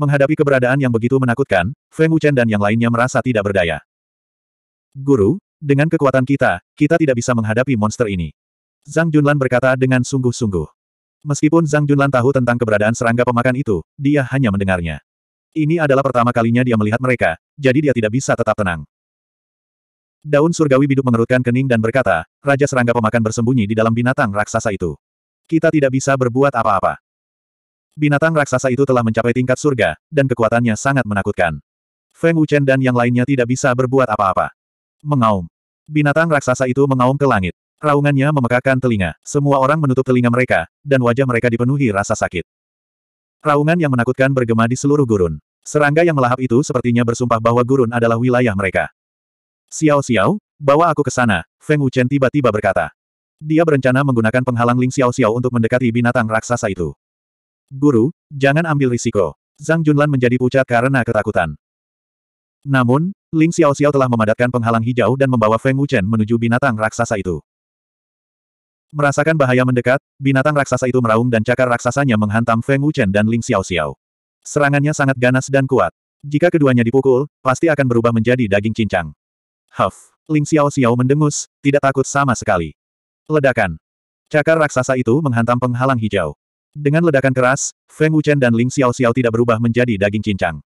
Menghadapi keberadaan yang begitu menakutkan, Feng Wuchen dan yang lainnya merasa tidak berdaya. Guru, dengan kekuatan kita, kita tidak bisa menghadapi monster ini. Zhang Junlan berkata dengan sungguh-sungguh. Meskipun Zhang Junlan tahu tentang keberadaan serangga pemakan itu, dia hanya mendengarnya. Ini adalah pertama kalinya dia melihat mereka, jadi dia tidak bisa tetap tenang. Daun surgawi biduk mengerutkan kening dan berkata, Raja serangga pemakan bersembunyi di dalam binatang raksasa itu. Kita tidak bisa berbuat apa-apa. Binatang raksasa itu telah mencapai tingkat surga, dan kekuatannya sangat menakutkan. Feng Wuchen dan yang lainnya tidak bisa berbuat apa-apa. Mengaum. Binatang raksasa itu mengaum ke langit. Raungannya memekakan telinga, semua orang menutup telinga mereka, dan wajah mereka dipenuhi rasa sakit. Raungan yang menakutkan bergema di seluruh gurun. Serangga yang melahap itu sepertinya bersumpah bahwa gurun adalah wilayah mereka. Xiao Xiao, bawa aku ke sana, Feng Wuchen tiba-tiba berkata. Dia berencana menggunakan penghalang Ling Xiao Xiao untuk mendekati binatang raksasa itu. Guru, jangan ambil risiko. Zhang Junlan menjadi pucat karena ketakutan. Namun, Ling Xiao Xiao telah memadatkan penghalang hijau dan membawa Feng Wuchen menuju binatang raksasa itu. Merasakan bahaya mendekat, binatang raksasa itu meraung dan cakar raksasanya menghantam Feng Wuchen dan Ling Xiao Xiao. Serangannya sangat ganas dan kuat. Jika keduanya dipukul, pasti akan berubah menjadi daging cincang. Huff! Ling Xiao Xiao mendengus, tidak takut sama sekali. Ledakan. Cakar raksasa itu menghantam penghalang hijau. Dengan ledakan keras, Feng Wuchen dan Ling Xiao Xiao tidak berubah menjadi daging cincang.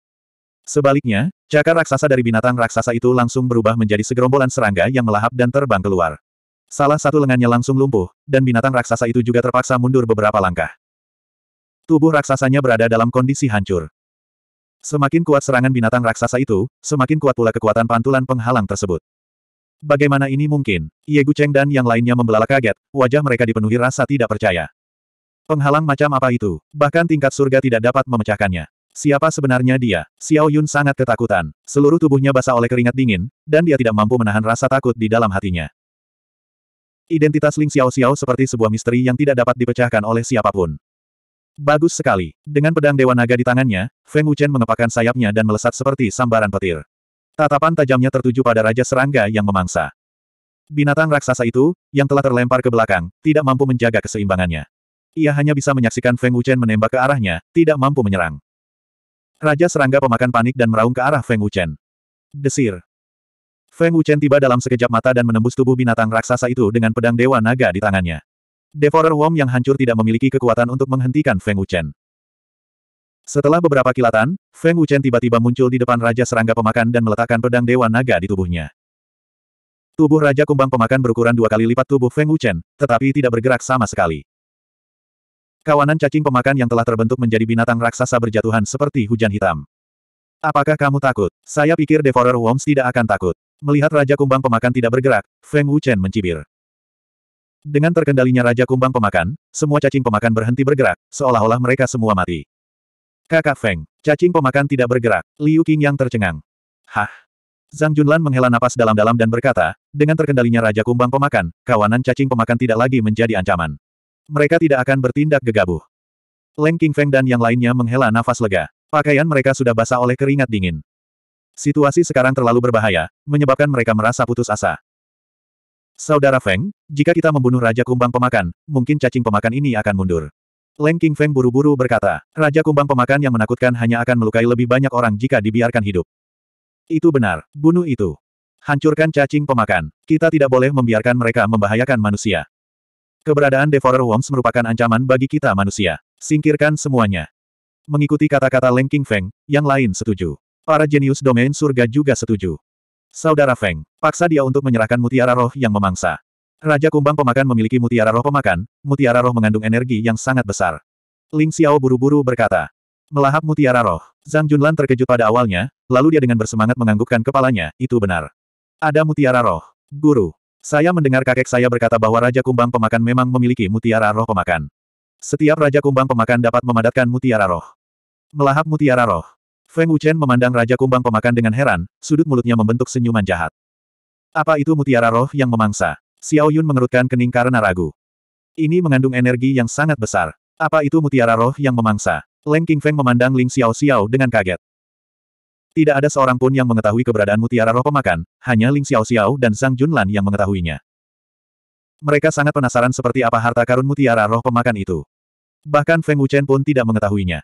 Sebaliknya, cakar raksasa dari binatang raksasa itu langsung berubah menjadi segerombolan serangga yang melahap dan terbang keluar. Salah satu lengannya langsung lumpuh, dan binatang raksasa itu juga terpaksa mundur beberapa langkah. Tubuh raksasanya berada dalam kondisi hancur. Semakin kuat serangan binatang raksasa itu, semakin kuat pula kekuatan pantulan penghalang tersebut. Bagaimana ini mungkin? Ye Gucheng dan yang lainnya membelalak kaget, wajah mereka dipenuhi rasa tidak percaya. Penghalang macam apa itu? Bahkan tingkat surga tidak dapat memecahkannya. Siapa sebenarnya dia? Xiao Yun sangat ketakutan. Seluruh tubuhnya basah oleh keringat dingin, dan dia tidak mampu menahan rasa takut di dalam hatinya. Identitas Ling Xiao Xiao seperti sebuah misteri yang tidak dapat dipecahkan oleh siapapun. Bagus sekali. Dengan pedang Dewa Naga di tangannya, Feng Wuchen mengepakkan sayapnya dan melesat seperti sambaran petir. Tatapan tajamnya tertuju pada Raja Serangga yang memangsa. Binatang raksasa itu, yang telah terlempar ke belakang, tidak mampu menjaga keseimbangannya. Ia hanya bisa menyaksikan Feng Wuchen menembak ke arahnya, tidak mampu menyerang. Raja serangga pemakan panik dan meraung ke arah Feng Wuchen. Desir. Feng Wuchen tiba dalam sekejap mata dan menembus tubuh binatang raksasa itu dengan pedang Dewa Naga di tangannya. Devorer Worm yang hancur tidak memiliki kekuatan untuk menghentikan Feng Wuchen. Setelah beberapa kilatan, Feng Wuchen tiba-tiba muncul di depan Raja Serangga Pemakan dan meletakkan pedang Dewa Naga di tubuhnya. Tubuh Raja Kumbang Pemakan berukuran dua kali lipat tubuh Feng Wuchen, tetapi tidak bergerak sama sekali. Kawanan cacing pemakan yang telah terbentuk menjadi binatang raksasa berjatuhan seperti hujan hitam. Apakah kamu takut? Saya pikir Devourer Worms tidak akan takut. Melihat Raja Kumbang Pemakan tidak bergerak, Feng Wuchen mencibir. Dengan terkendalinya Raja Kumbang Pemakan, semua cacing pemakan berhenti bergerak, seolah-olah mereka semua mati. Kakak Feng, cacing pemakan tidak bergerak, Liu King yang tercengang. Hah? Zhang Junlan menghela napas dalam-dalam dan berkata, dengan terkendalinya Raja Kumbang Pemakan, kawanan cacing pemakan tidak lagi menjadi ancaman. Mereka tidak akan bertindak gegabah. Leng Feng dan yang lainnya menghela nafas lega. Pakaian mereka sudah basah oleh keringat dingin. Situasi sekarang terlalu berbahaya, menyebabkan mereka merasa putus asa. Saudara Feng, jika kita membunuh Raja Kumbang Pemakan, mungkin cacing pemakan ini akan mundur. Leng Feng buru-buru berkata, Raja Kumbang Pemakan yang menakutkan hanya akan melukai lebih banyak orang jika dibiarkan hidup. Itu benar, bunuh itu. Hancurkan cacing pemakan. Kita tidak boleh membiarkan mereka membahayakan manusia. Keberadaan Devourer Worms merupakan ancaman bagi kita manusia. Singkirkan semuanya. Mengikuti kata-kata Leng King Feng, yang lain setuju. Para jenius domain surga juga setuju. Saudara Feng, paksa dia untuk menyerahkan mutiara roh yang memangsa. Raja Kumbang Pemakan memiliki mutiara roh pemakan, mutiara roh mengandung energi yang sangat besar. Ling Xiao buru-buru berkata. Melahap mutiara roh. Zhang Junlan terkejut pada awalnya, lalu dia dengan bersemangat menganggukkan kepalanya, itu benar. Ada mutiara roh. Guru, saya mendengar kakek saya berkata bahwa Raja Kumbang Pemakan memang memiliki mutiara roh pemakan. Setiap Raja Kumbang Pemakan dapat memadatkan mutiara roh. Melahap mutiara roh. Feng Wuchen memandang Raja Kumbang Pemakan dengan heran, sudut mulutnya membentuk senyuman jahat. Apa itu mutiara roh yang memangsa? Xiao Yun mengerutkan kening karena ragu. Ini mengandung energi yang sangat besar. Apa itu mutiara roh yang memangsa? Leng Qingfeng memandang Ling Xiao Xiao dengan kaget. Tidak ada seorang pun yang mengetahui keberadaan mutiara roh pemakan, hanya Ling Xiao Xiao dan Zhang Junlan yang mengetahuinya. Mereka sangat penasaran seperti apa harta karun mutiara roh pemakan itu. Bahkan Feng Wuchen pun tidak mengetahuinya.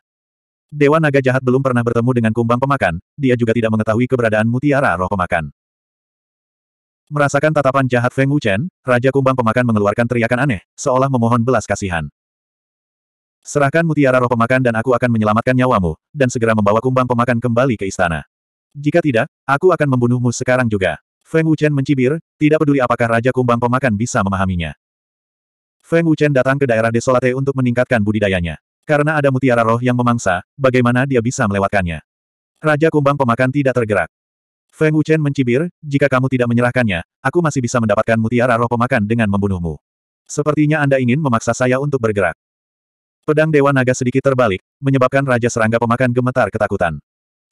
Dewa Naga Jahat belum pernah bertemu dengan kumbang pemakan, dia juga tidak mengetahui keberadaan mutiara roh pemakan. Merasakan tatapan jahat Feng Wuchen, Raja Kumbang Pemakan mengeluarkan teriakan aneh, seolah memohon belas kasihan. Serahkan mutiara roh pemakan dan aku akan menyelamatkan nyawamu, dan segera membawa kumbang pemakan kembali ke istana. Jika tidak, aku akan membunuhmu sekarang juga. Feng Wuchen mencibir, tidak peduli apakah Raja Kumbang Pemakan bisa memahaminya. Feng Wuchen datang ke daerah Desolate untuk meningkatkan budidayanya. Karena ada mutiara roh yang memangsa, bagaimana dia bisa melewatkannya? Raja Kumbang Pemakan tidak tergerak. Feng Wuchen mencibir, jika kamu tidak menyerahkannya, aku masih bisa mendapatkan mutiara roh pemakan dengan membunuhmu. Sepertinya Anda ingin memaksa saya untuk bergerak. Pedang Dewa Naga sedikit terbalik, menyebabkan Raja Serangga Pemakan gemetar ketakutan.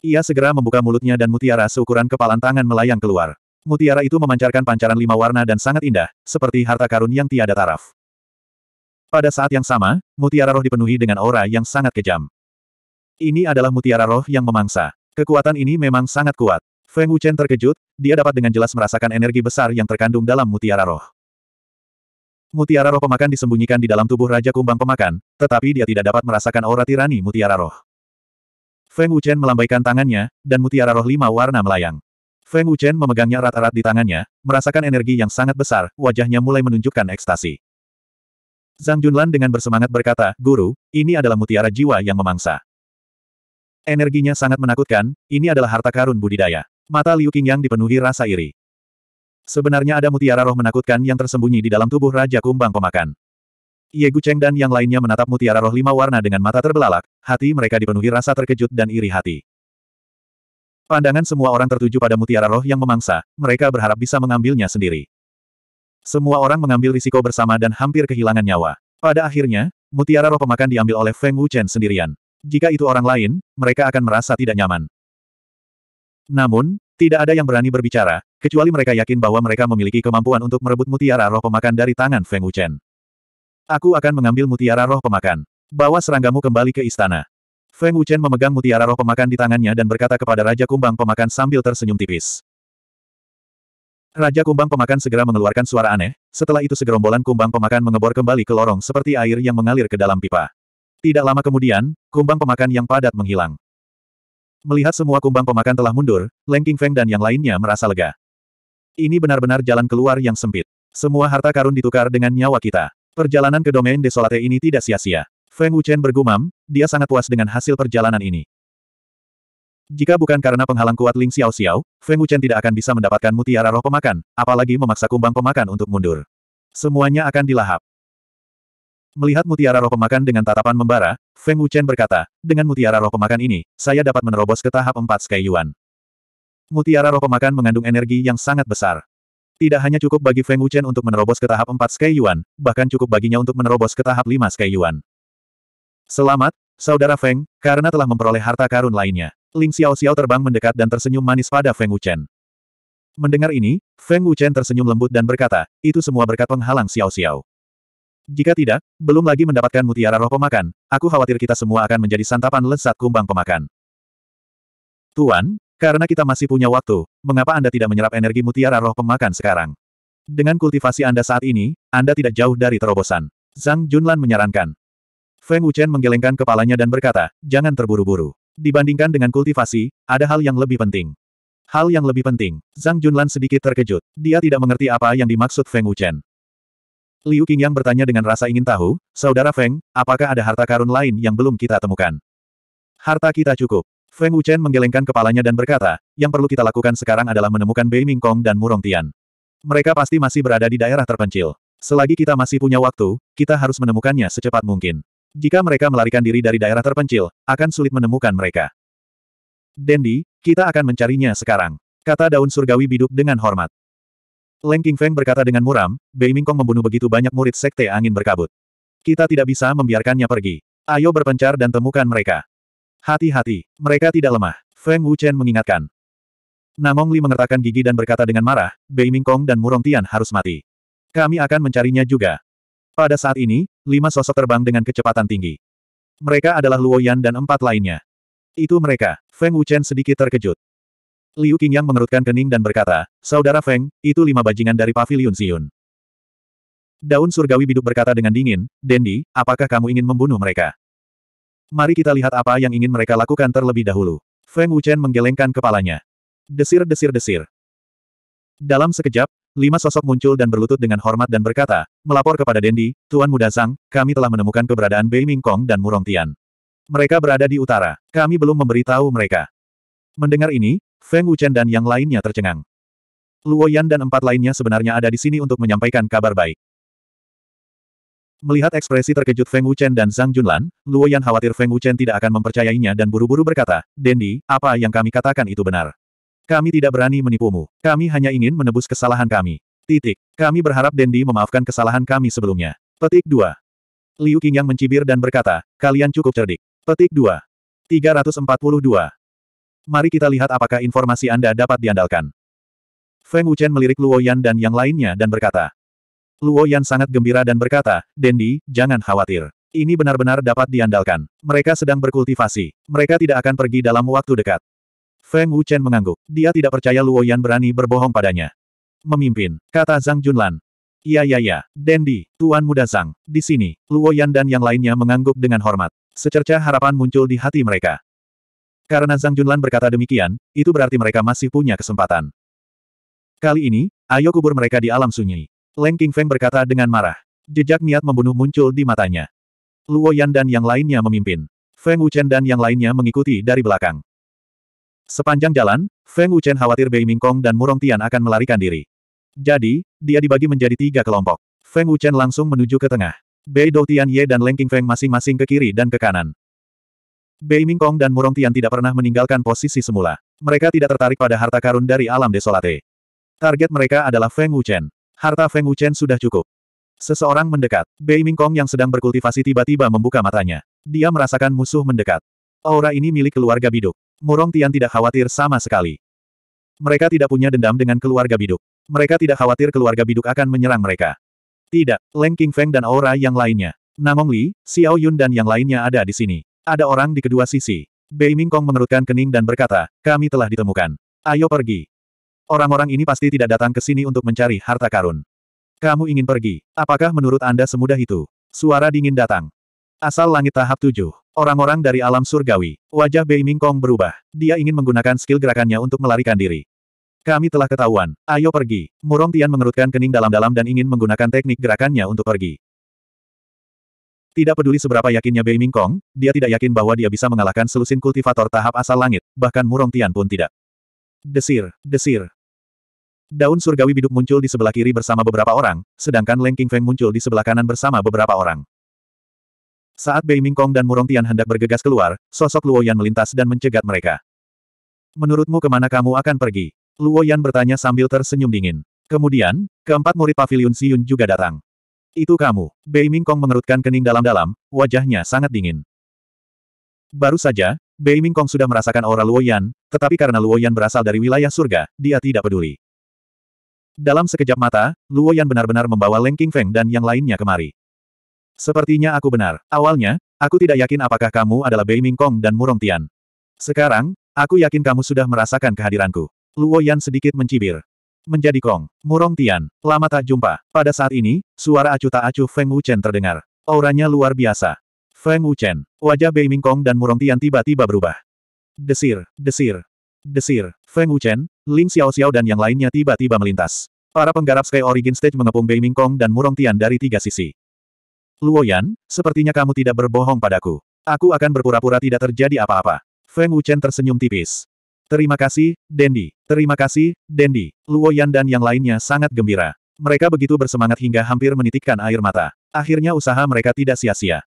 Ia segera membuka mulutnya dan mutiara seukuran kepalan tangan melayang keluar. Mutiara itu memancarkan pancaran lima warna dan sangat indah, seperti harta karun yang tiada taraf. Pada saat yang sama, mutiara roh dipenuhi dengan aura yang sangat kejam. Ini adalah mutiara roh yang memangsa. Kekuatan ini memang sangat kuat. Feng Wuchen terkejut, dia dapat dengan jelas merasakan energi besar yang terkandung dalam mutiara roh. Mutiara roh pemakan disembunyikan di dalam tubuh Raja Kumbang Pemakan, tetapi dia tidak dapat merasakan aura tirani mutiara roh. Feng Wuchen melambaikan tangannya, dan mutiara roh lima warna melayang. Feng Wuchen memegangnya erat-erat di tangannya, merasakan energi yang sangat besar, wajahnya mulai menunjukkan ekstasi. Zhang Junlan dengan bersemangat berkata, Guru, ini adalah mutiara jiwa yang memangsa. Energinya sangat menakutkan, ini adalah harta karun budidaya. Mata Liu Qingyang dipenuhi rasa iri. Sebenarnya ada mutiara roh menakutkan yang tersembunyi di dalam tubuh Raja Kumbang Pemakan. Ye Gucheng dan yang lainnya menatap mutiara roh lima warna dengan mata terbelalak, hati mereka dipenuhi rasa terkejut dan iri hati. Pandangan semua orang tertuju pada mutiara roh yang memangsa, mereka berharap bisa mengambilnya sendiri. Semua orang mengambil risiko bersama dan hampir kehilangan nyawa. Pada akhirnya, mutiara roh pemakan diambil oleh Feng Wuchen sendirian. Jika itu orang lain, mereka akan merasa tidak nyaman. Namun, tidak ada yang berani berbicara, kecuali mereka yakin bahwa mereka memiliki kemampuan untuk merebut mutiara roh pemakan dari tangan Feng Wuchen. Aku akan mengambil mutiara roh pemakan. Bawa seranggamu kembali ke istana. Feng Wuchen memegang mutiara roh pemakan di tangannya dan berkata kepada Raja Kumbang Pemakan sambil tersenyum tipis. Raja Kumbang Pemakan segera mengeluarkan suara aneh, setelah itu segerombolan kumbang pemakan mengebor kembali ke lorong seperti air yang mengalir ke dalam pipa. Tidak lama kemudian, kumbang pemakan yang padat menghilang. Melihat semua kumbang pemakan telah mundur, Leng Feng dan yang lainnya merasa lega. Ini benar-benar jalan keluar yang sempit. Semua harta karun ditukar dengan nyawa kita. Perjalanan ke domain desolate ini tidak sia-sia. Feng Wuchen bergumam, dia sangat puas dengan hasil perjalanan ini. Jika bukan karena penghalang kuat Ling Xiao Xiao, Feng Wuchen tidak akan bisa mendapatkan mutiara roh pemakan, apalagi memaksa kumbang pemakan untuk mundur. Semuanya akan dilahap. Melihat mutiara roh pemakan dengan tatapan membara, Feng Wuchen berkata, dengan mutiara roh pemakan ini, saya dapat menerobos ke tahap 4 Sky Yuan. Mutiara roh pemakan mengandung energi yang sangat besar. Tidak hanya cukup bagi Feng Wuchen untuk menerobos ke tahap 4 Sky Yuan, bahkan cukup baginya untuk menerobos ke tahap 5 Sky Yuan. Selamat, Saudara Feng, karena telah memperoleh harta karun lainnya. Ling Xiao Xiao terbang mendekat dan tersenyum manis pada Feng Wuchen. Mendengar ini, Feng Wuchen tersenyum lembut dan berkata, itu semua berkat penghalang Xiao Xiao. Jika tidak, belum lagi mendapatkan mutiara roh pemakan, aku khawatir kita semua akan menjadi santapan lesat kumbang pemakan. Tuan, karena kita masih punya waktu, mengapa Anda tidak menyerap energi mutiara roh pemakan sekarang? Dengan kultivasi Anda saat ini, Anda tidak jauh dari terobosan. Zhang Junlan menyarankan. Feng Wuchen menggelengkan kepalanya dan berkata, jangan terburu-buru. Dibandingkan dengan kultivasi, ada hal yang lebih penting. Hal yang lebih penting, Zhang Junlan sedikit terkejut. Dia tidak mengerti apa yang dimaksud Feng Wuchen. Liu yang bertanya dengan rasa ingin tahu, Saudara Feng, apakah ada harta karun lain yang belum kita temukan? Harta kita cukup. Feng Wuchen menggelengkan kepalanya dan berkata, yang perlu kita lakukan sekarang adalah menemukan Bei Mingkong dan Murong Tian. Mereka pasti masih berada di daerah terpencil. Selagi kita masih punya waktu, kita harus menemukannya secepat mungkin. Jika mereka melarikan diri dari daerah terpencil, akan sulit menemukan mereka. Dendi, kita akan mencarinya sekarang. Kata daun surgawi biduk dengan hormat. Leng Qingfeng berkata dengan muram, Bei Mingkong membunuh begitu banyak murid sekte angin berkabut. Kita tidak bisa membiarkannya pergi. Ayo berpencar dan temukan mereka. Hati-hati, mereka tidak lemah. Feng Wuchen mengingatkan. Namong Li mengertakkan gigi dan berkata dengan marah, Bei Mingkong dan Murong Tian harus mati. Kami akan mencarinya juga. Pada saat ini, lima sosok terbang dengan kecepatan tinggi. Mereka adalah Luoyan dan empat lainnya. Itu mereka. Feng Wuchen sedikit terkejut. Liu Qingyang mengerutkan kening dan berkata, Saudara Feng, itu lima bajingan dari pavilion Xiun. Daun surgawi biduk berkata dengan dingin, Dendi, apakah kamu ingin membunuh mereka? Mari kita lihat apa yang ingin mereka lakukan terlebih dahulu. Feng Wuchen menggelengkan kepalanya. Desir-desir-desir. Dalam sekejap, lima sosok muncul dan berlutut dengan hormat dan berkata, melapor kepada Dendi, Tuan Muda Sang, kami telah menemukan keberadaan Bei Mingkong dan Murong Tian. Mereka berada di utara. Kami belum memberitahu mereka. Mendengar ini, Feng Wuchen dan yang lainnya tercengang. Luo Yan dan empat lainnya sebenarnya ada di sini untuk menyampaikan kabar baik. Melihat ekspresi terkejut Feng Wuchen dan Zhang Junlan, Luo Yan khawatir Feng Wuchen tidak akan mempercayainya dan buru-buru berkata, Dendi, apa yang kami katakan itu benar. Kami tidak berani menipumu. Kami hanya ingin menebus kesalahan kami. Titik. Kami berharap Dendi memaafkan kesalahan kami sebelumnya. Petik 2. Liu Qingyang mencibir dan berkata, kalian cukup cerdik. Petik 2. 342. Mari kita lihat apakah informasi Anda dapat diandalkan. Feng Wuchen melirik Luo Yan dan yang lainnya dan berkata. Luo Yan sangat gembira dan berkata, Dendi, jangan khawatir. Ini benar-benar dapat diandalkan. Mereka sedang berkultivasi. Mereka tidak akan pergi dalam waktu dekat. Feng Wuchen mengangguk. Dia tidak percaya Luo Yan berani berbohong padanya. Memimpin, kata Zhang Junlan. Iya ya, ya, Dendi, Tuan Muda Zhang, di sini, Luo Yan dan yang lainnya mengangguk dengan hormat. Secerca harapan muncul di hati mereka. Karena Zhang Junlan berkata demikian, itu berarti mereka masih punya kesempatan. Kali ini, ayo kubur mereka di alam sunyi. Leng Feng berkata dengan marah. Jejak niat membunuh muncul di matanya. Luo Yan dan yang lainnya memimpin. Feng Wuchen dan yang lainnya mengikuti dari belakang. Sepanjang jalan, Feng Wuchen khawatir Bei Mingkong dan Murong Tian akan melarikan diri. Jadi, dia dibagi menjadi tiga kelompok. Feng Wuchen langsung menuju ke tengah. Bei Tian Ye dan Leng Feng masing-masing ke kiri dan ke kanan. Bei Mingkong dan Murong Tian tidak pernah meninggalkan posisi semula. Mereka tidak tertarik pada harta karun dari alam desolate. Target mereka adalah Feng Wuchen. Harta Feng Wuchen sudah cukup. Seseorang mendekat. Bei Mingkong yang sedang berkultivasi tiba-tiba membuka matanya. Dia merasakan musuh mendekat. Aura ini milik keluarga Biduk. Murong Tian tidak khawatir sama sekali. Mereka tidak punya dendam dengan keluarga Biduk. Mereka tidak khawatir keluarga Biduk akan menyerang mereka. Tidak, Leng Feng dan Aura yang lainnya. Namong Li, Xiao Yun dan yang lainnya ada di sini. Ada orang di kedua sisi. Bei Mingkong mengerutkan kening dan berkata, kami telah ditemukan. Ayo pergi. Orang-orang ini pasti tidak datang ke sini untuk mencari harta karun. Kamu ingin pergi. Apakah menurut Anda semudah itu? Suara dingin datang. Asal langit tahap tujuh. Orang-orang dari alam surgawi. Wajah Bei Mingkong berubah. Dia ingin menggunakan skill gerakannya untuk melarikan diri. Kami telah ketahuan. Ayo pergi. Murong Tian mengerutkan kening dalam-dalam dan ingin menggunakan teknik gerakannya untuk pergi. Tidak peduli seberapa yakinnya Bei Mingkong, dia tidak yakin bahwa dia bisa mengalahkan selusin kultivator tahap asal langit, bahkan Murong Tian pun tidak. Desir, desir. Daun surgawi biduk muncul di sebelah kiri bersama beberapa orang, sedangkan Leng Feng muncul di sebelah kanan bersama beberapa orang. Saat Bei Mingkong dan Murong Tian hendak bergegas keluar, sosok Luo Yan melintas dan mencegat mereka. Menurutmu kemana kamu akan pergi? Luo Yan bertanya sambil tersenyum dingin. Kemudian, keempat murid pavilion Siyun juga datang. Itu kamu. Bei Mingkong mengerutkan kening dalam-dalam, wajahnya sangat dingin. Baru saja, Bei Mingkong sudah merasakan aura Luoyan, tetapi karena Luoyan berasal dari wilayah surga, dia tidak peduli. Dalam sekejap mata, Luoyan benar-benar membawa Leng King Feng dan yang lainnya kemari. Sepertinya aku benar. Awalnya, aku tidak yakin apakah kamu adalah Bei Mingkong dan Murong Tian. Sekarang, aku yakin kamu sudah merasakan kehadiranku. Luo Yan sedikit mencibir menjadi Kong. Murong Tian, lama tak jumpa. Pada saat ini, suara acu tak acuh Feng Wuchen terdengar. Auranya luar biasa. Feng Wuchen, wajah Bei Mingkong dan Murong Tian tiba-tiba berubah. Desir, desir, desir. Feng Wuchen, Ling Xiao Xiao dan yang lainnya tiba-tiba melintas. Para penggarap Sky Origin Stage mengepung Bei Mingkong dan Murong Tian dari tiga sisi. Luoyan, sepertinya kamu tidak berbohong padaku. Aku akan berpura-pura tidak terjadi apa-apa. Feng Wuchen tersenyum tipis. Terima kasih, Dendi. Terima kasih, Dendi. Luo Yan dan yang lainnya sangat gembira. Mereka begitu bersemangat hingga hampir menitikkan air mata. Akhirnya usaha mereka tidak sia-sia.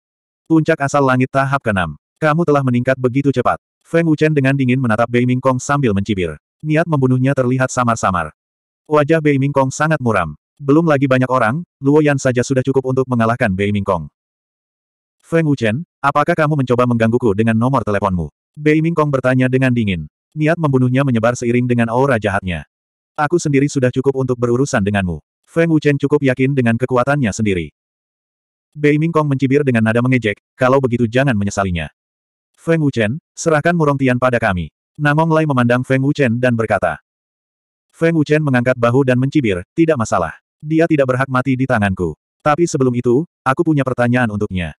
Puncak asal langit tahap ke-6. Kamu telah meningkat begitu cepat. Feng Wuchen dengan dingin menatap Bei Mingkong sambil mencibir. Niat membunuhnya terlihat samar-samar. Wajah Bei Mingkong sangat muram. Belum lagi banyak orang, Luo Yan saja sudah cukup untuk mengalahkan Bei Mingkong. Feng Wuchen, apakah kamu mencoba menggangguku dengan nomor teleponmu? Bei Mingkong bertanya dengan dingin. Niat membunuhnya menyebar seiring dengan aura jahatnya. Aku sendiri sudah cukup untuk berurusan denganmu. Feng Wuchen cukup yakin dengan kekuatannya sendiri. Bei Mingkong mencibir dengan nada mengejek, kalau begitu jangan menyesalinya. Feng Wuchen, serahkan Murong Tian pada kami. Namong Lai memandang Feng Wuchen dan berkata. Feng Wuchen mengangkat bahu dan mencibir, tidak masalah. Dia tidak berhak mati di tanganku. Tapi sebelum itu, aku punya pertanyaan untuknya.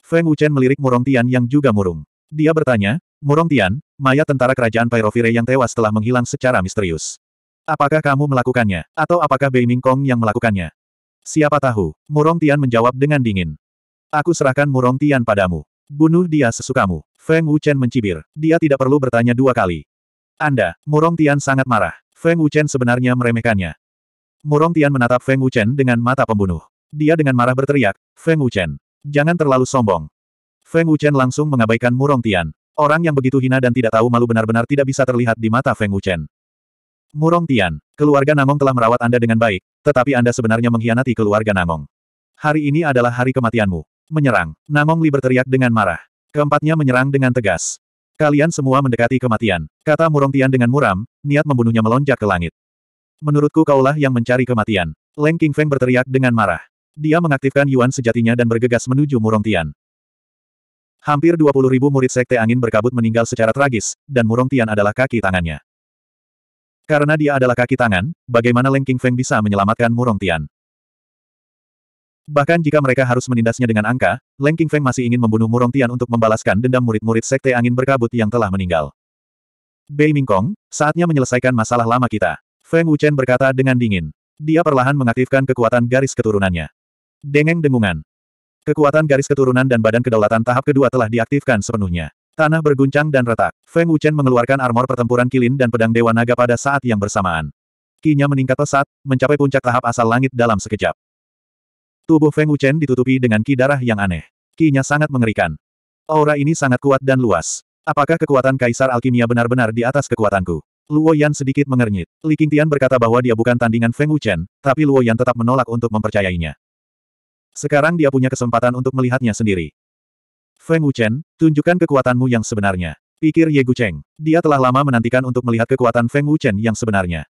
Feng Wuchen melirik Murong Tian yang juga murung. Dia bertanya, Murong Tian, mayat tentara kerajaan Pyrovire yang tewas telah menghilang secara misterius. Apakah kamu melakukannya, atau apakah Bei Mingkong yang melakukannya? Siapa tahu, Murong Tian menjawab dengan dingin. Aku serahkan Murong Tian padamu. Bunuh dia sesukamu. Feng Wuchen mencibir. Dia tidak perlu bertanya dua kali. Anda, Murong Tian sangat marah. Feng Wuchen sebenarnya meremehkannya. Murong Tian menatap Feng Wuchen dengan mata pembunuh. Dia dengan marah berteriak, Feng Wuchen, jangan terlalu sombong. Feng Wuchen langsung mengabaikan Murong Tian. Orang yang begitu hina dan tidak tahu malu benar-benar tidak bisa terlihat di mata Feng Wuchen. Murong Tian, keluarga Namong telah merawat Anda dengan baik, tetapi Anda sebenarnya mengkhianati keluarga Namong. Hari ini adalah hari kematianmu. Menyerang. Namong Li berteriak dengan marah. Keempatnya menyerang dengan tegas. Kalian semua mendekati kematian, kata Murong Tian dengan muram, niat membunuhnya melonjak ke langit. Menurutku kaulah yang mencari kematian. Leng Feng berteriak dengan marah. Dia mengaktifkan Yuan sejatinya dan bergegas menuju Murong Tian. Hampir 20 ribu murid Sekte Angin Berkabut meninggal secara tragis, dan Murong Tian adalah kaki tangannya. Karena dia adalah kaki tangan, bagaimana Leng King Feng bisa menyelamatkan Murong Tian? Bahkan jika mereka harus menindasnya dengan angka, Leng King Feng masih ingin membunuh Murong Tian untuk membalaskan dendam murid-murid Sekte Angin Berkabut yang telah meninggal. Bei Mingkong, saatnya menyelesaikan masalah lama kita. Feng Wuchen berkata dengan dingin. Dia perlahan mengaktifkan kekuatan garis keturunannya. Dengeng dengungan. Kekuatan garis keturunan dan badan kedaulatan tahap kedua telah diaktifkan sepenuhnya. Tanah berguncang dan retak. Feng Wuchen mengeluarkan armor pertempuran kilin dan pedang Dewa Naga pada saat yang bersamaan. Kinya meningkat pesat, mencapai puncak tahap asal langit dalam sekejap. Tubuh Feng Wuchen ditutupi dengan ki darah yang aneh. Kinya sangat mengerikan. Aura ini sangat kuat dan luas. Apakah kekuatan Kaisar Alkimia benar-benar di atas kekuatanku? Luo Yan sedikit mengernyit. Li Qingtian berkata bahwa dia bukan tandingan Feng Wuchen, tapi Luo Yan tetap menolak untuk mempercayainya. Sekarang dia punya kesempatan untuk melihatnya sendiri. Feng Wuchen, tunjukkan kekuatanmu yang sebenarnya. Pikir Ye Gucheng. Dia telah lama menantikan untuk melihat kekuatan Feng Wuchen yang sebenarnya.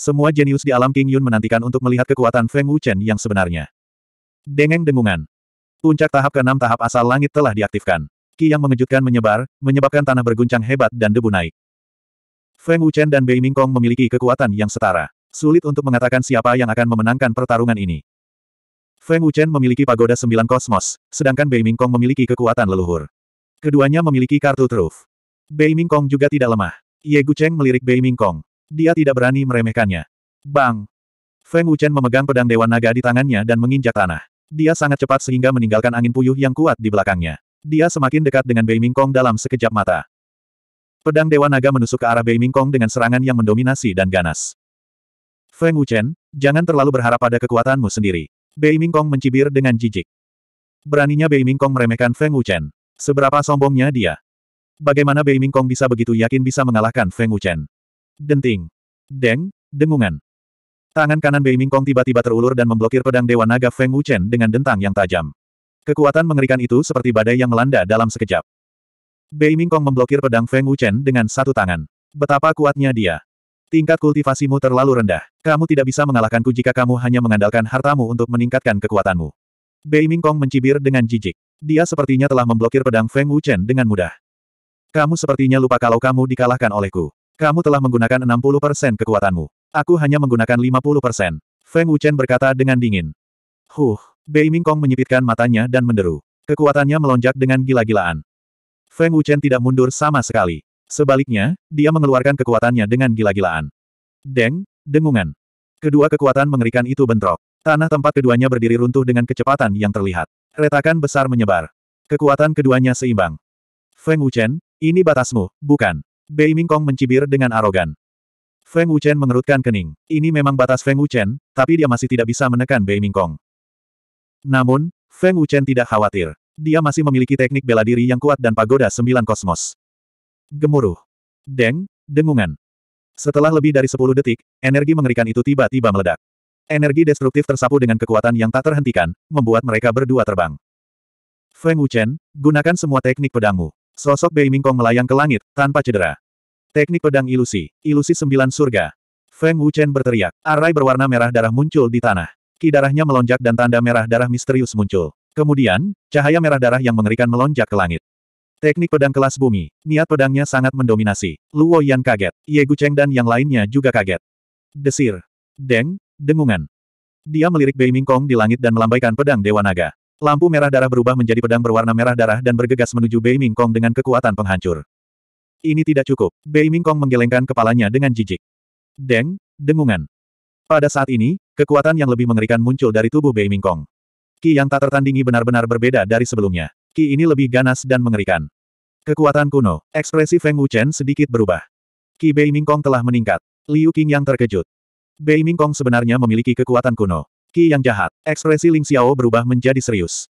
Semua jenius di alam King Yun menantikan untuk melihat kekuatan Feng Wuchen yang sebenarnya. Dengeng dengungan. Puncak tahap ke-6 tahap asal langit telah diaktifkan. Ki yang mengejutkan menyebar, menyebabkan tanah berguncang hebat dan debu naik. Feng Wuchen dan Bei Mingkong memiliki kekuatan yang setara. Sulit untuk mengatakan siapa yang akan memenangkan pertarungan ini. Feng Wuchen memiliki pagoda sembilan kosmos, sedangkan Bei Mingkong memiliki kekuatan leluhur. Keduanya memiliki kartu truf. Bei Mingkong juga tidak lemah. Ye Cheng melirik Bei Mingkong. Dia tidak berani meremehkannya. Bang! Feng Wuchen memegang pedang Dewan Naga di tangannya dan menginjak tanah. Dia sangat cepat sehingga meninggalkan angin puyuh yang kuat di belakangnya. Dia semakin dekat dengan Bei Mingkong dalam sekejap mata. Pedang Dewa Naga menusuk ke arah Bei Mingkong dengan serangan yang mendominasi dan ganas. Feng Wuchen, jangan terlalu berharap pada kekuatanmu sendiri. Bei Mingkong mencibir dengan jijik. Beraninya Bei Mingkong meremehkan Feng Wuchen. Seberapa sombongnya dia. Bagaimana Bei Mingkong bisa begitu yakin bisa mengalahkan Feng Wuchen? Denting. Deng, dengungan. Tangan kanan Bei Mingkong tiba-tiba terulur dan memblokir pedang Dewa Naga Feng Wuchen dengan dentang yang tajam. Kekuatan mengerikan itu seperti badai yang melanda dalam sekejap. Bei Mingkong memblokir pedang Feng Wuchen dengan satu tangan. Betapa kuatnya dia. Tingkat kultivasimu terlalu rendah. Kamu tidak bisa mengalahkanku jika kamu hanya mengandalkan hartamu untuk meningkatkan kekuatanmu. Bei Mingkong mencibir dengan jijik. Dia sepertinya telah memblokir pedang Feng Wuchen dengan mudah. Kamu sepertinya lupa kalau kamu dikalahkan olehku. Kamu telah menggunakan 60% kekuatanmu. Aku hanya menggunakan 50%. Feng Wuchen berkata dengan dingin. Huh, Bei Mingkong menyipitkan matanya dan menderu. Kekuatannya melonjak dengan gila-gilaan. Feng Wuchen tidak mundur sama sekali. Sebaliknya, dia mengeluarkan kekuatannya dengan gila-gilaan. Deng, dengungan. Kedua kekuatan mengerikan itu bentrok. Tanah tempat keduanya berdiri runtuh dengan kecepatan yang terlihat. Retakan besar menyebar. Kekuatan keduanya seimbang. Feng Wuchen, ini batasmu, bukan. Bei Mingkong mencibir dengan arogan. Feng Wuchen mengerutkan kening. Ini memang batas Feng Wuchen, tapi dia masih tidak bisa menekan Bei Mingkong. Namun, Feng Wuchen tidak khawatir. Dia masih memiliki teknik bela diri yang kuat dan pagoda sembilan kosmos. Gemuruh. Deng, dengungan. Setelah lebih dari 10 detik, energi mengerikan itu tiba-tiba meledak. Energi destruktif tersapu dengan kekuatan yang tak terhentikan, membuat mereka berdua terbang. Feng Wuchen, gunakan semua teknik pedangmu. Sosok Bei Mingkong melayang ke langit, tanpa cedera. Teknik pedang ilusi, ilusi sembilan surga. Feng Wuchen berteriak, arai berwarna merah darah muncul di tanah. Kidarahnya melonjak dan tanda merah darah misterius muncul. Kemudian, cahaya merah darah yang mengerikan melonjak ke langit. Teknik pedang kelas bumi. Niat pedangnya sangat mendominasi. Luo Yan kaget. Ye Gucheng dan yang lainnya juga kaget. Desir. Deng. Dengungan. Dia melirik Bei Mingkong di langit dan melambaikan pedang Dewa Naga. Lampu merah darah berubah menjadi pedang berwarna merah darah dan bergegas menuju Bei Mingkong dengan kekuatan penghancur. Ini tidak cukup. Bei Mingkong menggelengkan kepalanya dengan jijik. Deng. Dengungan. Pada saat ini, kekuatan yang lebih mengerikan muncul dari tubuh Bei Mingkong. Ki yang tak tertandingi benar-benar berbeda dari sebelumnya. Ki ini lebih ganas dan mengerikan. Kekuatan kuno, ekspresi Feng Wuchen sedikit berubah. Ki Bei Mingkong telah meningkat. Liu Qing yang terkejut. Bei Mingkong sebenarnya memiliki kekuatan kuno. Ki yang jahat, ekspresi Ling Xiao berubah menjadi serius.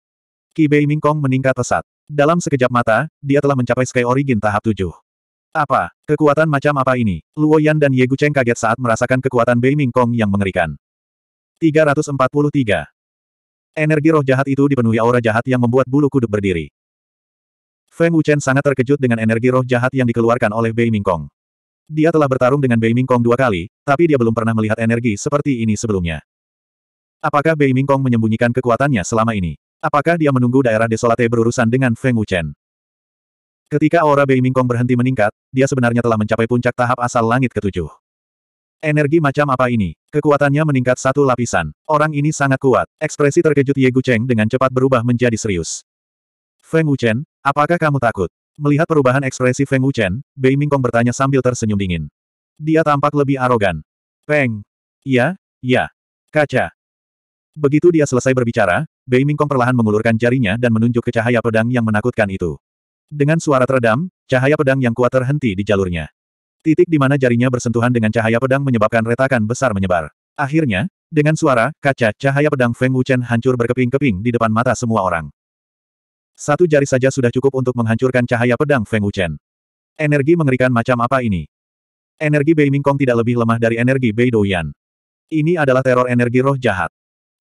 Ki Bei Mingkong meningkat pesat. Dalam sekejap mata, dia telah mencapai Sky Origin tahap 7. Apa? Kekuatan macam apa ini? Luo Yan dan Ye Gu Gucheng kaget saat merasakan kekuatan Bei Mingkong yang mengerikan. 343. Energi roh jahat itu dipenuhi aura jahat yang membuat bulu kuduk berdiri. Feng Wuchen sangat terkejut dengan energi roh jahat yang dikeluarkan oleh Bei Mingkong. Dia telah bertarung dengan Bei Mingkong dua kali, tapi dia belum pernah melihat energi seperti ini sebelumnya. Apakah Bei Mingkong menyembunyikan kekuatannya selama ini? Apakah dia menunggu daerah desolate berurusan dengan Feng Wuchen? Ketika aura Bei Mingkong berhenti meningkat, dia sebenarnya telah mencapai puncak tahap asal langit ketujuh. Energi macam apa ini? Kekuatannya meningkat satu lapisan. Orang ini sangat kuat. Ekspresi terkejut Ye Gucheng dengan cepat berubah menjadi serius. Feng Wuchen, apakah kamu takut? Melihat perubahan ekspresi Feng Wuchen, Bei Mingkong bertanya sambil tersenyum dingin. Dia tampak lebih arogan. Peng. ya, ya. Kaca. Begitu dia selesai berbicara, Bei Mingkong perlahan mengulurkan jarinya dan menunjuk ke cahaya pedang yang menakutkan itu. Dengan suara teredam, cahaya pedang yang kuat terhenti di jalurnya. Titik di mana jarinya bersentuhan dengan cahaya pedang menyebabkan retakan besar menyebar. Akhirnya, dengan suara, kaca cahaya pedang Feng Wuchen hancur berkeping-keping di depan mata semua orang. Satu jari saja sudah cukup untuk menghancurkan cahaya pedang Feng Wuchen. Energi mengerikan macam apa ini? Energi Bei Mingkong tidak lebih lemah dari energi Bei Douyan. Ini adalah teror energi roh jahat.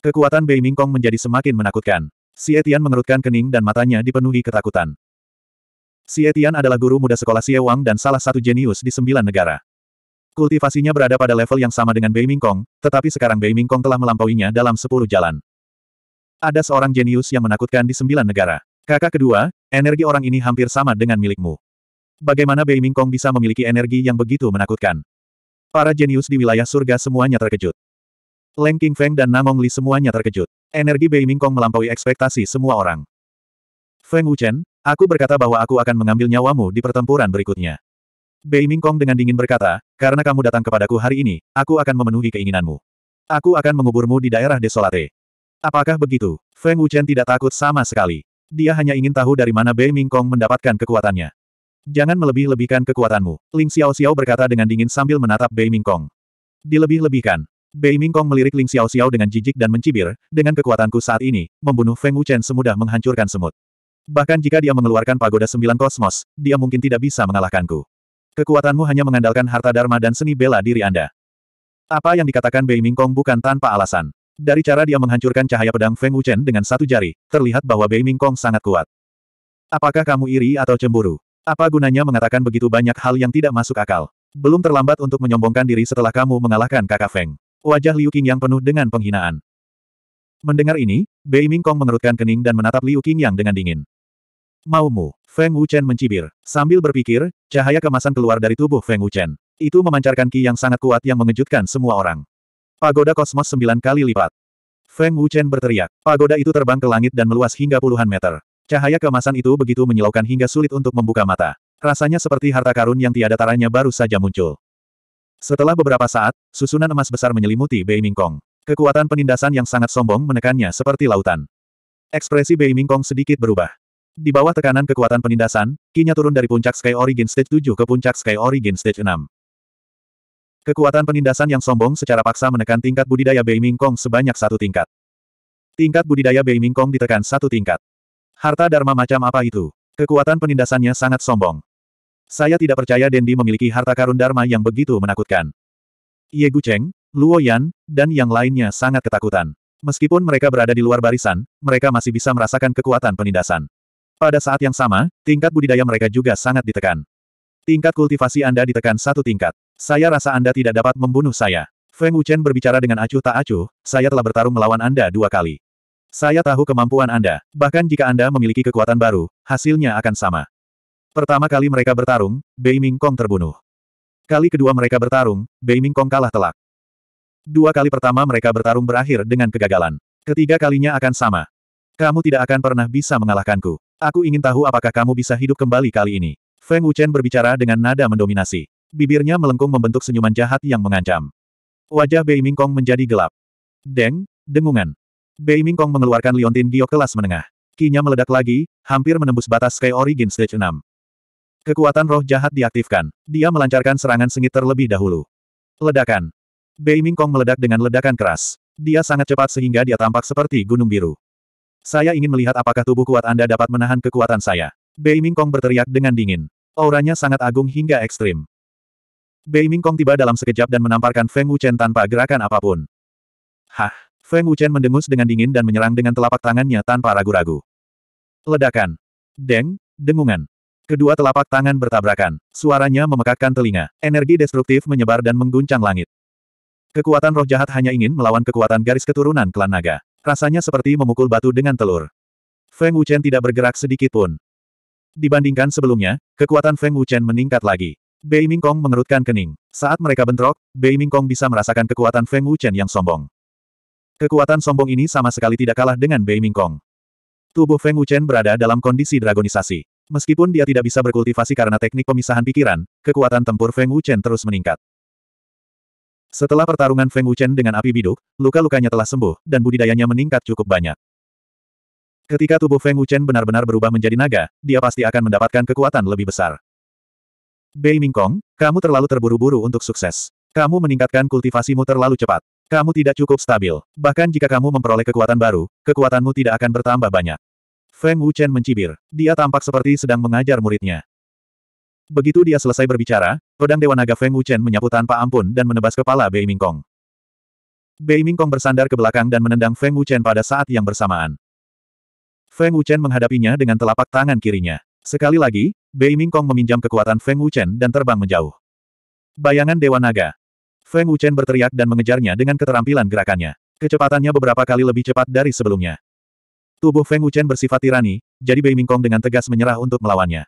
Kekuatan Bei Mingkong menjadi semakin menakutkan. Si Etian mengerutkan kening dan matanya dipenuhi ketakutan. Xie Tian adalah guru muda sekolah Xie Wang dan salah satu jenius di sembilan negara. Kultivasinya berada pada level yang sama dengan Bei Mingkong, tetapi sekarang Bei Mingkong telah melampauinya dalam sepuluh jalan. Ada seorang jenius yang menakutkan di sembilan negara. Kakak kedua, energi orang ini hampir sama dengan milikmu. Bagaimana Bei Mingkong bisa memiliki energi yang begitu menakutkan? Para jenius di wilayah surga semuanya terkejut. Leng Qingfeng dan Namong Li semuanya terkejut. Energi Bei Mingkong melampaui ekspektasi semua orang. Feng Wuchen, Aku berkata bahwa aku akan mengambil nyawamu di pertempuran berikutnya. Bei Mingkong dengan dingin berkata, karena kamu datang kepadaku hari ini, aku akan memenuhi keinginanmu. Aku akan menguburmu di daerah desolate. Apakah begitu? Feng Wuchen tidak takut sama sekali. Dia hanya ingin tahu dari mana Bei Mingkong mendapatkan kekuatannya. Jangan melebih-lebihkan kekuatanmu, Ling Xiao Xiao berkata dengan dingin sambil menatap Bei Mingkong. Dilebih-lebihkan. Bei Mingkong melirik Ling Xiao Xiao dengan jijik dan mencibir, dengan kekuatanku saat ini, membunuh Feng Wuchen semudah menghancurkan semut. Bahkan jika dia mengeluarkan pagoda sembilan kosmos, dia mungkin tidak bisa mengalahkanku. Kekuatanmu hanya mengandalkan harta dharma dan seni bela diri Anda. Apa yang dikatakan Bei Mingkong bukan tanpa alasan. Dari cara dia menghancurkan cahaya pedang Feng Wuchen dengan satu jari, terlihat bahwa Bei Mingkong sangat kuat. Apakah kamu iri atau cemburu? Apa gunanya mengatakan begitu banyak hal yang tidak masuk akal? Belum terlambat untuk menyombongkan diri setelah kamu mengalahkan kakak Feng. Wajah Liu Qingyang penuh dengan penghinaan. Mendengar ini, Bei Mingkong mengerutkan kening dan menatap Liu Qingyang dengan dingin. Maumu, Feng Wuchen mencibir. Sambil berpikir, cahaya kemasan keluar dari tubuh Feng Wuchen. Itu memancarkan ki yang sangat kuat yang mengejutkan semua orang. Pagoda kosmos sembilan kali lipat. Feng Wuchen berteriak. Pagoda itu terbang ke langit dan meluas hingga puluhan meter. Cahaya kemasan itu begitu menyilaukan hingga sulit untuk membuka mata. Rasanya seperti harta karun yang tiada taranya baru saja muncul. Setelah beberapa saat, susunan emas besar menyelimuti Bei Mingkong. Kekuatan penindasan yang sangat sombong menekannya seperti lautan. Ekspresi Bei Mingkong sedikit berubah. Di bawah tekanan kekuatan penindasan, Kinya turun dari puncak Sky Origin Stage 7 ke puncak Sky Origin Stage 6. Kekuatan penindasan yang sombong secara paksa menekan tingkat budidaya Bei Mingkong sebanyak satu tingkat. Tingkat budidaya Bei Mingkong ditekan satu tingkat. Harta Dharma macam apa itu? Kekuatan penindasannya sangat sombong. Saya tidak percaya Dendi memiliki harta karun Dharma yang begitu menakutkan. Ye Cheng, Luo Yan, dan yang lainnya sangat ketakutan. Meskipun mereka berada di luar barisan, mereka masih bisa merasakan kekuatan penindasan. Pada saat yang sama, tingkat budidaya mereka juga sangat ditekan. Tingkat kultivasi Anda ditekan satu tingkat. Saya rasa Anda tidak dapat membunuh saya. Feng Wuchen berbicara dengan acuh tak acuh, saya telah bertarung melawan Anda dua kali. Saya tahu kemampuan Anda, bahkan jika Anda memiliki kekuatan baru, hasilnya akan sama. Pertama kali mereka bertarung, Bei Ming Kong terbunuh. Kali kedua mereka bertarung, Bei Ming Kong kalah telak. Dua kali pertama mereka bertarung berakhir dengan kegagalan. Ketiga kalinya akan sama. Kamu tidak akan pernah bisa mengalahkanku. Aku ingin tahu apakah kamu bisa hidup kembali kali ini. Feng Wuchen berbicara dengan nada mendominasi. Bibirnya melengkung membentuk senyuman jahat yang mengancam. Wajah Bei Mingkong menjadi gelap. Deng, dengungan. Bei Mingkong mengeluarkan liontin giok kelas menengah. Kinya meledak lagi, hampir menembus batas Sky Origin Stage 6. Kekuatan roh jahat diaktifkan. Dia melancarkan serangan sengit terlebih dahulu. Ledakan. Bei Mingkong meledak dengan ledakan keras. Dia sangat cepat sehingga dia tampak seperti gunung biru. Saya ingin melihat apakah tubuh kuat Anda dapat menahan kekuatan saya. Bei Mingkong berteriak dengan dingin. Auranya sangat agung hingga ekstrim. Bei Mingkong tiba dalam sekejap dan menamparkan Feng Wuchen tanpa gerakan apapun. Hah! Feng Wuchen mendengus dengan dingin dan menyerang dengan telapak tangannya tanpa ragu-ragu. Ledakan. Deng, dengungan. Kedua telapak tangan bertabrakan. Suaranya memekakkan telinga. Energi destruktif menyebar dan mengguncang langit. Kekuatan roh jahat hanya ingin melawan kekuatan garis keturunan klan naga. Rasanya seperti memukul batu dengan telur. Feng Wuchen tidak bergerak sedikit pun. Dibandingkan sebelumnya, kekuatan Feng Wuchen meningkat lagi. Bei Mingkong mengerutkan kening. Saat mereka bentrok, Bei Mingkong bisa merasakan kekuatan Feng Wuchen yang sombong. Kekuatan sombong ini sama sekali tidak kalah dengan Bei Mingkong. Tubuh Feng Wuchen berada dalam kondisi dragonisasi. Meskipun dia tidak bisa berkultivasi karena teknik pemisahan pikiran, kekuatan tempur Feng Wuchen terus meningkat. Setelah pertarungan Feng Wuchen dengan api biduk, luka-lukanya telah sembuh, dan budidayanya meningkat cukup banyak. Ketika tubuh Feng Wuchen benar-benar berubah menjadi naga, dia pasti akan mendapatkan kekuatan lebih besar. Bei Mingkong, kamu terlalu terburu-buru untuk sukses. Kamu meningkatkan kultivasimu terlalu cepat. Kamu tidak cukup stabil. Bahkan jika kamu memperoleh kekuatan baru, kekuatanmu tidak akan bertambah banyak. Feng Wuchen mencibir. Dia tampak seperti sedang mengajar muridnya. Begitu dia selesai berbicara, pedang Dewa Naga Feng Wuchen menyapu tanpa ampun dan menebas kepala Bei Mingkong. Bei Mingkong bersandar ke belakang dan menendang Feng Wuchen pada saat yang bersamaan. Feng Wuchen menghadapinya dengan telapak tangan kirinya. Sekali lagi, Bei Mingkong meminjam kekuatan Feng Wuchen dan terbang menjauh. Bayangan Dewa Naga. Feng Wuchen berteriak dan mengejarnya dengan keterampilan gerakannya. Kecepatannya beberapa kali lebih cepat dari sebelumnya. Tubuh Feng Wuchen bersifat tirani, jadi Bei Mingkong dengan tegas menyerah untuk melawannya.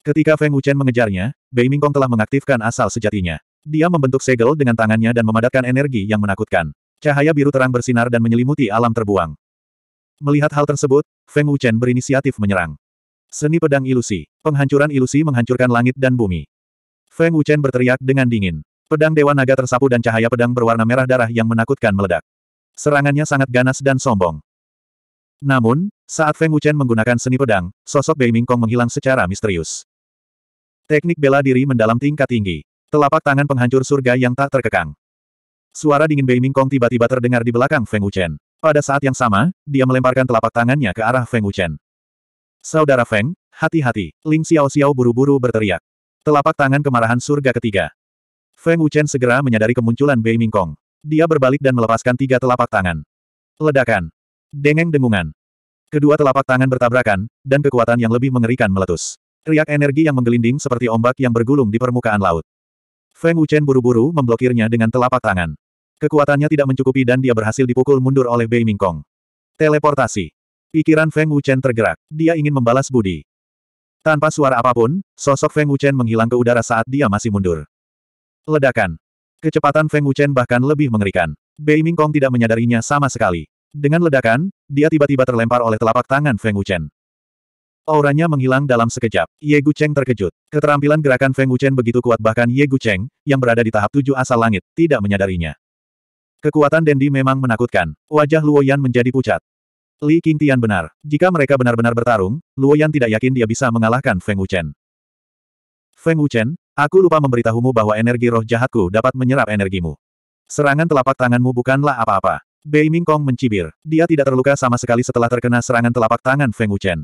Ketika Feng Wuchen mengejarnya, Bei Mingkong telah mengaktifkan asal sejatinya. Dia membentuk segel dengan tangannya dan memadatkan energi yang menakutkan. Cahaya biru terang bersinar dan menyelimuti alam terbuang. Melihat hal tersebut, Feng Wuchen berinisiatif menyerang. Seni pedang ilusi. Penghancuran ilusi menghancurkan langit dan bumi. Feng Wuchen berteriak dengan dingin. Pedang Dewa Naga tersapu dan cahaya pedang berwarna merah darah yang menakutkan meledak. Serangannya sangat ganas dan sombong. Namun, saat Feng Wuchen menggunakan seni pedang, sosok Bei Mingkong menghilang secara misterius. Teknik bela diri mendalam tingkat tinggi. Telapak tangan penghancur surga yang tak terkekang. Suara dingin Bei Mingkong tiba-tiba terdengar di belakang Feng Wuchen. Pada saat yang sama, dia melemparkan telapak tangannya ke arah Feng Wuchen. Saudara Feng, hati-hati, Ling Xiao Xiao buru-buru berteriak. Telapak tangan kemarahan surga ketiga. Feng Wuchen segera menyadari kemunculan Bei Mingkong. Dia berbalik dan melepaskan tiga telapak tangan. Ledakan. Dengeng dengungan. Kedua telapak tangan bertabrakan, dan kekuatan yang lebih mengerikan meletus. Riak energi yang menggelinding seperti ombak yang bergulung di permukaan laut. Feng Wuchen buru-buru memblokirnya dengan telapak tangan. Kekuatannya tidak mencukupi dan dia berhasil dipukul mundur oleh Bei Mingkong. Teleportasi. Pikiran Feng Wuchen tergerak. Dia ingin membalas budi. Tanpa suara apapun, sosok Feng Wuchen menghilang ke udara saat dia masih mundur. Ledakan. Kecepatan Feng Wuchen bahkan lebih mengerikan. Bei Mingkong tidak menyadarinya sama sekali. Dengan ledakan, dia tiba-tiba terlempar oleh telapak tangan Feng Wuchen. Auranya menghilang dalam sekejap. Ye Gucheng terkejut. Keterampilan gerakan Feng Wuchen begitu kuat bahkan Ye Gucheng, yang berada di tahap tujuh asal langit, tidak menyadarinya. Kekuatan Dendi memang menakutkan. Wajah Luo Yan menjadi pucat. Li Qingtian benar. Jika mereka benar-benar bertarung, Luo Yan tidak yakin dia bisa mengalahkan Feng Wuchen. Feng Wuchen, aku lupa memberitahumu bahwa energi roh jahatku dapat menyerap energimu. Serangan telapak tanganmu bukanlah apa-apa. Bei Mingkong mencibir. Dia tidak terluka sama sekali setelah terkena serangan telapak tangan Feng Wuchen.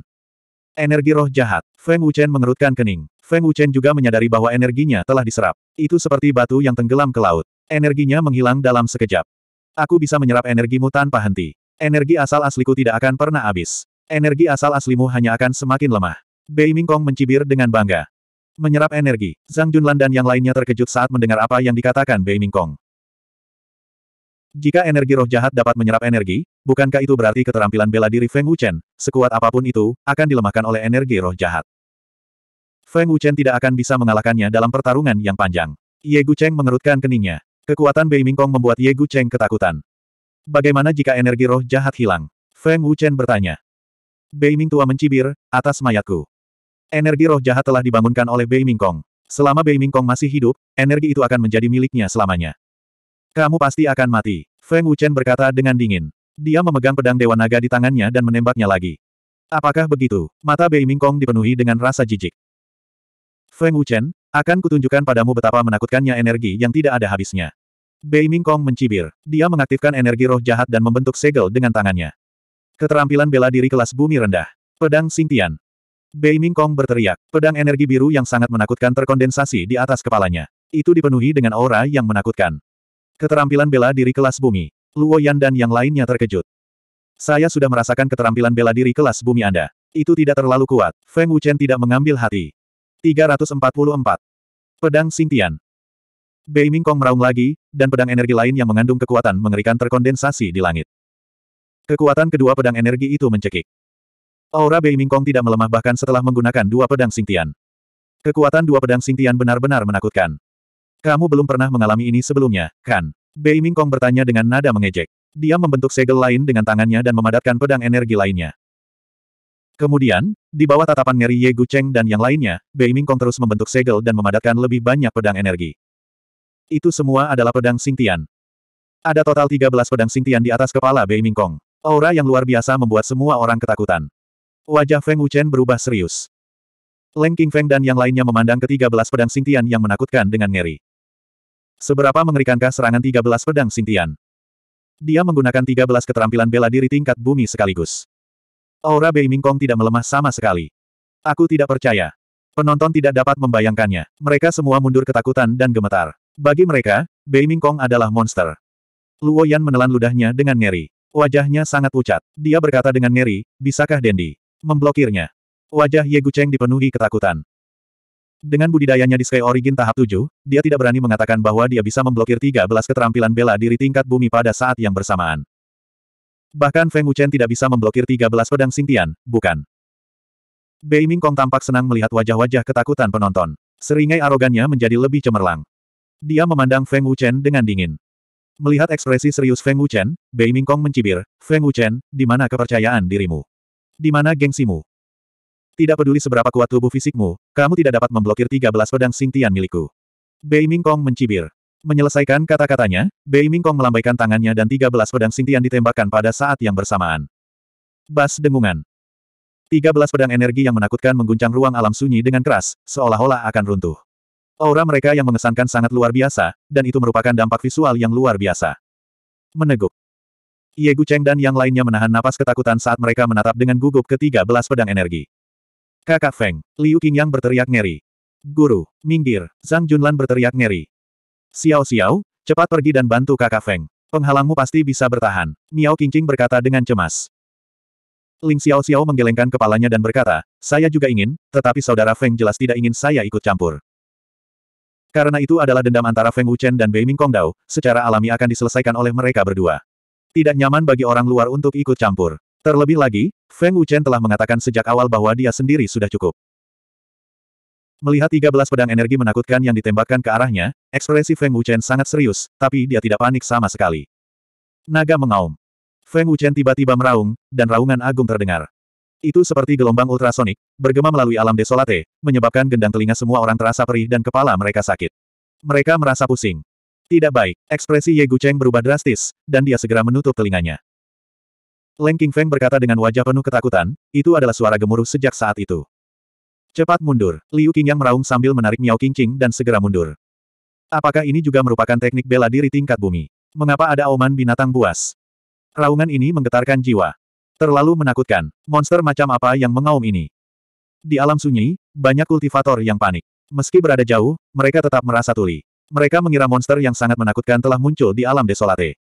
Energi roh jahat. Feng Wuchen mengerutkan kening. Feng Wuchen juga menyadari bahwa energinya telah diserap. Itu seperti batu yang tenggelam ke laut. Energinya menghilang dalam sekejap. Aku bisa menyerap energimu tanpa henti. Energi asal asliku tidak akan pernah habis. Energi asal aslimu hanya akan semakin lemah. Bei Mingkong mencibir dengan bangga. Menyerap energi, Zhang Junlan dan yang lainnya terkejut saat mendengar apa yang dikatakan Bei Mingkong. Jika energi roh jahat dapat menyerap energi, bukankah itu berarti keterampilan bela diri Feng Wuchen, sekuat apapun itu, akan dilemahkan oleh energi roh jahat? Feng Wuchen tidak akan bisa mengalahkannya dalam pertarungan yang panjang. Ye Cheng mengerutkan keningnya. Kekuatan Bei Mingkong membuat Ye Cheng ketakutan. Bagaimana jika energi roh jahat hilang? Feng Wuchen bertanya. Bei Ming tua mencibir, atas mayatku. Energi roh jahat telah dibangunkan oleh Bei Mingkong. Selama Bei Mingkong masih hidup, energi itu akan menjadi miliknya selamanya. Kamu pasti akan mati. Feng Wuchen berkata dengan dingin. Dia memegang pedang Dewa Naga di tangannya dan menembaknya lagi. Apakah begitu? Mata Bei Mingkong dipenuhi dengan rasa jijik. Feng Wuchen, akan kutunjukkan padamu betapa menakutkannya energi yang tidak ada habisnya. Bei Mingkong mencibir. Dia mengaktifkan energi roh jahat dan membentuk segel dengan tangannya. Keterampilan bela diri kelas bumi rendah. Pedang Singtian. Bei Mingkong berteriak. Pedang energi biru yang sangat menakutkan terkondensasi di atas kepalanya. Itu dipenuhi dengan aura yang menakutkan. Keterampilan bela diri kelas bumi. Luo Yan dan yang lainnya terkejut. Saya sudah merasakan keterampilan bela diri kelas bumi Anda. Itu tidak terlalu kuat. Feng Wuchen tidak mengambil hati. 344. Pedang sintian. Bei Mingkong meraung lagi, dan pedang energi lain yang mengandung kekuatan mengerikan terkondensasi di langit. Kekuatan kedua pedang energi itu mencekik. Aura Bei Mingkong tidak melemah bahkan setelah menggunakan dua pedang sintian. Kekuatan dua pedang sintian benar-benar menakutkan. Kamu belum pernah mengalami ini sebelumnya, kan? Bei Mingkong bertanya dengan nada mengejek. Dia membentuk segel lain dengan tangannya dan memadatkan pedang energi lainnya. Kemudian, di bawah tatapan Ngeri Ye Gu Cheng dan yang lainnya, Bei Mingkong terus membentuk segel dan memadatkan lebih banyak pedang energi. Itu semua adalah pedang Singtian. Ada total 13 pedang Singtian di atas kepala Bei Mingkong. Aura yang luar biasa membuat semua orang ketakutan. Wajah Feng Wuchen berubah serius. Leng Qingfeng dan yang lainnya memandang ke-13 pedang Singtian yang menakutkan dengan ngeri. Seberapa mengerikankah serangan 13 pedang Sintian? Dia menggunakan 13 keterampilan bela diri tingkat bumi sekaligus. Aura Bei Mingkong tidak melemah sama sekali. Aku tidak percaya. Penonton tidak dapat membayangkannya. Mereka semua mundur ketakutan dan gemetar. Bagi mereka, Bei Mingkong adalah monster. Luo Yan menelan ludahnya dengan ngeri. Wajahnya sangat pucat. Dia berkata dengan ngeri, bisakah Dendi? Memblokirnya. Wajah Ye Gucheng dipenuhi ketakutan. Dengan budidayanya di Sky Origin tahap 7, dia tidak berani mengatakan bahwa dia bisa memblokir 13 keterampilan bela diri tingkat bumi pada saat yang bersamaan. Bahkan Feng Wuchen tidak bisa memblokir 13 pedang sintian, bukan. Bei Mingkong tampak senang melihat wajah-wajah ketakutan penonton. Seringai arogannya menjadi lebih cemerlang. Dia memandang Feng Wuchen dengan dingin. Melihat ekspresi serius Feng Wuchen, Bei Mingkong mencibir, Feng Wuchen, di mana kepercayaan dirimu? Di mana gengsimu? Tidak peduli seberapa kuat tubuh fisikmu, kamu tidak dapat memblokir 13 pedang sintian milikku. Bei Mingkong mencibir. Menyelesaikan kata-katanya, Bei Mingkong melambaikan tangannya dan 13 pedang sintian ditembakkan pada saat yang bersamaan. Bas dengungan. 13 pedang energi yang menakutkan mengguncang ruang alam sunyi dengan keras, seolah-olah akan runtuh. Aura mereka yang mengesankan sangat luar biasa, dan itu merupakan dampak visual yang luar biasa. Meneguk. Ye Gu Cheng dan yang lainnya menahan napas ketakutan saat mereka menatap dengan gugup ke 13 pedang energi. Kakak Feng, Liu Qingyang berteriak ngeri. Guru, minggir, Zhang Junlan berteriak ngeri. Xiao Xiao, cepat pergi dan bantu kakak Feng. Penghalangmu pasti bisa bertahan, Miao Qingqing berkata dengan cemas. Ling Xiao Xiao menggelengkan kepalanya dan berkata, saya juga ingin, tetapi saudara Feng jelas tidak ingin saya ikut campur. Karena itu adalah dendam antara Feng Wuchen dan Bei Mingkong Dao, secara alami akan diselesaikan oleh mereka berdua. Tidak nyaman bagi orang luar untuk ikut campur. Terlebih lagi, Feng Wuchen telah mengatakan sejak awal bahwa dia sendiri sudah cukup. Melihat 13 pedang energi menakutkan yang ditembakkan ke arahnya, ekspresi Feng Wuchen sangat serius, tapi dia tidak panik sama sekali. Naga mengaum. Feng Wuchen tiba-tiba meraung, dan raungan agung terdengar. Itu seperti gelombang ultrasonik, bergema melalui alam desolate, menyebabkan gendang telinga semua orang terasa perih dan kepala mereka sakit. Mereka merasa pusing. Tidak baik, ekspresi Ye Gu Cheng berubah drastis, dan dia segera menutup telinganya. Leng King Feng berkata dengan wajah penuh ketakutan, itu adalah suara gemuruh sejak saat itu. Cepat mundur, Liu Qingyang meraung sambil menarik Miao King Qingqing dan segera mundur. Apakah ini juga merupakan teknik bela diri tingkat bumi? Mengapa ada auman binatang buas? Raungan ini menggetarkan jiwa. Terlalu menakutkan, monster macam apa yang mengaum ini? Di alam sunyi, banyak kultivator yang panik. Meski berada jauh, mereka tetap merasa tuli. Mereka mengira monster yang sangat menakutkan telah muncul di alam desolate.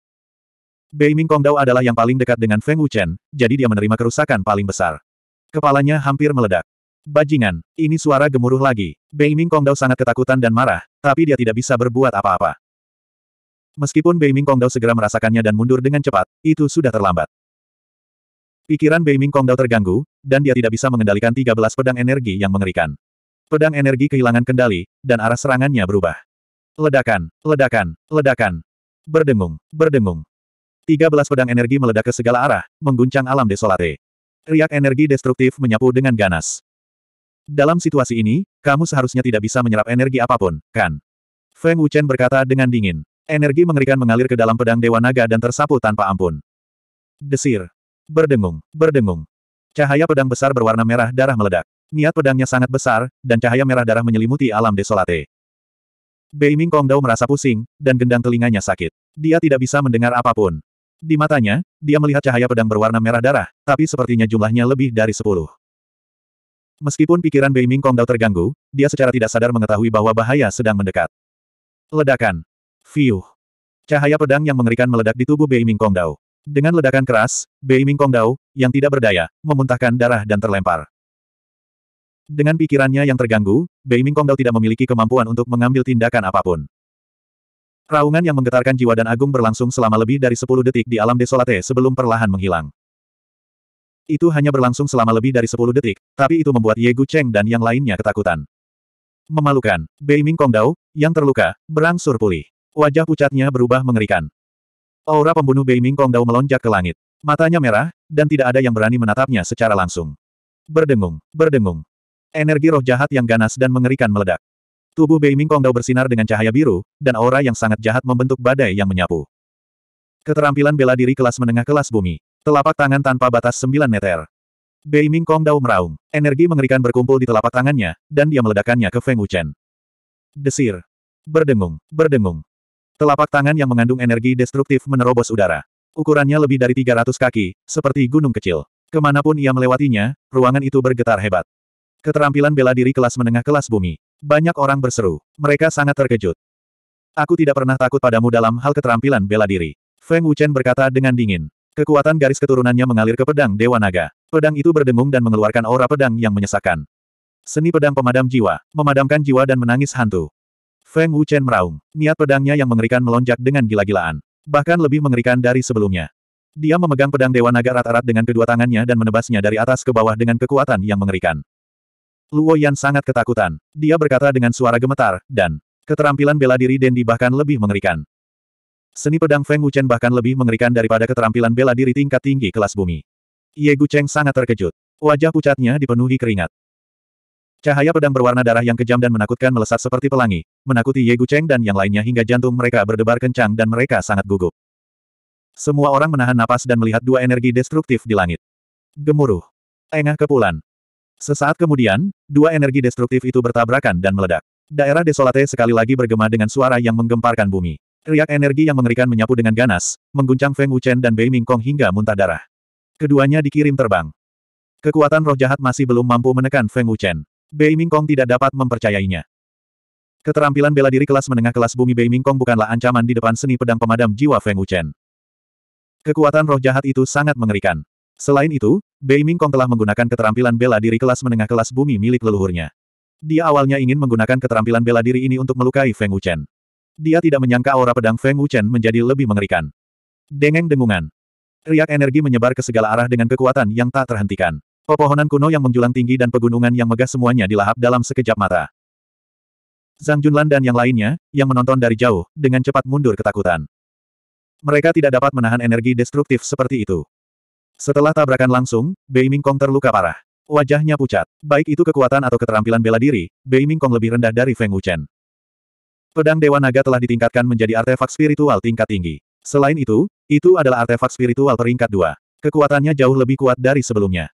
Bei Ming Kongdao adalah yang paling dekat dengan Feng Wuchen, jadi dia menerima kerusakan paling besar. Kepalanya hampir meledak. Bajingan, ini suara gemuruh lagi. Bei Ming Kongdao sangat ketakutan dan marah, tapi dia tidak bisa berbuat apa-apa. Meskipun Bei Ming Kongdao segera merasakannya dan mundur dengan cepat, itu sudah terlambat. Pikiran Bei Ming Kongdao terganggu, dan dia tidak bisa mengendalikan 13 pedang energi yang mengerikan. Pedang energi kehilangan kendali, dan arah serangannya berubah. Ledakan, ledakan, ledakan. Berdengung, berdengung. 13 pedang energi meledak ke segala arah, mengguncang alam desolate. Riak energi destruktif menyapu dengan ganas. Dalam situasi ini, kamu seharusnya tidak bisa menyerap energi apapun, kan? Feng Wuchen berkata dengan dingin. Energi mengerikan mengalir ke dalam pedang Dewa Naga dan tersapu tanpa ampun. Desir. Berdengung, berdengung. Cahaya pedang besar berwarna merah darah meledak. Niat pedangnya sangat besar, dan cahaya merah darah menyelimuti alam desolate. Bei Beiming Dao merasa pusing, dan gendang telinganya sakit. Dia tidak bisa mendengar apapun. Di matanya, dia melihat cahaya pedang berwarna merah darah, tapi sepertinya jumlahnya lebih dari sepuluh. Meskipun pikiran Bei Ming Dao terganggu, dia secara tidak sadar mengetahui bahwa bahaya sedang mendekat. Ledakan. Fiuh. Cahaya pedang yang mengerikan meledak di tubuh Bei Ming Dao. Dengan ledakan keras, Bei Ming Dao yang tidak berdaya, memuntahkan darah dan terlempar. Dengan pikirannya yang terganggu, Bei Ming Dao tidak memiliki kemampuan untuk mengambil tindakan apapun. Raungan yang menggetarkan jiwa dan agung berlangsung selama lebih dari 10 detik di alam desolate sebelum perlahan menghilang. Itu hanya berlangsung selama lebih dari 10 detik, tapi itu membuat Ye Gu Cheng dan yang lainnya ketakutan. Memalukan, Bei Ming Kong Dao, yang terluka, berangsur pulih. Wajah pucatnya berubah mengerikan. Aura pembunuh Bei Ming Kong Dao melonjak ke langit. Matanya merah, dan tidak ada yang berani menatapnya secara langsung. Berdengung, berdengung. Energi roh jahat yang ganas dan mengerikan meledak. Tubuh Bei Beiming Dao bersinar dengan cahaya biru, dan aura yang sangat jahat membentuk badai yang menyapu. Keterampilan bela diri kelas menengah kelas bumi. Telapak tangan tanpa batas 9 meter. Bei Beiming Dao meraung. Energi mengerikan berkumpul di telapak tangannya, dan dia meledakannya ke Feng Wuchen. Desir. Berdengung, berdengung. Telapak tangan yang mengandung energi destruktif menerobos udara. Ukurannya lebih dari 300 kaki, seperti gunung kecil. Kemanapun ia melewatinya, ruangan itu bergetar hebat. Keterampilan bela diri kelas menengah kelas bumi. Banyak orang berseru. Mereka sangat terkejut. Aku tidak pernah takut padamu dalam hal keterampilan bela diri. Feng Wuchen berkata dengan dingin. Kekuatan garis keturunannya mengalir ke pedang Dewa Naga. Pedang itu berdengung dan mengeluarkan aura pedang yang menyesakkan. Seni pedang pemadam jiwa, memadamkan jiwa dan menangis hantu. Feng Wuchen meraung. Niat pedangnya yang mengerikan melonjak dengan gila-gilaan. Bahkan lebih mengerikan dari sebelumnya. Dia memegang pedang Dewa Naga rata-rata dengan kedua tangannya dan menebasnya dari atas ke bawah dengan kekuatan yang mengerikan. Luo Yan sangat ketakutan. Dia berkata dengan suara gemetar, dan keterampilan bela diri Dendi bahkan lebih mengerikan. Seni pedang Feng Wuchen bahkan lebih mengerikan daripada keterampilan bela diri tingkat tinggi kelas bumi. Ye Gucheng sangat terkejut. Wajah pucatnya dipenuhi keringat. Cahaya pedang berwarna darah yang kejam dan menakutkan melesat seperti pelangi, menakuti Ye Gucheng dan yang lainnya hingga jantung mereka berdebar kencang dan mereka sangat gugup. Semua orang menahan napas dan melihat dua energi destruktif di langit. Gemuruh. Engah kepulan. Sesaat kemudian, dua energi destruktif itu bertabrakan dan meledak. Daerah desolate sekali lagi bergema dengan suara yang menggemparkan bumi. Riak energi yang mengerikan menyapu dengan ganas, mengguncang Feng Wuchen dan Bei Mingkong hingga muntah darah. Keduanya dikirim terbang. Kekuatan roh jahat masih belum mampu menekan Feng Wuchen. Bei Mingkong tidak dapat mempercayainya. Keterampilan bela diri kelas menengah kelas bumi Bei Mingkong bukanlah ancaman di depan seni pedang pemadam jiwa Feng Wuchen. Kekuatan roh jahat itu sangat mengerikan. Selain itu, Bei Mingkong telah menggunakan keterampilan bela diri kelas menengah kelas bumi milik leluhurnya. Dia awalnya ingin menggunakan keterampilan bela diri ini untuk melukai Feng Wuchen. Dia tidak menyangka aura pedang Feng Wuchen menjadi lebih mengerikan. Dengeng dengungan. Riak energi menyebar ke segala arah dengan kekuatan yang tak terhentikan. Pepohonan kuno yang menjulang tinggi dan pegunungan yang megah semuanya dilahap dalam sekejap mata. Zhang Junlan dan yang lainnya, yang menonton dari jauh, dengan cepat mundur ketakutan. Mereka tidak dapat menahan energi destruktif seperti itu. Setelah tabrakan langsung, Bei Mingkong terluka parah. Wajahnya pucat. Baik itu kekuatan atau keterampilan bela diri, Bei Mingkong lebih rendah dari Feng Wuchen. Pedang Dewa Naga telah ditingkatkan menjadi artefak spiritual tingkat tinggi. Selain itu, itu adalah artefak spiritual peringkat dua. Kekuatannya jauh lebih kuat dari sebelumnya.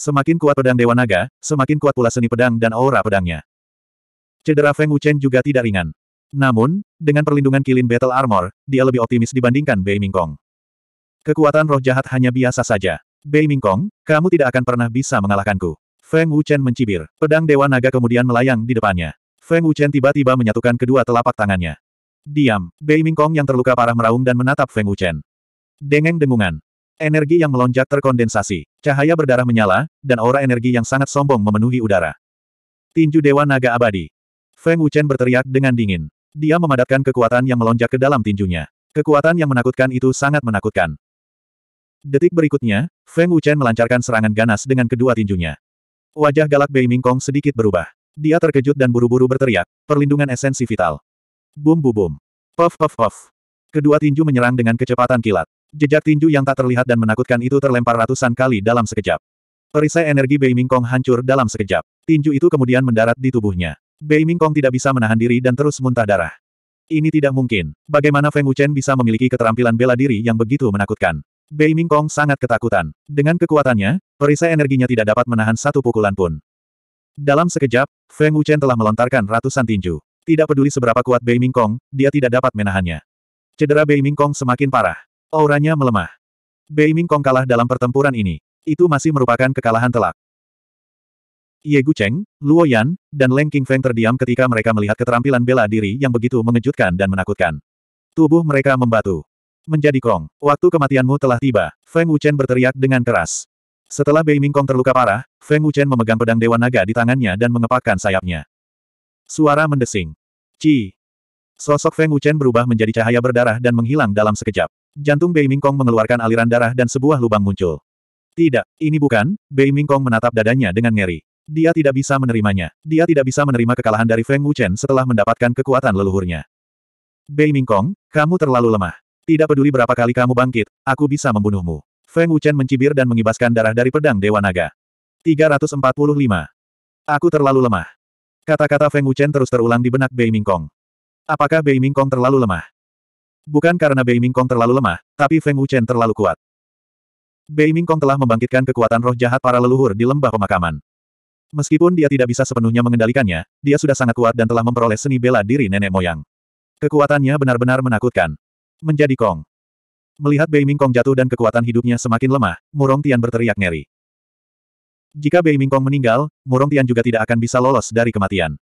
Semakin kuat pedang Dewa Naga, semakin kuat pula seni pedang dan aura pedangnya. Cedera Feng Wuchen juga tidak ringan. Namun, dengan perlindungan kilin Battle Armor, dia lebih optimis dibandingkan Bei Mingkong. Kekuatan roh jahat hanya biasa saja. Bei Mingkong, kamu tidak akan pernah bisa mengalahkanku. Feng Wuchen mencibir. Pedang Dewa Naga kemudian melayang di depannya. Feng Wuchen tiba-tiba menyatukan kedua telapak tangannya. Diam. Bei Mingkong yang terluka parah meraung dan menatap Feng Wuchen. Dengeng dengungan. Energi yang melonjak terkondensasi. Cahaya berdarah menyala, dan aura energi yang sangat sombong memenuhi udara. Tinju Dewa Naga Abadi. Feng Wuchen berteriak dengan dingin. Dia memadatkan kekuatan yang melonjak ke dalam tinjunya. Kekuatan yang menakutkan itu sangat menakutkan. Detik berikutnya, Feng Wuchen melancarkan serangan ganas dengan kedua tinjunya. Wajah galak Bei Mingkong sedikit berubah. Dia terkejut dan buru-buru berteriak, perlindungan esensi vital. Boom, bu bum. Puff puff puff. Kedua tinju menyerang dengan kecepatan kilat. Jejak tinju yang tak terlihat dan menakutkan itu terlempar ratusan kali dalam sekejap. Perisai energi Bei Mingkong hancur dalam sekejap. Tinju itu kemudian mendarat di tubuhnya. Bei Mingkong tidak bisa menahan diri dan terus muntah darah. Ini tidak mungkin. Bagaimana Feng Wuchen bisa memiliki keterampilan bela diri yang begitu menakutkan? Bei Mingkong sangat ketakutan. Dengan kekuatannya, perisai energinya tidak dapat menahan satu pukulan pun. Dalam sekejap, Feng Wuchen telah melontarkan ratusan tinju. Tidak peduli seberapa kuat Bei Mingkong, dia tidak dapat menahannya. Cedera Bei Mingkong semakin parah. Auranya melemah. Bei Mingkong kalah dalam pertempuran ini. Itu masih merupakan kekalahan telak. Ye Cheng, Luo Yan, dan Leng King Feng terdiam ketika mereka melihat keterampilan bela diri yang begitu mengejutkan dan menakutkan. Tubuh mereka membatu. Menjadi krong. Waktu kematianmu telah tiba. Feng Wuchen berteriak dengan keras. Setelah Bei Mingkong terluka parah, Feng Wuchen memegang pedang Dewa Naga di tangannya dan mengepakkan sayapnya. Suara mendesing. Ci. Sosok Feng Wuchen berubah menjadi cahaya berdarah dan menghilang dalam sekejap. Jantung Bei Mingkong mengeluarkan aliran darah dan sebuah lubang muncul. Tidak, ini bukan, Bei Mingkong menatap dadanya dengan ngeri. Dia tidak bisa menerimanya. Dia tidak bisa menerima kekalahan dari Feng Wuchen setelah mendapatkan kekuatan leluhurnya. Bei Mingkong, kamu terlalu lemah. Tidak peduli berapa kali kamu bangkit, aku bisa membunuhmu. Feng Wuchen mencibir dan mengibaskan darah dari pedang Dewa Naga. 345. Aku terlalu lemah. Kata-kata Feng Wuchen terus terulang di benak Bei Mingkong. Apakah Bei Mingkong terlalu lemah? Bukan karena Bei Mingkong terlalu lemah, tapi Feng Wuchen terlalu kuat. Bei Mingkong telah membangkitkan kekuatan roh jahat para leluhur di lembah pemakaman. Meskipun dia tidak bisa sepenuhnya mengendalikannya, dia sudah sangat kuat dan telah memperoleh seni bela diri nenek moyang. Kekuatannya benar-benar menakutkan. Menjadi Kong. Melihat Bei Mingkong jatuh dan kekuatan hidupnya semakin lemah, Murong Tian berteriak ngeri. Jika Bei Mingkong meninggal, Murong Tian juga tidak akan bisa lolos dari kematian.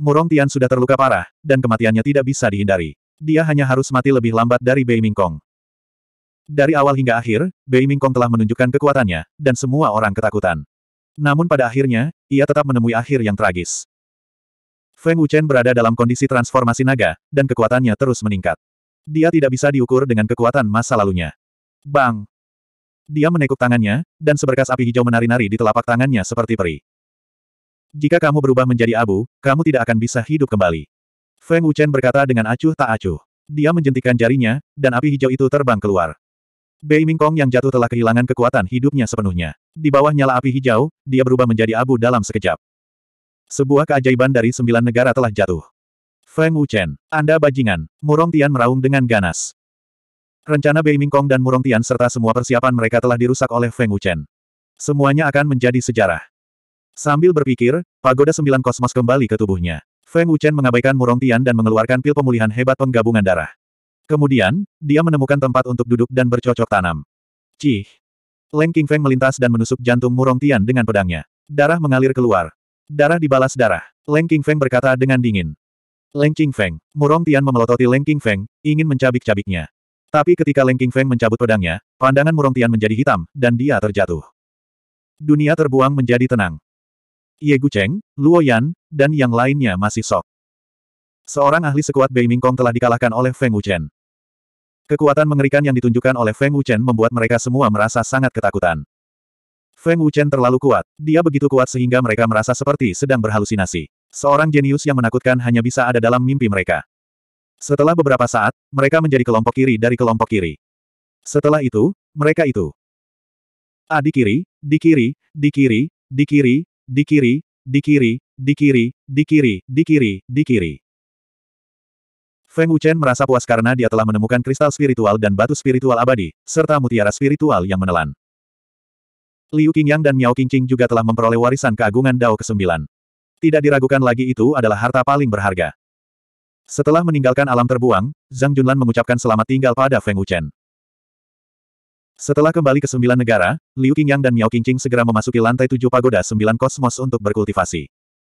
Murong Tian sudah terluka parah, dan kematiannya tidak bisa dihindari. Dia hanya harus mati lebih lambat dari Bei Mingkong. Dari awal hingga akhir, Bei Mingkong telah menunjukkan kekuatannya, dan semua orang ketakutan. Namun pada akhirnya, ia tetap menemui akhir yang tragis. Feng Wuchen berada dalam kondisi transformasi naga, dan kekuatannya terus meningkat. Dia tidak bisa diukur dengan kekuatan masa lalunya. Bang! Dia menekuk tangannya, dan seberkas api hijau menari-nari di telapak tangannya seperti peri. Jika kamu berubah menjadi abu, kamu tidak akan bisa hidup kembali. Feng Wuchen berkata dengan acuh tak acuh. Dia menjentikan jarinya, dan api hijau itu terbang keluar. Bei Mingkong yang jatuh telah kehilangan kekuatan hidupnya sepenuhnya. Di bawah nyala api hijau, dia berubah menjadi abu dalam sekejap. Sebuah keajaiban dari sembilan negara telah jatuh. Feng Wuchen, Anda bajingan, Murong Tian meraung dengan ganas. Rencana Bei Mingkong dan Murong Tian serta semua persiapan mereka telah dirusak oleh Feng Wuchen. Semuanya akan menjadi sejarah. Sambil berpikir, pagoda sembilan kosmos kembali ke tubuhnya. Feng Wuchen mengabaikan Murong Tian dan mengeluarkan pil pemulihan hebat penggabungan darah. Kemudian, dia menemukan tempat untuk duduk dan bercocok tanam. Cih! Leng Feng melintas dan menusuk jantung Murong Tian dengan pedangnya. Darah mengalir keluar. Darah dibalas darah. Leng Feng berkata dengan dingin. Leng Feng, Murong Tian memelototi Leng Feng, ingin mencabik-cabiknya. Tapi ketika Leng Feng mencabut pedangnya, pandangan Murong Tian menjadi hitam, dan dia terjatuh. Dunia terbuang menjadi tenang. Ye Cheng, Luo Yan, dan yang lainnya masih sok. Seorang ahli sekuat Bei Kong telah dikalahkan oleh Feng Wuchen. Kekuatan mengerikan yang ditunjukkan oleh Feng Wuchen membuat mereka semua merasa sangat ketakutan. Feng Wuchen terlalu kuat, dia begitu kuat sehingga mereka merasa seperti sedang berhalusinasi. Seorang jenius yang menakutkan hanya bisa ada dalam mimpi mereka. Setelah beberapa saat, mereka menjadi kelompok kiri dari kelompok kiri. Setelah itu, mereka itu. A di kiri, di kiri, di kiri, di kiri, di kiri, di kiri, di kiri, di kiri, di kiri, di kiri. Feng Wuchen merasa puas karena dia telah menemukan kristal spiritual dan batu spiritual abadi, serta mutiara spiritual yang menelan. Liu Qingyang dan Miao Qingqing juga telah memperoleh warisan keagungan Dao ke-9. Tidak diragukan lagi itu adalah harta paling berharga. Setelah meninggalkan alam terbuang, Zhang Junlan mengucapkan selamat tinggal pada Feng Wuchen. Setelah kembali ke sembilan negara, Liu Qingyang dan Miao Qingqing segera memasuki lantai tujuh pagoda sembilan kosmos untuk berkultivasi.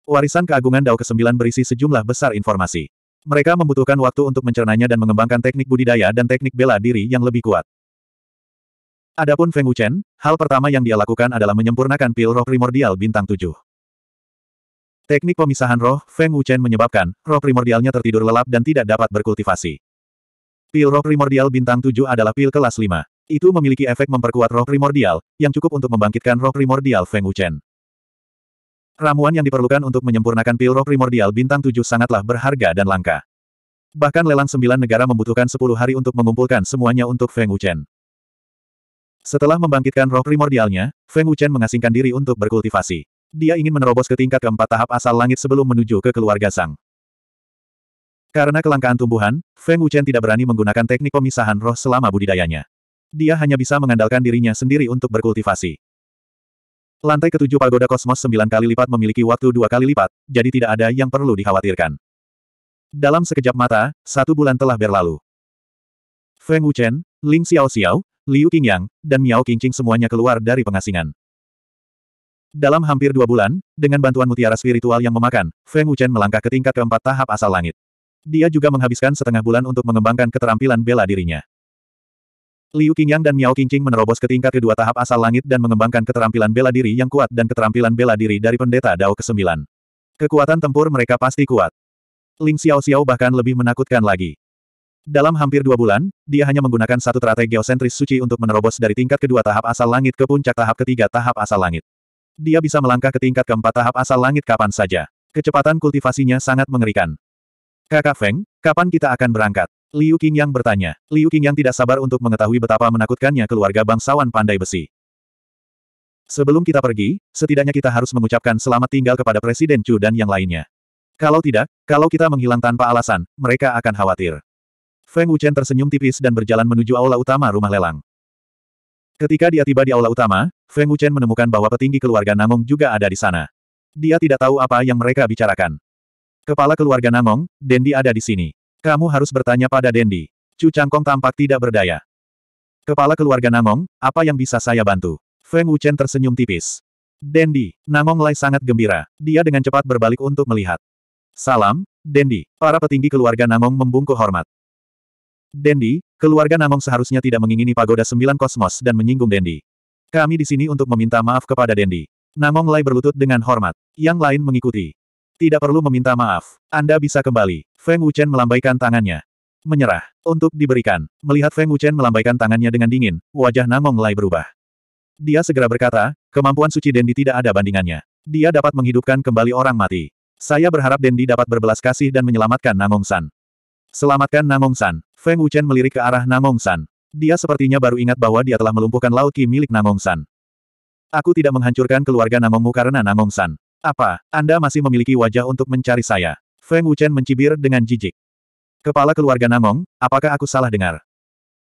Warisan keagungan Dao ke-9 berisi sejumlah besar informasi. Mereka membutuhkan waktu untuk mencernanya dan mengembangkan teknik budidaya dan teknik bela diri yang lebih kuat. Adapun Feng Wuchen, hal pertama yang dia lakukan adalah menyempurnakan pil roh primordial bintang tujuh. Teknik pemisahan roh, Feng Wuchen menyebabkan, roh primordialnya tertidur lelap dan tidak dapat berkultivasi. Pil roh primordial bintang 7 adalah pil kelas 5. Itu memiliki efek memperkuat roh primordial, yang cukup untuk membangkitkan roh primordial Feng Wuchen. Ramuan yang diperlukan untuk menyempurnakan pil roh primordial bintang 7 sangatlah berharga dan langka. Bahkan lelang sembilan negara membutuhkan sepuluh hari untuk mengumpulkan semuanya untuk Feng Wuchen. Setelah membangkitkan roh primordialnya, Feng Wuchen mengasingkan diri untuk berkultivasi. Dia ingin menerobos ke tingkat keempat tahap asal langit sebelum menuju ke keluarga Sang. Karena kelangkaan tumbuhan, Feng Wuchen tidak berani menggunakan teknik pemisahan roh selama budidayanya. Dia hanya bisa mengandalkan dirinya sendiri untuk berkultivasi. Lantai ketujuh pagoda kosmos sembilan kali lipat memiliki waktu dua kali lipat, jadi tidak ada yang perlu dikhawatirkan. Dalam sekejap mata, satu bulan telah berlalu. Feng Wuchen, Ling Xiao Xiao, Liu Qingyang, dan Miao Qingqing semuanya keluar dari pengasingan. Dalam hampir dua bulan, dengan bantuan mutiara spiritual yang memakan, Feng Wuchen melangkah ke tingkat keempat tahap asal langit. Dia juga menghabiskan setengah bulan untuk mengembangkan keterampilan bela dirinya. Liu Qingyang dan Miao Qingqing menerobos ke tingkat kedua tahap asal langit dan mengembangkan keterampilan bela diri yang kuat dan keterampilan bela diri dari pendeta Dao ke-9. Kekuatan tempur mereka pasti kuat. Ling Xiao Xiaoxiao bahkan lebih menakutkan lagi. Dalam hampir dua bulan, dia hanya menggunakan satu teratai geosentris suci untuk menerobos dari tingkat kedua tahap asal langit ke puncak tahap ketiga tahap asal langit. Dia bisa melangkah ke tingkat keempat tahap asal langit kapan saja. Kecepatan kultivasinya sangat mengerikan. Kakak Feng, kapan kita akan berangkat? Liu yang bertanya. Liu yang tidak sabar untuk mengetahui betapa menakutkannya keluarga bangsawan pandai besi. Sebelum kita pergi, setidaknya kita harus mengucapkan selamat tinggal kepada Presiden Chu dan yang lainnya. Kalau tidak, kalau kita menghilang tanpa alasan, mereka akan khawatir. Feng Wuchen tersenyum tipis dan berjalan menuju aula utama rumah lelang. Ketika dia tiba di aula utama, Feng Wuchen menemukan bahwa petinggi keluarga Namong juga ada di sana. Dia tidak tahu apa yang mereka bicarakan. Kepala keluarga Namong, Dendi ada di sini. Kamu harus bertanya pada Dendi. Chu Changkong tampak tidak berdaya. Kepala keluarga Namong, apa yang bisa saya bantu? Feng Wuchen tersenyum tipis. Dendi, Namong Lai sangat gembira. Dia dengan cepat berbalik untuk melihat. Salam, Dendi. Para petinggi keluarga Namong membungkuk hormat. Dendi, keluarga Namong seharusnya tidak mengingini pagoda sembilan kosmos dan menyinggung Dendi. Kami di sini untuk meminta maaf kepada Dendi. Namong Lai berlutut dengan hormat. Yang lain mengikuti. Tidak perlu meminta maaf. Anda bisa kembali. Feng Wuchen melambaikan tangannya. Menyerah. Untuk diberikan. Melihat Feng Wuchen melambaikan tangannya dengan dingin, wajah Namong Lai berubah. Dia segera berkata, kemampuan suci Dendi tidak ada bandingannya. Dia dapat menghidupkan kembali orang mati. Saya berharap Dendi dapat berbelas kasih dan menyelamatkan Namong San. Selamatkan Namong San. Feng Wuchen melirik ke arah Namong San. Dia sepertinya baru ingat bahwa dia telah melumpuhkan laut Qi milik Namong San. Aku tidak menghancurkan keluarga Namongmu karena Namong San. Apa, Anda masih memiliki wajah untuk mencari saya? Feng Wuchen mencibir dengan jijik. Kepala keluarga Namong, apakah aku salah dengar?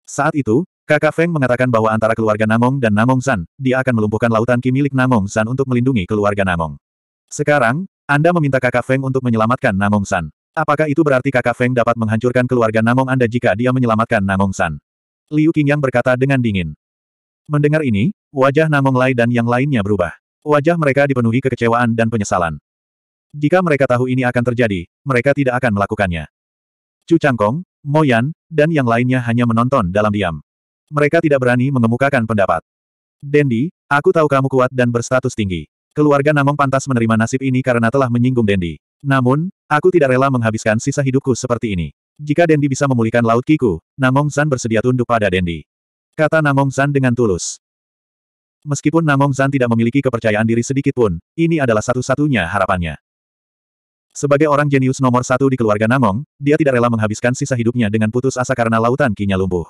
Saat itu, kakak Feng mengatakan bahwa antara keluarga Namong dan Namong San, dia akan melumpuhkan lautan Qi milik Namong San untuk melindungi keluarga Namong. Sekarang, Anda meminta kakak Feng untuk menyelamatkan Namong San. Apakah itu berarti kakak Feng dapat menghancurkan keluarga Namong Anda jika dia menyelamatkan Namong San? Liu Qingyang berkata dengan dingin. Mendengar ini, wajah Namong Lai dan yang lainnya berubah. Wajah mereka dipenuhi kekecewaan dan penyesalan. Jika mereka tahu ini akan terjadi, mereka tidak akan melakukannya. Chu Changkong, Mo Yan, dan yang lainnya hanya menonton dalam diam. Mereka tidak berani mengemukakan pendapat. Dendi, aku tahu kamu kuat dan berstatus tinggi. Keluarga Namong pantas menerima nasib ini karena telah menyinggung Dendi. Namun, aku tidak rela menghabiskan sisa hidupku seperti ini. Jika Dendi bisa memulihkan Laut Kiku, Namong San bersedia tunduk pada Dendi. Kata Namong San dengan tulus. Meskipun Namong San tidak memiliki kepercayaan diri sedikit pun, ini adalah satu-satunya harapannya. Sebagai orang jenius nomor satu di keluarga Namong, dia tidak rela menghabiskan sisa hidupnya dengan putus asa karena lautan kinya lumpuh.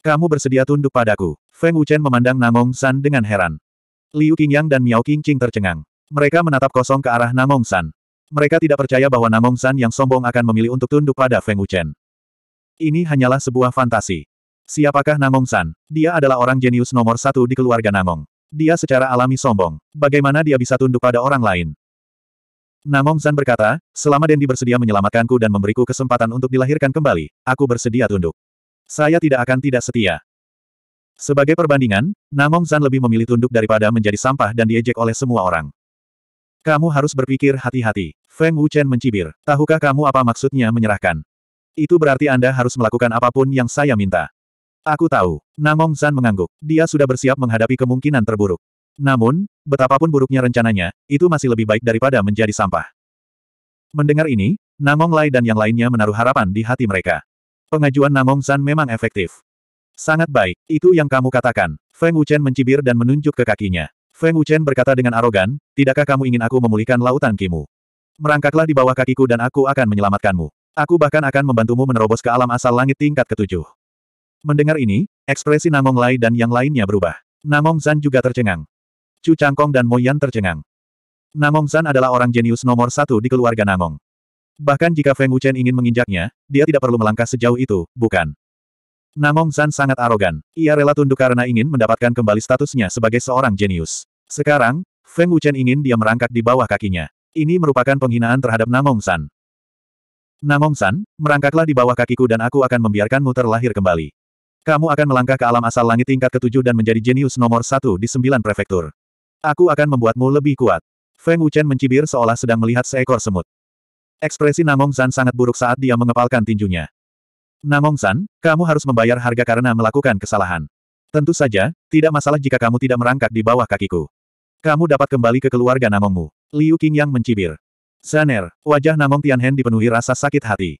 Kamu bersedia tunduk padaku. Feng Wuchen memandang Namong San dengan heran. Liu Qingyang dan Miao Qingqing tercengang. Mereka menatap kosong ke arah Namong San. Mereka tidak percaya bahwa Namong San yang sombong akan memilih untuk tunduk pada Feng Wuchen. Ini hanyalah sebuah fantasi. Siapakah Namong San? Dia adalah orang jenius nomor satu di keluarga Namong. Dia secara alami sombong. Bagaimana dia bisa tunduk pada orang lain? Namong San berkata, selama Dendi bersedia menyelamatkanku dan memberiku kesempatan untuk dilahirkan kembali, aku bersedia tunduk. Saya tidak akan tidak setia. Sebagai perbandingan, Namong San lebih memilih tunduk daripada menjadi sampah dan diejek oleh semua orang. Kamu harus berpikir hati-hati. Feng Wuchen mencibir. Tahukah kamu apa maksudnya menyerahkan? Itu berarti Anda harus melakukan apapun yang saya minta. Aku tahu. Namong San mengangguk. Dia sudah bersiap menghadapi kemungkinan terburuk. Namun, betapapun buruknya rencananya, itu masih lebih baik daripada menjadi sampah. Mendengar ini, Namong Lai dan yang lainnya menaruh harapan di hati mereka. Pengajuan Namong San memang efektif. Sangat baik, itu yang kamu katakan. Feng Wuchen mencibir dan menunjuk ke kakinya. Feng Wuchen berkata dengan arogan, tidakkah kamu ingin aku memulihkan lautan kimu? Merangkaklah di bawah kakiku dan aku akan menyelamatkanmu. Aku bahkan akan membantumu menerobos ke alam asal langit tingkat ketujuh. Mendengar ini, ekspresi Namong Lai dan yang lainnya berubah. Namong Zan juga tercengang. Chu Changkong dan Moyan tercengang. Namong Zan adalah orang jenius nomor satu di keluarga Namong. Bahkan jika Feng Wuchen ingin menginjaknya, dia tidak perlu melangkah sejauh itu, bukan? Namong San sangat arogan. Ia rela tunduk karena ingin mendapatkan kembali statusnya sebagai seorang jenius. Sekarang, Feng Wuchen ingin dia merangkak di bawah kakinya. Ini merupakan penghinaan terhadap Namong San. Namong San, merangkaklah di bawah kakiku dan aku akan membiarkanmu terlahir kembali. Kamu akan melangkah ke alam asal langit tingkat ketujuh dan menjadi jenius nomor satu di sembilan prefektur. Aku akan membuatmu lebih kuat. Feng Wuchen mencibir seolah sedang melihat seekor semut. Ekspresi Namong San sangat buruk saat dia mengepalkan tinjunya. Namong-san, kamu harus membayar harga karena melakukan kesalahan. Tentu saja, tidak masalah jika kamu tidak merangkak di bawah kakiku. Kamu dapat kembali ke keluarga Namongmu. Liu yang mencibir. Zaner, wajah Namong Tianhen dipenuhi rasa sakit hati.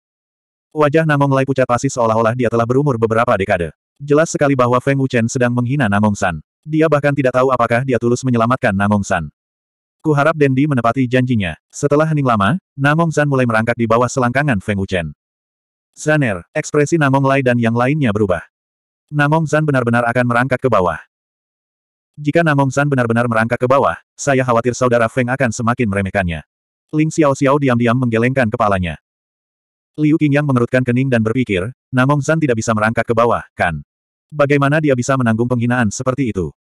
Wajah Namong Lai pucat pasi seolah-olah dia telah berumur beberapa dekade. Jelas sekali bahwa Feng Wuchen sedang menghina Namong San. Dia bahkan tidak tahu apakah dia tulus menyelamatkan Namong San. Kuharap Dendi menepati janjinya. Setelah hening lama, Namong San mulai merangkak di bawah selangkangan Feng Wuchen. Zaner, ekspresi Namong Lai dan yang lainnya berubah. Namong Zan benar-benar akan merangkak ke bawah. Jika Namong Zan benar-benar merangkak ke bawah, saya khawatir saudara Feng akan semakin meremehkannya. Ling Xiao Xiao diam-diam menggelengkan kepalanya. Liu Qingyang mengerutkan kening dan berpikir, Namong Zan tidak bisa merangkak ke bawah, kan? Bagaimana dia bisa menanggung penghinaan seperti itu?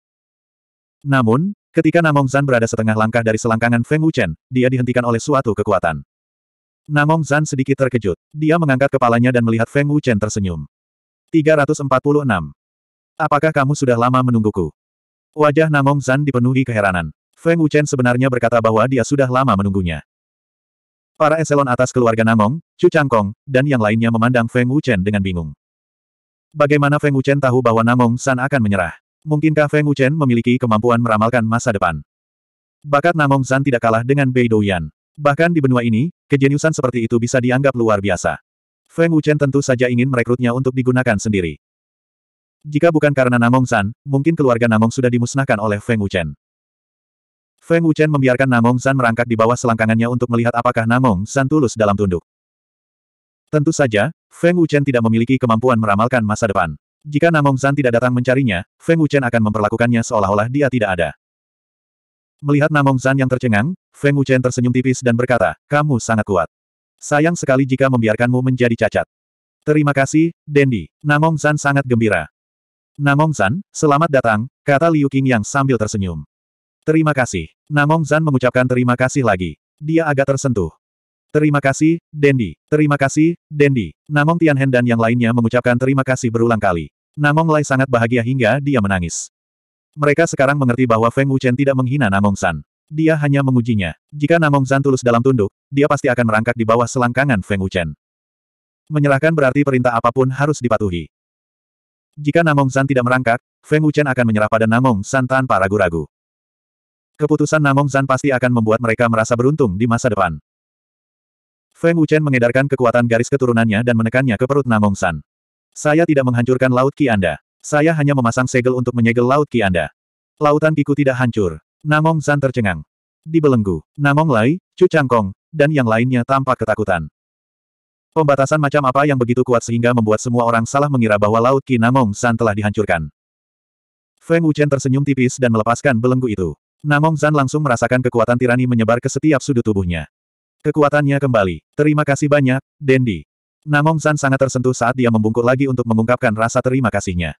Namun, ketika Namong Zan berada setengah langkah dari selangkangan Feng Wuchen, dia dihentikan oleh suatu kekuatan. Namong Zan sedikit terkejut. Dia mengangkat kepalanya dan melihat Feng Wuchen tersenyum. 346. Apakah kamu sudah lama menungguku? Wajah Namong Zan dipenuhi keheranan. Feng Wuchen sebenarnya berkata bahwa dia sudah lama menunggunya. Para eselon atas keluarga Namong, Chu Changkong, dan yang lainnya memandang Feng Wuchen dengan bingung. Bagaimana Feng Wuchen tahu bahwa Namong San akan menyerah? Mungkinkah Feng Wuchen memiliki kemampuan meramalkan masa depan? Bakat Namong San tidak kalah dengan Bei Douyan. Bahkan di benua ini, kejeniusan seperti itu bisa dianggap luar biasa. Feng Wuchen tentu saja ingin merekrutnya untuk digunakan sendiri. Jika bukan karena Namong San, mungkin keluarga Namong sudah dimusnahkan oleh Feng Wuchen. Feng Wuchen membiarkan Namong San merangkak di bawah selangkangannya untuk melihat apakah Namong San tulus dalam tunduk. Tentu saja, Feng Wuchen tidak memiliki kemampuan meramalkan masa depan. Jika Namong San tidak datang mencarinya, Feng Wuchen akan memperlakukannya seolah-olah dia tidak ada. Melihat Namong Zan yang tercengang, Feng Wuchen tersenyum tipis dan berkata, kamu sangat kuat. Sayang sekali jika membiarkanmu menjadi cacat. Terima kasih, Dendi. Namong Zan sangat gembira. Namong Zan, selamat datang, kata Liu Qing yang sambil tersenyum. Terima kasih. Namong Zan mengucapkan terima kasih lagi. Dia agak tersentuh. Terima kasih, Dendi. Terima kasih, Dendi. Namong Tianhen dan yang lainnya mengucapkan terima kasih berulang kali. Namong Lai sangat bahagia hingga dia menangis. Mereka sekarang mengerti bahwa Feng Wuchen tidak menghina Namong San. Dia hanya mengujinya. Jika Namong San tulus dalam tunduk, dia pasti akan merangkak di bawah selangkangan Feng Wuchen. Menyerahkan berarti perintah apapun harus dipatuhi. Jika Namong San tidak merangkak, Feng Wuchen akan menyerah pada Namong San tanpa ragu-ragu. Keputusan Namong San pasti akan membuat mereka merasa beruntung di masa depan. Feng Wuchen mengedarkan kekuatan garis keturunannya dan menekannya ke perut Namong San. Saya tidak menghancurkan laut Ki Anda. Saya hanya memasang segel untuk menyegel Laut Ki Anda. Lautan Kiku tidak hancur. Namong Zan tercengang. Dibelenggu. Namong Lai, Cu Changkong, dan yang lainnya tampak ketakutan. Pembatasan macam apa yang begitu kuat sehingga membuat semua orang salah mengira bahwa Laut Ki Namong Zan telah dihancurkan. Feng Wuchen tersenyum tipis dan melepaskan belenggu itu. Namong Zan langsung merasakan kekuatan tirani menyebar ke setiap sudut tubuhnya. Kekuatannya kembali. Terima kasih banyak, Dendi. Namong Zan sangat tersentuh saat dia membungkuk lagi untuk mengungkapkan rasa terima kasihnya.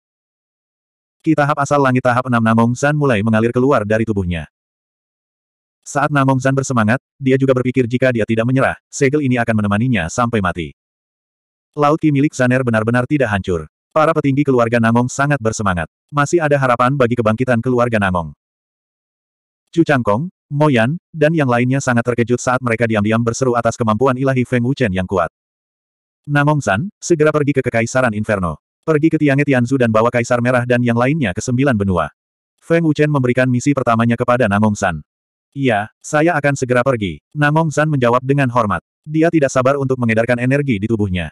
Ki tahap asal langit tahap enam Namong San mulai mengalir keluar dari tubuhnya. Saat Namong San bersemangat, dia juga berpikir jika dia tidak menyerah, segel ini akan menemaninya sampai mati. Laut Ki milik Zaner benar-benar tidak hancur. Para petinggi keluarga Namong sangat bersemangat. Masih ada harapan bagi kebangkitan keluarga Namong. Chu Changkong, Moyan, dan yang lainnya sangat terkejut saat mereka diam-diam berseru atas kemampuan ilahi Feng Wuchen yang kuat. Namong San, segera pergi ke Kekaisaran Inferno. Pergi ke Tiange Tianzu dan bawa Kaisar Merah dan yang lainnya ke sembilan benua. Feng Wuchen memberikan misi pertamanya kepada Namong San. Iya, saya akan segera pergi. Namong San menjawab dengan hormat. Dia tidak sabar untuk mengedarkan energi di tubuhnya.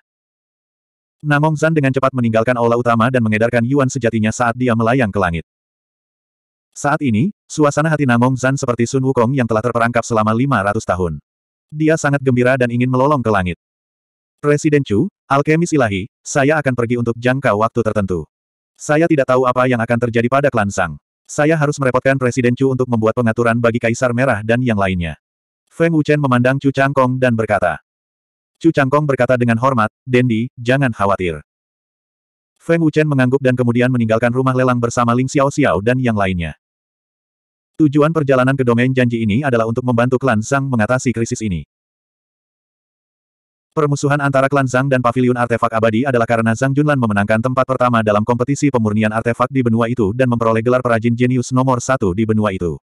Namong San dengan cepat meninggalkan aula utama dan mengedarkan Yuan sejatinya saat dia melayang ke langit. Saat ini, suasana hati Namong San seperti Sun Wukong yang telah terperangkap selama 500 tahun. Dia sangat gembira dan ingin melolong ke langit. Presiden Chu, alkemis ilahi, saya akan pergi untuk jangka waktu tertentu. Saya tidak tahu apa yang akan terjadi pada klan Sang. Saya harus merepotkan Presiden Chu untuk membuat pengaturan bagi Kaisar Merah dan yang lainnya. Feng Wuchen memandang Chu Changkong dan berkata. Chu Changkong berkata dengan hormat, Dendi, jangan khawatir. Feng Wuchen mengangguk dan kemudian meninggalkan rumah lelang bersama Ling Xiao Xiao dan yang lainnya. Tujuan perjalanan ke domain janji ini adalah untuk membantu klan Sang mengatasi krisis ini. Permusuhan antara klan Zhang dan Paviliun Artefak Abadi adalah karena Zhang Junlan memenangkan tempat pertama dalam kompetisi pemurnian artefak di benua itu dan memperoleh gelar perajin jenius nomor satu di benua itu.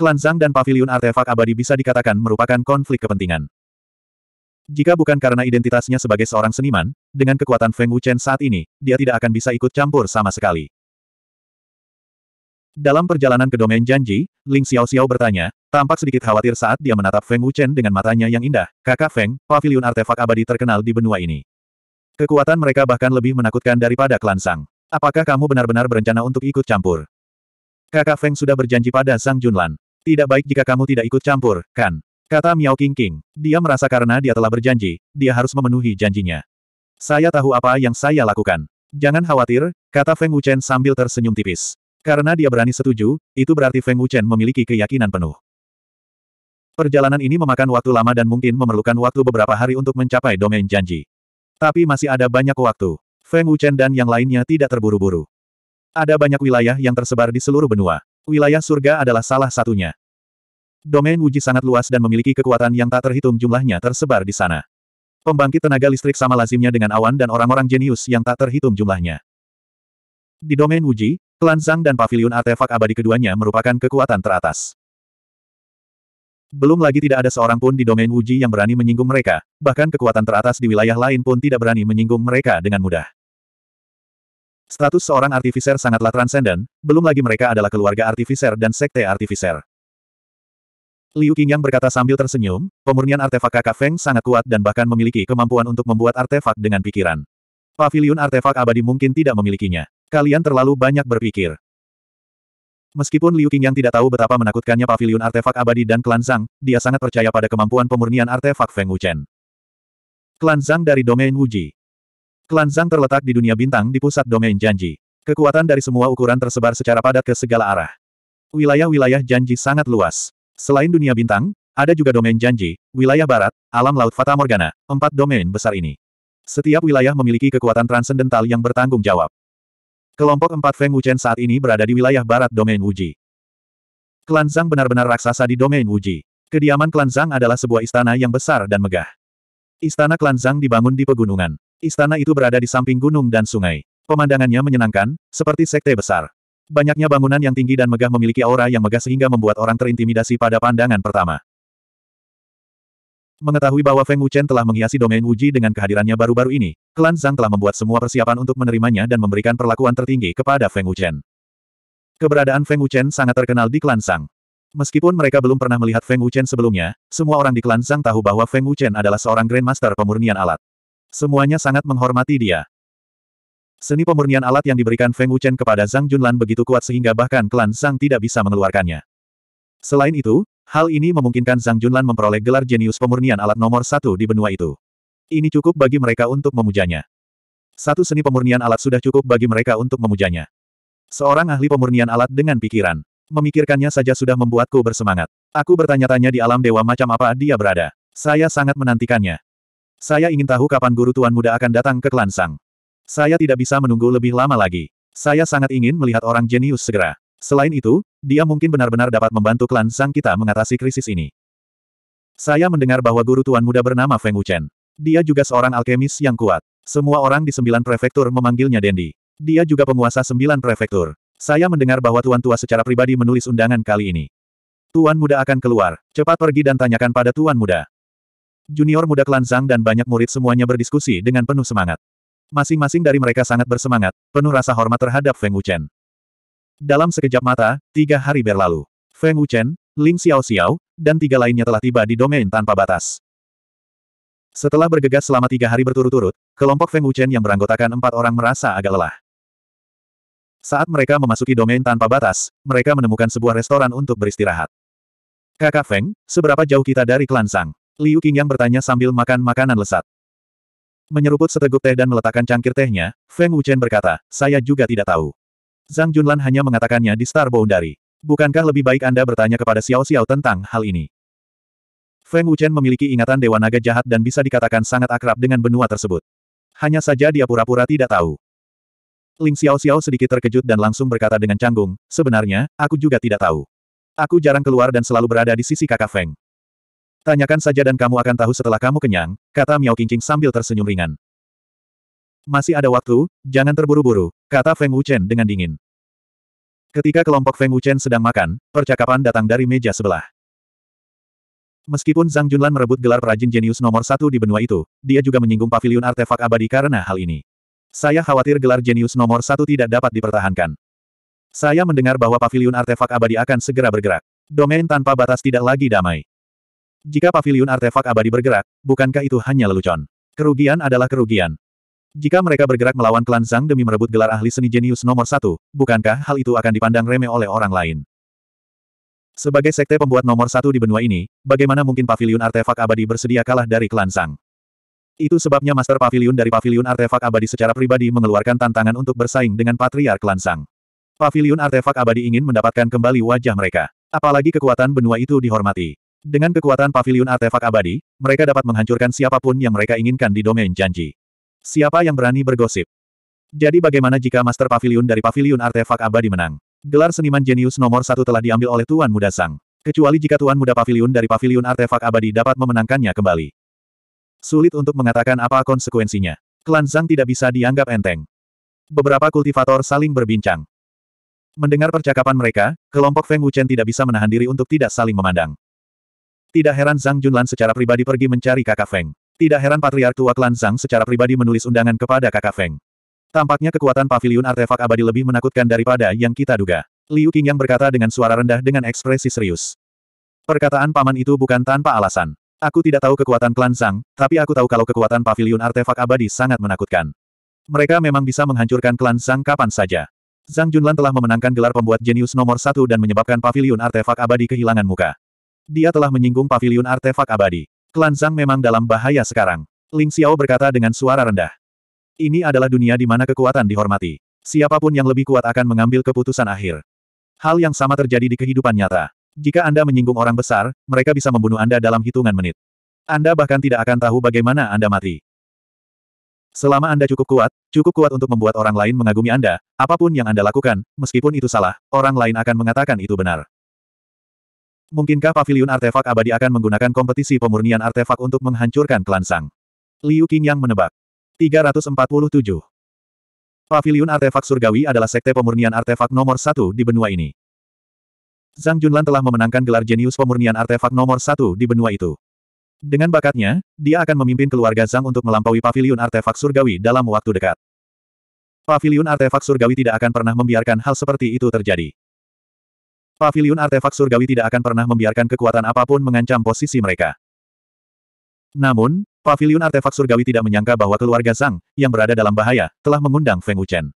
Klan Zhang dan Paviliun Artefak Abadi bisa dikatakan merupakan konflik kepentingan. Jika bukan karena identitasnya sebagai seorang seniman, dengan kekuatan Feng Wuchen saat ini, dia tidak akan bisa ikut campur sama sekali. Dalam perjalanan ke domain janji, Ling Xiao Xiao bertanya, tampak sedikit khawatir saat dia menatap Feng Wuchen dengan matanya yang indah, kakak Feng, pavilion artefak abadi terkenal di benua ini. Kekuatan mereka bahkan lebih menakutkan daripada klan Sang. Apakah kamu benar-benar berencana untuk ikut campur? Kakak Feng sudah berjanji pada Sang Junlan. Tidak baik jika kamu tidak ikut campur, kan? Kata Miao King King. Dia merasa karena dia telah berjanji, dia harus memenuhi janjinya. Saya tahu apa yang saya lakukan. Jangan khawatir, kata Feng Wuchen sambil tersenyum tipis. Karena dia berani setuju, itu berarti Feng Wuchen memiliki keyakinan penuh. Perjalanan ini memakan waktu lama dan mungkin memerlukan waktu beberapa hari untuk mencapai domain janji. Tapi masih ada banyak waktu. Feng Wuchen dan yang lainnya tidak terburu-buru. Ada banyak wilayah yang tersebar di seluruh benua. Wilayah surga adalah salah satunya. Domain Wuji sangat luas dan memiliki kekuatan yang tak terhitung jumlahnya tersebar di sana. Pembangkit tenaga listrik sama lazimnya dengan awan dan orang-orang jenius yang tak terhitung jumlahnya. Di domain Wuji, Klan Zhang dan Paviliun artefak abadi keduanya merupakan kekuatan teratas. Belum lagi tidak ada seorang pun di domain Wuji yang berani menyinggung mereka, bahkan kekuatan teratas di wilayah lain pun tidak berani menyinggung mereka dengan mudah. Status seorang artifiser sangatlah transenden, belum lagi mereka adalah keluarga artifiser dan sekte artifiser. Liu Qingyang berkata sambil tersenyum, pemurnian artefak kakak Feng sangat kuat dan bahkan memiliki kemampuan untuk membuat artefak dengan pikiran. Pavilion artefak abadi mungkin tidak memilikinya. Kalian terlalu banyak berpikir. Meskipun Liu Qingyang tidak tahu betapa menakutkannya Pavilion artefak abadi dan klan Zhang, dia sangat percaya pada kemampuan pemurnian artefak Feng Wuchen. Klan Zhang dari domain Wuji. Klan Zhang terletak di dunia bintang di pusat domain Janji. Kekuatan dari semua ukuran tersebar secara padat ke segala arah. Wilayah-wilayah Janji sangat luas. Selain dunia bintang, ada juga domain Janji, wilayah barat, alam laut Fata Morgana, empat domain besar ini. Setiap wilayah memiliki kekuatan transendental yang bertanggung jawab. Kelompok empat Feng Wuchen saat ini berada di wilayah barat domain Wuji. Klan Zhang benar-benar raksasa di domain Wuji. Kediaman klan Zhang adalah sebuah istana yang besar dan megah. Istana klan Zhang dibangun di pegunungan. Istana itu berada di samping gunung dan sungai. Pemandangannya menyenangkan, seperti sekte besar. Banyaknya bangunan yang tinggi dan megah memiliki aura yang megah sehingga membuat orang terintimidasi pada pandangan pertama. Mengetahui bahwa Feng Wuchen telah menghiasi domain Wuji dengan kehadirannya baru-baru ini, klan Zhang telah membuat semua persiapan untuk menerimanya dan memberikan perlakuan tertinggi kepada Feng Wuchen. Keberadaan Feng Wuchen sangat terkenal di klan Zhang. Meskipun mereka belum pernah melihat Feng Wuchen sebelumnya, semua orang di klan Zhang tahu bahwa Feng Wuchen adalah seorang Grandmaster pemurnian alat. Semuanya sangat menghormati dia. Seni pemurnian alat yang diberikan Feng Wuchen kepada Zhang Junlan begitu kuat sehingga bahkan klan Zhang tidak bisa mengeluarkannya. Selain itu, Hal ini memungkinkan Zhang Junlan memperoleh gelar jenius pemurnian alat nomor satu di benua itu. Ini cukup bagi mereka untuk memujanya. Satu seni pemurnian alat sudah cukup bagi mereka untuk memujanya. Seorang ahli pemurnian alat dengan pikiran. Memikirkannya saja sudah membuatku bersemangat. Aku bertanya-tanya di alam dewa macam apa dia berada. Saya sangat menantikannya. Saya ingin tahu kapan guru tuan muda akan datang ke Klan Sang. Saya tidak bisa menunggu lebih lama lagi. Saya sangat ingin melihat orang jenius segera. Selain itu, dia mungkin benar-benar dapat membantu klan Sang Kita mengatasi krisis ini. Saya mendengar bahwa guru tuan muda bernama Feng Wuchen. Dia juga seorang alkemis yang kuat. Semua orang di sembilan prefektur memanggilnya Dendi. Dia juga penguasa sembilan prefektur. Saya mendengar bahwa tuan tua secara pribadi menulis undangan kali ini. Tuan muda akan keluar. Cepat pergi dan tanyakan pada tuan muda. Junior muda klan Zhang dan banyak murid semuanya berdiskusi dengan penuh semangat. Masing-masing dari mereka sangat bersemangat, penuh rasa hormat terhadap Feng Wuchen. Dalam sekejap mata, tiga hari berlalu. Feng Wuchen, Ling Xiao Xiao, dan tiga lainnya telah tiba di domain tanpa batas. Setelah bergegas selama tiga hari berturut-turut, kelompok Feng Wuchen yang beranggotakan empat orang merasa agak lelah. Saat mereka memasuki domain tanpa batas, mereka menemukan sebuah restoran untuk beristirahat. Kakak Feng, seberapa jauh kita dari klan Sang? Liu yang bertanya sambil makan makanan lesat. Menyeruput seteguk teh dan meletakkan cangkir tehnya, Feng Wuchen berkata, saya juga tidak tahu. Zhang Junlan hanya mengatakannya di Star Boundary. Bukankah lebih baik Anda bertanya kepada Xiao Xiao tentang hal ini? Feng Wuchen memiliki ingatan Dewa Naga jahat dan bisa dikatakan sangat akrab dengan benua tersebut. Hanya saja dia pura-pura tidak tahu. Ling Xiao Xiao sedikit terkejut dan langsung berkata dengan canggung, sebenarnya, aku juga tidak tahu. Aku jarang keluar dan selalu berada di sisi kakak Feng. Tanyakan saja dan kamu akan tahu setelah kamu kenyang, kata Miao Qingqing sambil tersenyum ringan. Masih ada waktu, jangan terburu-buru, kata Feng Wuchen dengan dingin. Ketika kelompok Feng Wuchen sedang makan, percakapan datang dari meja sebelah. Meskipun Zhang Junlan merebut gelar perajin jenius nomor satu di benua itu, dia juga menyinggung pavilion artefak abadi karena hal ini. Saya khawatir gelar jenius nomor satu tidak dapat dipertahankan. Saya mendengar bahwa pavilion artefak abadi akan segera bergerak. Domain tanpa batas tidak lagi damai. Jika pavilion artefak abadi bergerak, bukankah itu hanya lelucon? Kerugian adalah kerugian. Jika mereka bergerak melawan klan Zhang demi merebut gelar ahli seni jenius nomor satu, bukankah hal itu akan dipandang remeh oleh orang lain? Sebagai sekte pembuat nomor satu di benua ini, bagaimana mungkin pavilion artefak abadi bersedia kalah dari klan Zhang? Itu sebabnya Master Pavilion dari Pavilion Artefak Abadi secara pribadi mengeluarkan tantangan untuk bersaing dengan Patriar Klan Zhang. Pavilion Artefak Abadi ingin mendapatkan kembali wajah mereka. Apalagi kekuatan benua itu dihormati. Dengan kekuatan Pavilion Artefak Abadi, mereka dapat menghancurkan siapapun yang mereka inginkan di domain janji. Siapa yang berani bergosip? Jadi bagaimana jika Master Pavilion dari Pavilion Artefak Abadi menang? Gelar seniman jenius nomor satu telah diambil oleh Tuan Muda Sang. Kecuali jika Tuan Muda Pavilion dari Pavilion Artefak Abadi dapat memenangkannya kembali. Sulit untuk mengatakan apa konsekuensinya. Klan Zhang tidak bisa dianggap enteng. Beberapa kultivator saling berbincang. Mendengar percakapan mereka, kelompok Feng Wuchen tidak bisa menahan diri untuk tidak saling memandang. Tidak heran Zhang Junlan secara pribadi pergi mencari kakak Feng. Tidak heran Patriark Tua Klan Zhang secara pribadi menulis undangan kepada kakak Feng. Tampaknya kekuatan pavilion artefak abadi lebih menakutkan daripada yang kita duga. Liu yang berkata dengan suara rendah dengan ekspresi serius. Perkataan paman itu bukan tanpa alasan. Aku tidak tahu kekuatan klan Zhang, tapi aku tahu kalau kekuatan pavilion artefak abadi sangat menakutkan. Mereka memang bisa menghancurkan klan Zhang kapan saja. Zhang Junlan telah memenangkan gelar pembuat jenius nomor satu dan menyebabkan pavilion artefak abadi kehilangan muka. Dia telah menyinggung pavilion artefak abadi. Klan Zhang memang dalam bahaya sekarang. Ling Xiao berkata dengan suara rendah. Ini adalah dunia di mana kekuatan dihormati. Siapapun yang lebih kuat akan mengambil keputusan akhir. Hal yang sama terjadi di kehidupan nyata. Jika Anda menyinggung orang besar, mereka bisa membunuh Anda dalam hitungan menit. Anda bahkan tidak akan tahu bagaimana Anda mati. Selama Anda cukup kuat, cukup kuat untuk membuat orang lain mengagumi Anda, apapun yang Anda lakukan, meskipun itu salah, orang lain akan mengatakan itu benar. Mungkinkah pavilion artefak abadi akan menggunakan kompetisi pemurnian artefak untuk menghancurkan klan Sang? Liu Qing yang menebak. 347. Pavilion artefak surgawi adalah sekte pemurnian artefak nomor satu di benua ini. Zhang Junlan telah memenangkan gelar jenius pemurnian artefak nomor satu di benua itu. Dengan bakatnya, dia akan memimpin keluarga Zhang untuk melampaui pavilion artefak surgawi dalam waktu dekat. Pavilion artefak surgawi tidak akan pernah membiarkan hal seperti itu terjadi. Pavilion artefak surgawi tidak akan pernah membiarkan kekuatan apapun mengancam posisi mereka. Namun, Pavilion artefak surgawi tidak menyangka bahwa keluarga Zhang, yang berada dalam bahaya, telah mengundang Feng Wuchen.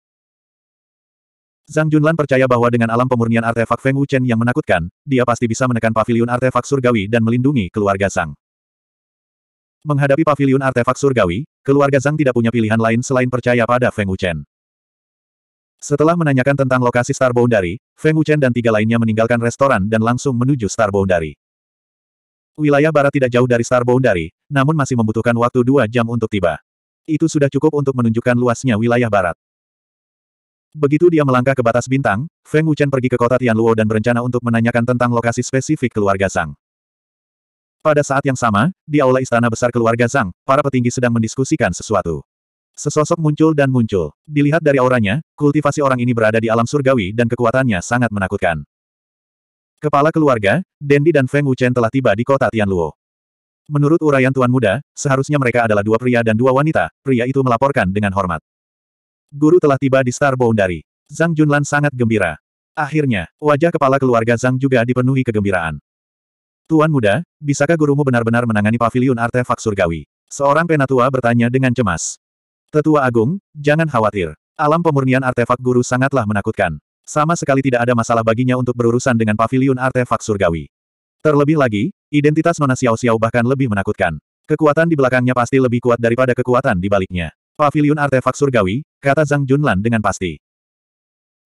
Zhang Junlan percaya bahwa dengan alam pemurnian artefak Feng Wuchen yang menakutkan, dia pasti bisa menekan Pavilion artefak surgawi dan melindungi keluarga Zhang. Menghadapi Pavilion artefak surgawi, keluarga Zhang tidak punya pilihan lain selain percaya pada Feng Wuchen. Setelah menanyakan tentang lokasi Star Boundary, Feng Wuchen dan tiga lainnya meninggalkan restoran dan langsung menuju Star Boundary. Wilayah barat tidak jauh dari Star Boundary, namun masih membutuhkan waktu dua jam untuk tiba. Itu sudah cukup untuk menunjukkan luasnya wilayah barat. Begitu dia melangkah ke batas bintang, Feng Wuchen pergi ke kota Tianluo dan berencana untuk menanyakan tentang lokasi spesifik keluarga Zhang. Pada saat yang sama, di aula istana besar keluarga Zhang, para petinggi sedang mendiskusikan sesuatu. Sesosok muncul dan muncul. Dilihat dari auranya, kultivasi orang ini berada di alam surgawi dan kekuatannya sangat menakutkan. Kepala keluarga, Dendi dan Feng Wuchen telah tiba di kota Tianluo. Menurut uraian Tuan Muda, seharusnya mereka adalah dua pria dan dua wanita, pria itu melaporkan dengan hormat. Guru telah tiba di Star Boundary. Zhang Junlan sangat gembira. Akhirnya, wajah kepala keluarga Zhang juga dipenuhi kegembiraan. Tuan Muda, bisakah gurumu benar-benar menangani pavilion artefak surgawi? Seorang penatua bertanya dengan cemas. Tetua Agung, jangan khawatir. Alam pemurnian artefak guru sangatlah menakutkan. Sama sekali tidak ada masalah baginya untuk berurusan dengan pavilion artefak surgawi. Terlebih lagi, identitas Nona Xiao Xiao bahkan lebih menakutkan. Kekuatan di belakangnya pasti lebih kuat daripada kekuatan di baliknya. Pavilion artefak surgawi, kata Zhang Junlan dengan pasti.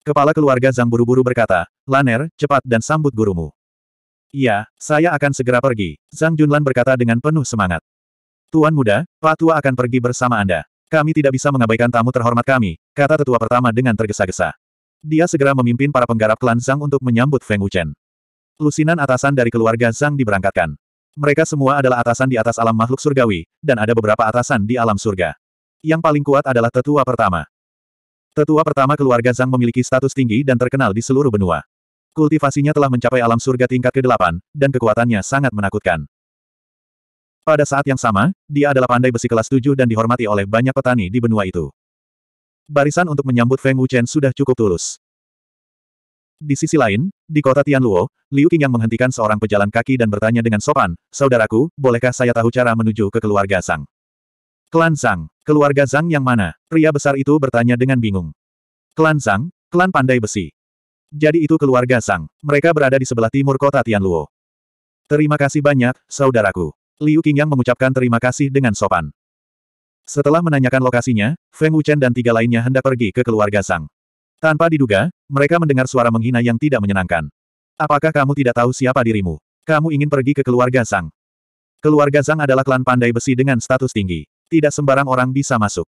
Kepala keluarga Zhang buru-buru berkata, Laner, cepat dan sambut gurumu. Iya, saya akan segera pergi, Zhang Junlan berkata dengan penuh semangat. Tuan muda, Pak Tua akan pergi bersama Anda. Kami tidak bisa mengabaikan tamu terhormat kami, kata tetua pertama dengan tergesa-gesa. Dia segera memimpin para penggarap klan Zhang untuk menyambut Feng Wuchen. Lusinan atasan dari keluarga Zhang diberangkatkan. Mereka semua adalah atasan di atas alam makhluk surgawi, dan ada beberapa atasan di alam surga. Yang paling kuat adalah tetua pertama. Tetua pertama keluarga Zhang memiliki status tinggi dan terkenal di seluruh benua. Kultivasinya telah mencapai alam surga tingkat ke-8, dan kekuatannya sangat menakutkan. Pada saat yang sama, dia adalah pandai besi kelas 7 dan dihormati oleh banyak petani di benua itu. Barisan untuk menyambut Feng Wuchen sudah cukup tulus. Di sisi lain, di kota Tianluo, Liu Qing yang menghentikan seorang pejalan kaki dan bertanya dengan sopan, Saudaraku, bolehkah saya tahu cara menuju ke keluarga Zhang? Klan Zhang, keluarga Zhang yang mana? Pria besar itu bertanya dengan bingung. Klan Zhang, klan pandai besi. Jadi itu keluarga Zhang, mereka berada di sebelah timur kota Tianluo. Terima kasih banyak, saudaraku. Liu Qingyang mengucapkan terima kasih dengan sopan. Setelah menanyakan lokasinya, Feng Wuchen dan tiga lainnya hendak pergi ke keluarga Sang. Tanpa diduga, mereka mendengar suara menghina yang tidak menyenangkan. Apakah kamu tidak tahu siapa dirimu? Kamu ingin pergi ke keluarga Sang? Keluarga Sang adalah klan pandai besi dengan status tinggi. Tidak sembarang orang bisa masuk.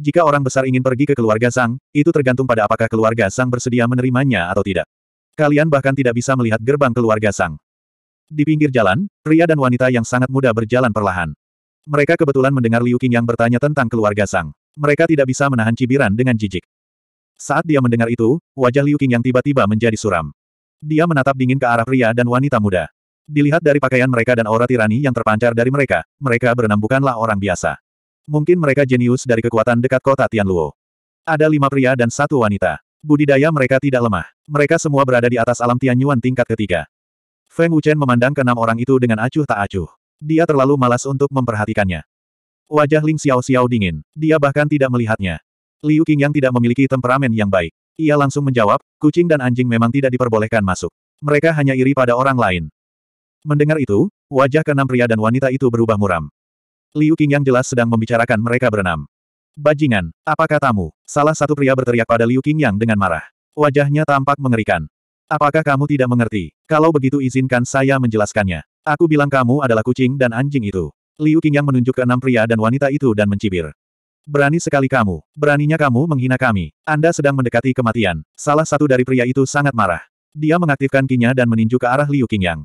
Jika orang besar ingin pergi ke keluarga Sang, itu tergantung pada apakah keluarga Sang bersedia menerimanya atau tidak. Kalian bahkan tidak bisa melihat gerbang keluarga Sang. Di pinggir jalan, pria dan wanita yang sangat muda berjalan perlahan. Mereka kebetulan mendengar Liu Qing yang bertanya tentang keluarga Sang. Mereka tidak bisa menahan cibiran dengan jijik. Saat dia mendengar itu, wajah Liu Qing yang tiba-tiba menjadi suram. Dia menatap dingin ke arah pria dan wanita muda. Dilihat dari pakaian mereka dan aura tirani yang terpancar dari mereka, mereka berenam bukanlah orang biasa. Mungkin mereka jenius dari kekuatan dekat kota Tianluo. Ada lima pria dan satu wanita. Budidaya mereka tidak lemah. Mereka semua berada di atas alam Tianyuan tingkat ketiga. Feng Wuchen memandang keenam orang itu dengan acuh tak acuh. Dia terlalu malas untuk memperhatikannya. Wajah Ling Xiao-Xiao dingin. Dia bahkan tidak melihatnya. Liu Qing yang tidak memiliki temperamen yang baik. Ia langsung menjawab, kucing dan anjing memang tidak diperbolehkan masuk. Mereka hanya iri pada orang lain. Mendengar itu, wajah keenam pria dan wanita itu berubah muram. Liu Qing yang jelas sedang membicarakan mereka berenam. Bajingan, apa katamu? Salah satu pria berteriak pada Liu yang dengan marah. Wajahnya tampak mengerikan. Apakah kamu tidak mengerti? Kalau begitu izinkan saya menjelaskannya. Aku bilang kamu adalah kucing dan anjing itu. Liu Qingyang menunjuk ke enam pria dan wanita itu dan mencibir. Berani sekali kamu. Beraninya kamu menghina kami. Anda sedang mendekati kematian. Salah satu dari pria itu sangat marah. Dia mengaktifkan kinya dan meninju ke arah Liu Qingyang.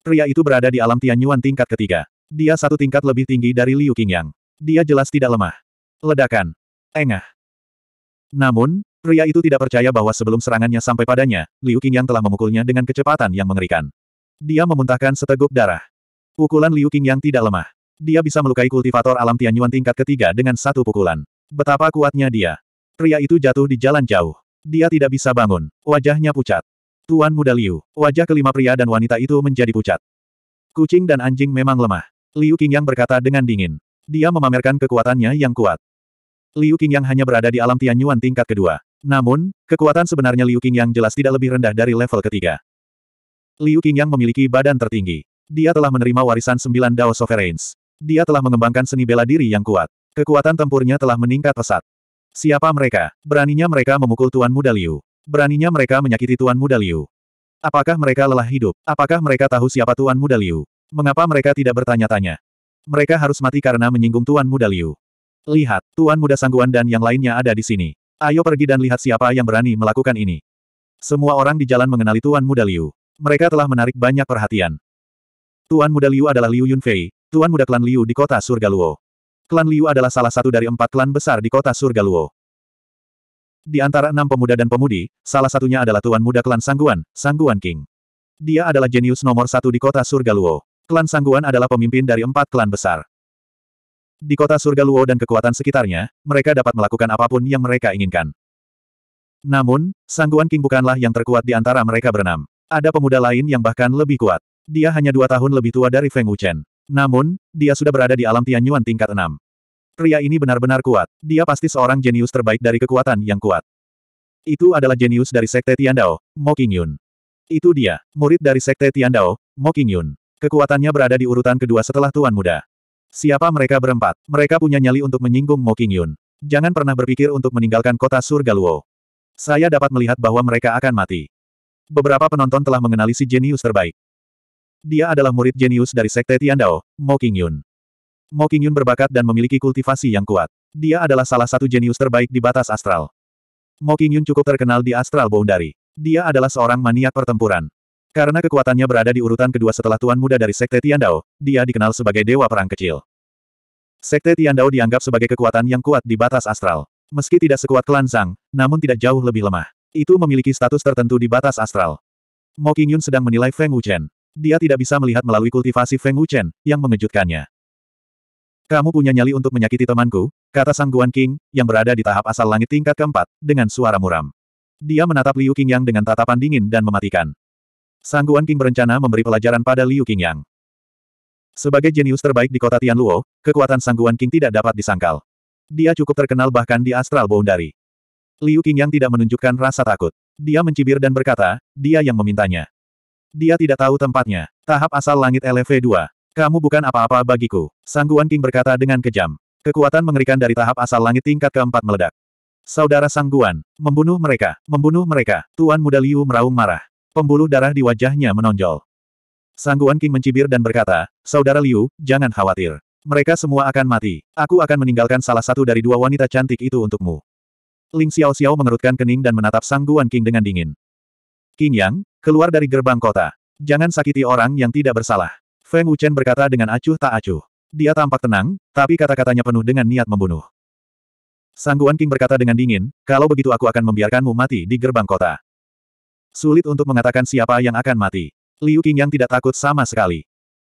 Pria itu berada di alam Tianyuan tingkat ketiga. Dia satu tingkat lebih tinggi dari Liu Qingyang. Dia jelas tidak lemah. Ledakan. Engah. Namun, Pria itu tidak percaya bahwa sebelum serangannya sampai padanya, Liu Qingyang telah memukulnya dengan kecepatan yang mengerikan. Dia memuntahkan seteguk darah. Pukulan Liu Qingyang tidak lemah. Dia bisa melukai kultivator alam Tianyuan tingkat ketiga dengan satu pukulan. Betapa kuatnya dia. Pria itu jatuh di jalan jauh. Dia tidak bisa bangun. Wajahnya pucat. Tuan muda Liu, wajah kelima pria dan wanita itu menjadi pucat. Kucing dan anjing memang lemah. Liu Qingyang berkata dengan dingin. Dia memamerkan kekuatannya yang kuat. Liu Qingyang hanya berada di alam Tianyuan tingkat kedua. Namun, kekuatan sebenarnya Liu Qing yang jelas tidak lebih rendah dari level ketiga. Liu Qing yang memiliki badan tertinggi. Dia telah menerima warisan sembilan Dao Sovereigns. Dia telah mengembangkan seni bela diri yang kuat. Kekuatan tempurnya telah meningkat pesat. Siapa mereka? Beraninya mereka memukul Tuan Muda Liu. Beraninya mereka menyakiti Tuan Muda Liu. Apakah mereka lelah hidup? Apakah mereka tahu siapa Tuan Muda Liu? Mengapa mereka tidak bertanya-tanya? Mereka harus mati karena menyinggung Tuan Muda Liu. Lihat, Tuan Muda Sangguan dan yang lainnya ada di sini. Ayo pergi dan lihat siapa yang berani melakukan ini. Semua orang di jalan mengenali Tuan Muda Liu. Mereka telah menarik banyak perhatian. Tuan Muda Liu adalah Liu Yunfei, Tuan Muda Klan Liu di kota Surga Luo. Klan Liu adalah salah satu dari empat klan besar di kota Surga Luo. Di antara enam pemuda dan pemudi, salah satunya adalah Tuan Muda Klan Sangguan, Sangguan King. Dia adalah jenius nomor satu di kota Surga Luo. Klan Sangguan adalah pemimpin dari empat klan besar. Di kota surga Luo dan kekuatan sekitarnya, mereka dapat melakukan apapun yang mereka inginkan. Namun, Sangguan King bukanlah yang terkuat di antara mereka berenam. Ada pemuda lain yang bahkan lebih kuat. Dia hanya dua tahun lebih tua dari Feng Wuchen. Namun, dia sudah berada di alam Tianyuan tingkat enam. Pria ini benar-benar kuat. Dia pasti seorang jenius terbaik dari kekuatan yang kuat. Itu adalah jenius dari Sekte Tiandao, Mo Yun. Itu dia, murid dari Sekte Tiandao, Mo Yun. Kekuatannya berada di urutan kedua setelah Tuan Muda. Siapa mereka berempat? Mereka punya nyali untuk menyinggung Mo Yun. Jangan pernah berpikir untuk meninggalkan kota surga Luo. Saya dapat melihat bahwa mereka akan mati. Beberapa penonton telah mengenali si jenius terbaik. Dia adalah murid jenius dari Sekte Tiandao, Mo Yun. Mo Yun berbakat dan memiliki kultivasi yang kuat. Dia adalah salah satu jenius terbaik di batas astral. Mo Yun cukup terkenal di astral boundary. Dia adalah seorang maniak pertempuran. Karena kekuatannya berada di urutan kedua setelah Tuan Muda dari Sekte Tiandao, dia dikenal sebagai Dewa Perang Kecil. Sekte Tiandao dianggap sebagai kekuatan yang kuat di batas astral. Meski tidak sekuat klan Zhang, namun tidak jauh lebih lemah. Itu memiliki status tertentu di batas astral. Mo Qingyun sedang menilai Feng Wuchen. Dia tidak bisa melihat melalui kultivasi Feng Wuchen, yang mengejutkannya. Kamu punya nyali untuk menyakiti temanku, kata Sang Guan King, yang berada di tahap asal langit tingkat keempat, dengan suara muram. Dia menatap Liu Qingyang dengan tatapan dingin dan mematikan. Sang King berencana memberi pelajaran pada Liu Qingyang. Sebagai jenius terbaik di kota Tianluo, kekuatan Sang King tidak dapat disangkal. Dia cukup terkenal bahkan di Astral Boundary. Liu Qingyang tidak menunjukkan rasa takut. Dia mencibir dan berkata, dia yang memintanya. Dia tidak tahu tempatnya. Tahap asal langit LV2. Kamu bukan apa-apa bagiku. Sang King berkata dengan kejam. Kekuatan mengerikan dari tahap asal langit tingkat keempat meledak. Saudara Sang Guan, membunuh mereka, membunuh mereka. Tuan muda Liu meraung marah. Pembuluh darah di wajahnya menonjol. Sangguan King mencibir dan berkata, Saudara Liu, jangan khawatir. Mereka semua akan mati. Aku akan meninggalkan salah satu dari dua wanita cantik itu untukmu. Ling Xiao Xiao mengerutkan kening dan menatap Sangguan King dengan dingin. King Yang, keluar dari gerbang kota. Jangan sakiti orang yang tidak bersalah. Feng Wuchen berkata dengan acuh tak acuh. Dia tampak tenang, tapi kata-katanya penuh dengan niat membunuh. Sangguan King berkata dengan dingin, kalau begitu aku akan membiarkanmu mati di gerbang kota. Sulit untuk mengatakan siapa yang akan mati. Liu Qingyang tidak takut sama sekali.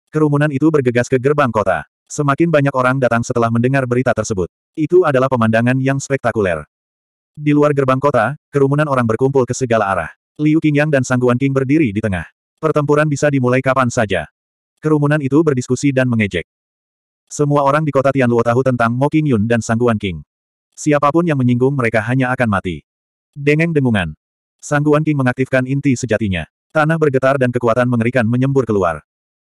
Kerumunan itu bergegas ke gerbang kota. Semakin banyak orang datang setelah mendengar berita tersebut. Itu adalah pemandangan yang spektakuler. Di luar gerbang kota, kerumunan orang berkumpul ke segala arah. Liu Qingyang dan Sangguan King berdiri di tengah. Pertempuran bisa dimulai kapan saja. Kerumunan itu berdiskusi dan mengejek. Semua orang di kota Tianluo tahu tentang Mo Qingyun dan Sangguan King. Siapapun yang menyinggung mereka hanya akan mati. Dengeng dengungan. Sangguan King mengaktifkan inti sejatinya. Tanah bergetar dan kekuatan mengerikan menyembur keluar.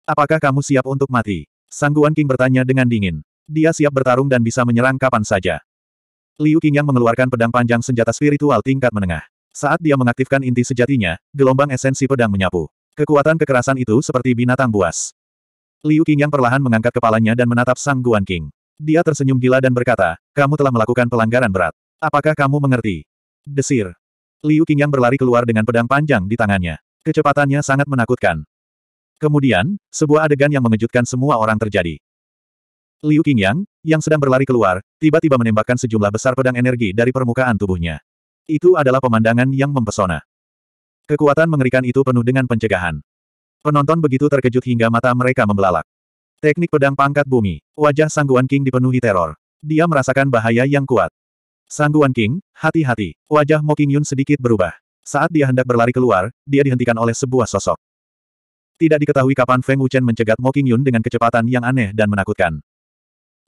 Apakah kamu siap untuk mati? Sangguan King bertanya dengan dingin. Dia siap bertarung dan bisa menyerang kapan saja. Liu Qing yang mengeluarkan pedang panjang senjata spiritual tingkat menengah. Saat dia mengaktifkan inti sejatinya, gelombang esensi pedang menyapu. Kekuatan kekerasan itu seperti binatang buas. Liu Qing yang perlahan mengangkat kepalanya dan menatap Sang Guan King. Dia tersenyum gila dan berkata, kamu telah melakukan pelanggaran berat. Apakah kamu mengerti? Desir. Liu Qingyang berlari keluar dengan pedang panjang di tangannya. Kecepatannya sangat menakutkan. Kemudian, sebuah adegan yang mengejutkan semua orang terjadi. Liu Qingyang, yang sedang berlari keluar, tiba-tiba menembakkan sejumlah besar pedang energi dari permukaan tubuhnya. Itu adalah pemandangan yang mempesona. Kekuatan mengerikan itu penuh dengan pencegahan. Penonton begitu terkejut hingga mata mereka membelalak. Teknik pedang pangkat bumi, wajah Sangguan King dipenuhi teror. Dia merasakan bahaya yang kuat. Sangguan King, hati-hati. Wajah Mo Qingyun sedikit berubah. Saat dia hendak berlari keluar, dia dihentikan oleh sebuah sosok. Tidak diketahui kapan Feng Wuchen mencegat Mo Qingyun dengan kecepatan yang aneh dan menakutkan.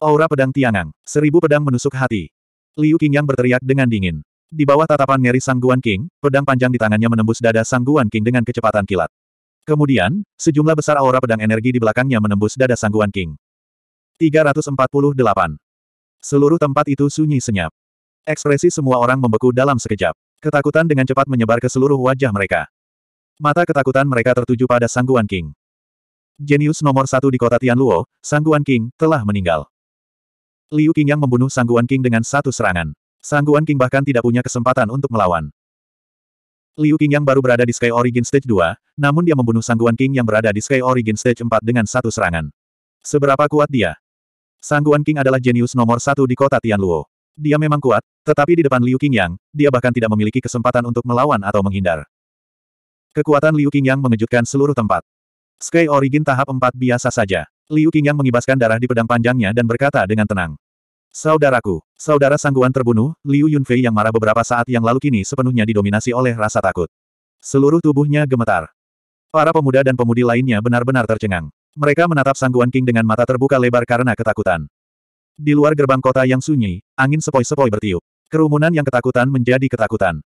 Aura pedang Tiangang, seribu pedang menusuk hati. Liu King yang berteriak dengan dingin. Di bawah tatapan ngeri Sangguan King, pedang panjang di tangannya menembus dada Sangguan King dengan kecepatan kilat. Kemudian, sejumlah besar aura pedang energi di belakangnya menembus dada Sangguan King. 348. Seluruh tempat itu sunyi senyap. Ekspresi semua orang membeku dalam sekejap. Ketakutan dengan cepat menyebar ke seluruh wajah mereka. Mata ketakutan mereka tertuju pada Sangguan King. Jenius nomor satu di kota Tianluo, Sangguan King, telah meninggal. Liu Qingyang membunuh Sangguan King dengan satu serangan. Sangguan King bahkan tidak punya kesempatan untuk melawan. Liu King yang baru berada di Sky Origin Stage 2, namun dia membunuh Sangguan King yang berada di Sky Origin Stage 4 dengan satu serangan. Seberapa kuat dia? Sangguan King adalah jenius nomor satu di kota Tianluo. Dia memang kuat, tetapi di depan Liu Qingyang, dia bahkan tidak memiliki kesempatan untuk melawan atau menghindar. Kekuatan Liu Qingyang mengejutkan seluruh tempat. Sky Origin tahap 4 biasa saja. Liu Qingyang mengibaskan darah di pedang panjangnya dan berkata dengan tenang. Saudaraku, saudara sangguan terbunuh, Liu Yunfei yang marah beberapa saat yang lalu kini sepenuhnya didominasi oleh rasa takut. Seluruh tubuhnya gemetar. Para pemuda dan pemudi lainnya benar-benar tercengang. Mereka menatap sangguan King dengan mata terbuka lebar karena ketakutan. Di luar gerbang kota yang sunyi, angin sepoi-sepoi bertiup. Kerumunan yang ketakutan menjadi ketakutan.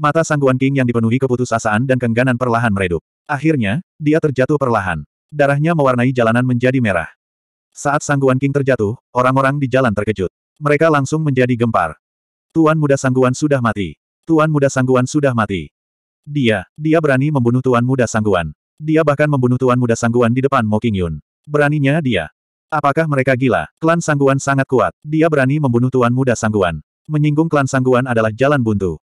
Mata Sangguan King yang dipenuhi keputusasaan dan kengganan perlahan meredup. Akhirnya, dia terjatuh perlahan. Darahnya mewarnai jalanan menjadi merah. Saat Sangguan King terjatuh, orang-orang di jalan terkejut. Mereka langsung menjadi gempar. Tuan muda Sangguan sudah mati. Tuan muda Sangguan sudah mati. Dia, dia berani membunuh Tuan muda Sangguan. Dia bahkan membunuh Tuan muda Sangguan di depan Mo King Yun. Beraninya dia. Apakah mereka gila? Klan Sangguan sangat kuat. Dia berani membunuh Tuan Muda Sangguan. Menyinggung klan Sangguan adalah jalan buntu.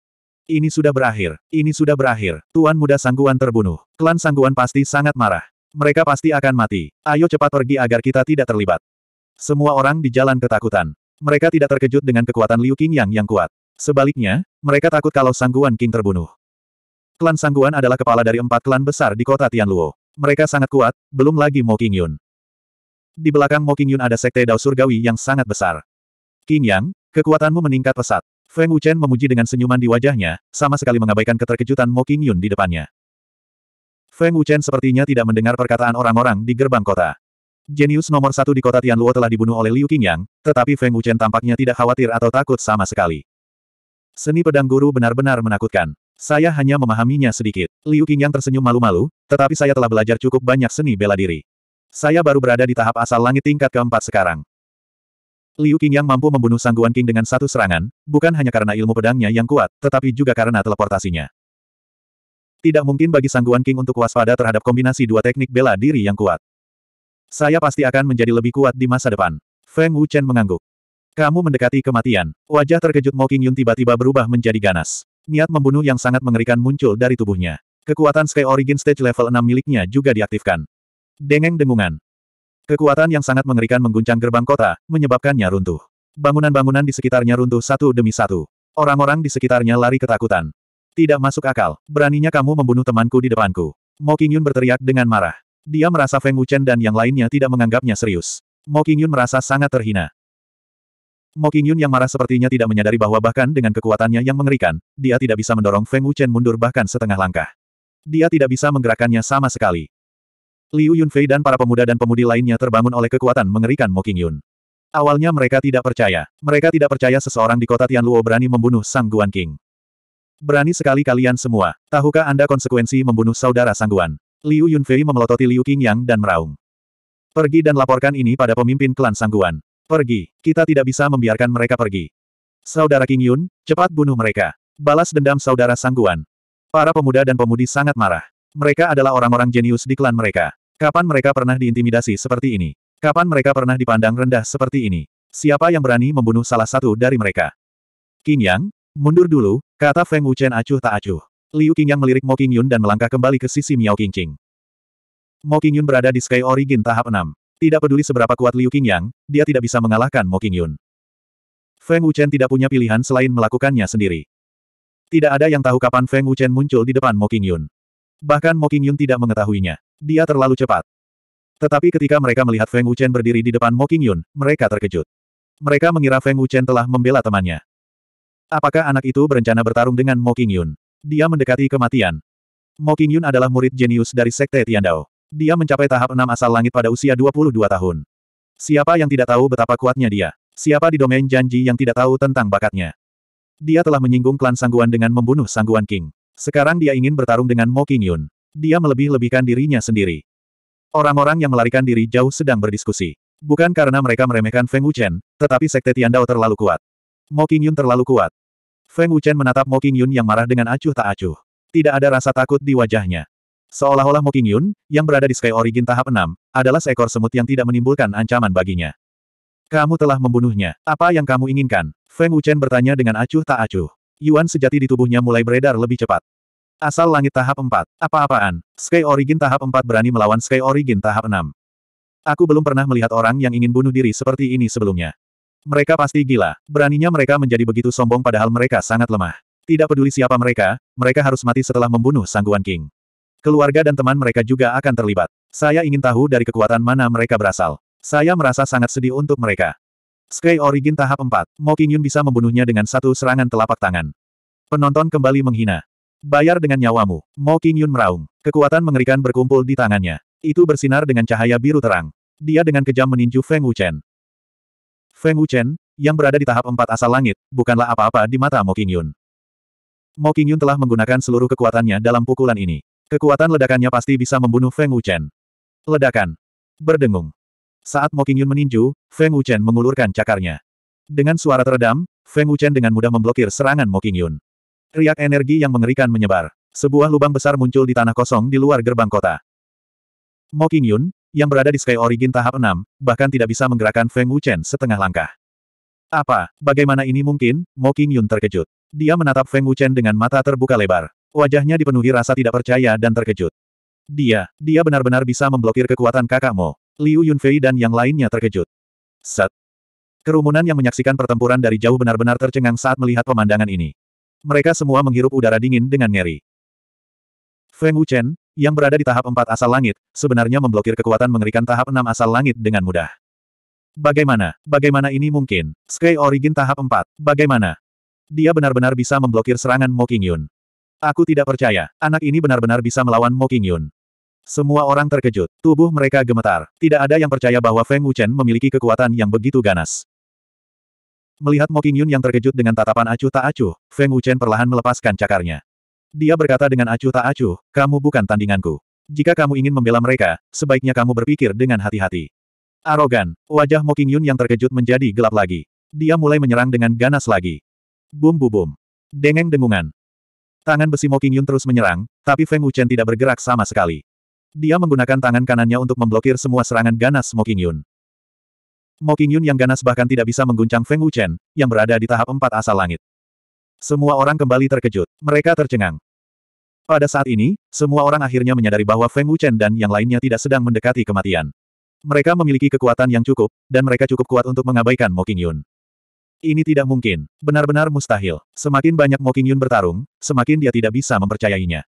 Ini sudah berakhir. Ini sudah berakhir. Tuan Muda Sangguan terbunuh. Klan Sangguan pasti sangat marah. Mereka pasti akan mati. Ayo cepat pergi agar kita tidak terlibat. Semua orang di jalan ketakutan. Mereka tidak terkejut dengan kekuatan Liu Qingyang yang kuat. Sebaliknya, mereka takut kalau Sangguan King terbunuh. Klan Sangguan adalah kepala dari empat klan besar di kota Tianluo. Mereka sangat kuat, belum lagi Mo Qingyun. Di belakang Mo Qingyun ada sekte Dao Surgawi yang sangat besar. King Yang, kekuatanmu meningkat pesat. Feng Wuchen memuji dengan senyuman di wajahnya, sama sekali mengabaikan keterkejutan Mo Qingyun di depannya. Feng Wuchen sepertinya tidak mendengar perkataan orang-orang di gerbang kota. Jenius nomor satu di kota Tianluo telah dibunuh oleh Liu Qingyang, tetapi Feng Wuchen tampaknya tidak khawatir atau takut sama sekali. Seni pedang guru benar-benar menakutkan. Saya hanya memahaminya sedikit. Liu Qingyang tersenyum malu-malu, tetapi saya telah belajar cukup banyak seni bela diri. Saya baru berada di tahap asal langit tingkat keempat sekarang. Liu Qingyang mampu membunuh Sangguan King dengan satu serangan, bukan hanya karena ilmu pedangnya yang kuat, tetapi juga karena teleportasinya. Tidak mungkin bagi Sangguan King untuk waspada terhadap kombinasi dua teknik bela diri yang kuat. Saya pasti akan menjadi lebih kuat di masa depan. Feng Wuchen mengangguk. Kamu mendekati kematian. Wajah terkejut Mo Qingyun Yun tiba-tiba berubah menjadi ganas. Niat membunuh yang sangat mengerikan muncul dari tubuhnya. Kekuatan Sky Origin Stage level 6 miliknya juga diaktifkan. Dengeng dengungan. Kekuatan yang sangat mengerikan mengguncang gerbang kota, menyebabkannya runtuh. Bangunan-bangunan di sekitarnya runtuh satu demi satu. Orang-orang di sekitarnya lari ketakutan. Tidak masuk akal, beraninya kamu membunuh temanku di depanku. Mo Qingyun berteriak dengan marah. Dia merasa Feng Wuchen dan yang lainnya tidak menganggapnya serius. Mo Qingyun merasa sangat terhina. Mo Qingyun yang marah sepertinya tidak menyadari bahwa bahkan dengan kekuatannya yang mengerikan, dia tidak bisa mendorong Feng Wuchen mundur bahkan setengah langkah. Dia tidak bisa menggerakkannya sama sekali. Liu Yunfei dan para pemuda dan pemudi lainnya terbangun oleh kekuatan mengerikan Mo Qingyun. Awalnya mereka tidak percaya. Mereka tidak percaya seseorang di kota Tianluo berani membunuh Sang Guan King. Berani sekali kalian semua. Tahukah Anda konsekuensi membunuh saudara Sang Guan? Liu Yunfei memelototi Liu Qingyang dan meraung. Pergi dan laporkan ini pada pemimpin klan Sangguan. Pergi, kita tidak bisa membiarkan mereka pergi. Saudara King Yun, cepat bunuh mereka. Balas dendam saudara Sangguan. Para pemuda dan pemudi sangat marah. Mereka adalah orang-orang jenius di klan mereka. Kapan mereka pernah diintimidasi seperti ini? Kapan mereka pernah dipandang rendah seperti ini? Siapa yang berani membunuh salah satu dari mereka? King Yang, mundur dulu, kata Feng Wuchen acuh tak acuh. Liu King Yang melirik Mo King Yun dan melangkah kembali ke sisi Miao Qing. Mo King Yun berada di Sky Origin tahap 6. Tidak peduli seberapa kuat Liu King Yang, dia tidak bisa mengalahkan Mo Yun. Feng Wuchen tidak punya pilihan selain melakukannya sendiri. Tidak ada yang tahu kapan Feng Wuchen muncul di depan Mo Yun. Bahkan Mo Yun tidak mengetahuinya. Dia terlalu cepat. Tetapi ketika mereka melihat Feng Wuchen berdiri di depan Mo Yun, mereka terkejut. Mereka mengira Feng Wuchen telah membela temannya. Apakah anak itu berencana bertarung dengan Mo Yun? Dia mendekati kematian. Mo Yun adalah murid jenius dari Sekte Tiandao. Dia mencapai tahap enam asal langit pada usia 22 tahun. Siapa yang tidak tahu betapa kuatnya dia? Siapa di domain janji yang tidak tahu tentang bakatnya? Dia telah menyinggung klan Sangguan dengan membunuh Sangguan King. Sekarang dia ingin bertarung dengan Mo Yun. Dia melebih-lebihkan dirinya sendiri. Orang-orang yang melarikan diri jauh sedang berdiskusi. Bukan karena mereka meremehkan Feng Wuchen, tetapi sekte Tiandao terlalu kuat. Mo King Yun terlalu kuat. Feng Wuchen menatap Mo King Yun yang marah dengan acuh tak acuh. Tidak ada rasa takut di wajahnya. Seolah-olah Mo King Yun, yang berada di Sky Origin tahap 6, adalah seekor semut yang tidak menimbulkan ancaman baginya. Kamu telah membunuhnya. Apa yang kamu inginkan? Feng Wuchen bertanya dengan acuh tak acuh. Yuan sejati di tubuhnya mulai beredar lebih cepat. Asal langit tahap 4. Apa-apaan? Sky Origin tahap 4 berani melawan Sky Origin tahap 6. Aku belum pernah melihat orang yang ingin bunuh diri seperti ini sebelumnya. Mereka pasti gila. Beraninya mereka menjadi begitu sombong padahal mereka sangat lemah. Tidak peduli siapa mereka, mereka harus mati setelah membunuh Sangguan King. Keluarga dan teman mereka juga akan terlibat. Saya ingin tahu dari kekuatan mana mereka berasal. Saya merasa sangat sedih untuk mereka. Sky Origin tahap 4, Mo Yun bisa membunuhnya dengan satu serangan telapak tangan. Penonton kembali menghina. Bayar dengan nyawamu. Mo Yun meraung. Kekuatan mengerikan berkumpul di tangannya. Itu bersinar dengan cahaya biru terang. Dia dengan kejam meninju Feng Wuchen. Feng Wuchen, yang berada di tahap empat asal langit, bukanlah apa-apa di mata Mo Yun. Mo Yun telah menggunakan seluruh kekuatannya dalam pukulan ini. Kekuatan ledakannya pasti bisa membunuh Feng Wuchen. Ledakan. Berdengung. Saat Mo Yun meninju, Feng Wuchen mengulurkan cakarnya. Dengan suara teredam, Feng Wuchen dengan mudah memblokir serangan Mo Yun. Riak energi yang mengerikan menyebar. Sebuah lubang besar muncul di tanah kosong di luar gerbang kota. Mo Yun, yang berada di Sky Origin tahap 6, bahkan tidak bisa menggerakkan Feng Wuchen setengah langkah. Apa, bagaimana ini mungkin? Mo Yun terkejut. Dia menatap Feng Wuchen dengan mata terbuka lebar. Wajahnya dipenuhi rasa tidak percaya dan terkejut. Dia, dia benar-benar bisa memblokir kekuatan kakakmu. Liu Yunfei dan yang lainnya terkejut. Set. Kerumunan yang menyaksikan pertempuran dari jauh benar-benar tercengang saat melihat pemandangan ini. Mereka semua menghirup udara dingin dengan ngeri. Feng Wuchen, yang berada di tahap 4 asal langit, sebenarnya memblokir kekuatan mengerikan tahap 6 asal langit dengan mudah. Bagaimana? Bagaimana ini mungkin? Sky Origin tahap 4. Bagaimana? Dia benar-benar bisa memblokir serangan Mo Yun. Aku tidak percaya, anak ini benar-benar bisa melawan Mo Yun. Semua orang terkejut, tubuh mereka gemetar. Tidak ada yang percaya bahwa Feng Wuchen memiliki kekuatan yang begitu ganas. Melihat Mo Qingyun yang terkejut dengan tatapan acuh tak acuh, Feng Wuchen perlahan melepaskan cakarnya. Dia berkata dengan acuh tak acuh, kamu bukan tandinganku. Jika kamu ingin membela mereka, sebaiknya kamu berpikir dengan hati-hati. Arogan, wajah Mo Qingyun yang terkejut menjadi gelap lagi. Dia mulai menyerang dengan ganas lagi. Bum bu bum. Dengeng dengungan. Tangan besi Mo Qingyun terus menyerang, tapi Feng Wuchen tidak bergerak sama sekali. Dia menggunakan tangan kanannya untuk memblokir semua serangan ganas Mo Qingyun. Mo Qingyun yang ganas bahkan tidak bisa mengguncang Feng Wuchen, yang berada di tahap empat asal langit. Semua orang kembali terkejut. Mereka tercengang. Pada saat ini, semua orang akhirnya menyadari bahwa Feng Wuchen dan yang lainnya tidak sedang mendekati kematian. Mereka memiliki kekuatan yang cukup, dan mereka cukup kuat untuk mengabaikan Mo Qingyun. Ini tidak mungkin. Benar-benar mustahil. Semakin banyak Mo Qingyun bertarung, semakin dia tidak bisa mempercayainya.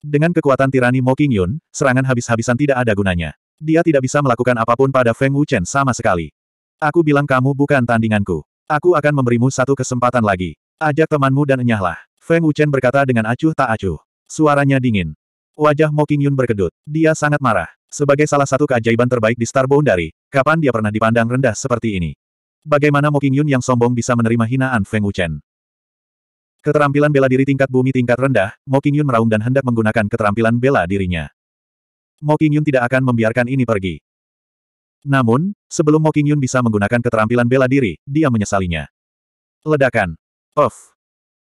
Dengan kekuatan tirani Mo Qingyun, serangan habis-habisan tidak ada gunanya. Dia tidak bisa melakukan apapun pada Feng Wuchen sama sekali. Aku bilang kamu bukan tandinganku. Aku akan memberimu satu kesempatan lagi. Ajak temanmu dan enyahlah. Feng Wuchen berkata dengan acuh tak acuh. Suaranya dingin. Wajah Mo Qingyun berkedut. Dia sangat marah. Sebagai salah satu keajaiban terbaik di Star Boundary, kapan dia pernah dipandang rendah seperti ini? Bagaimana Mo Qingyun yang sombong bisa menerima hinaan Feng Wuchen? Keterampilan bela diri tingkat bumi tingkat rendah, Mo Qingyun meraung dan hendak menggunakan keterampilan bela dirinya. Mo Qingyun tidak akan membiarkan ini pergi. Namun, sebelum Mo Qingyun bisa menggunakan keterampilan bela diri, dia menyesalinya. Ledakan. Of.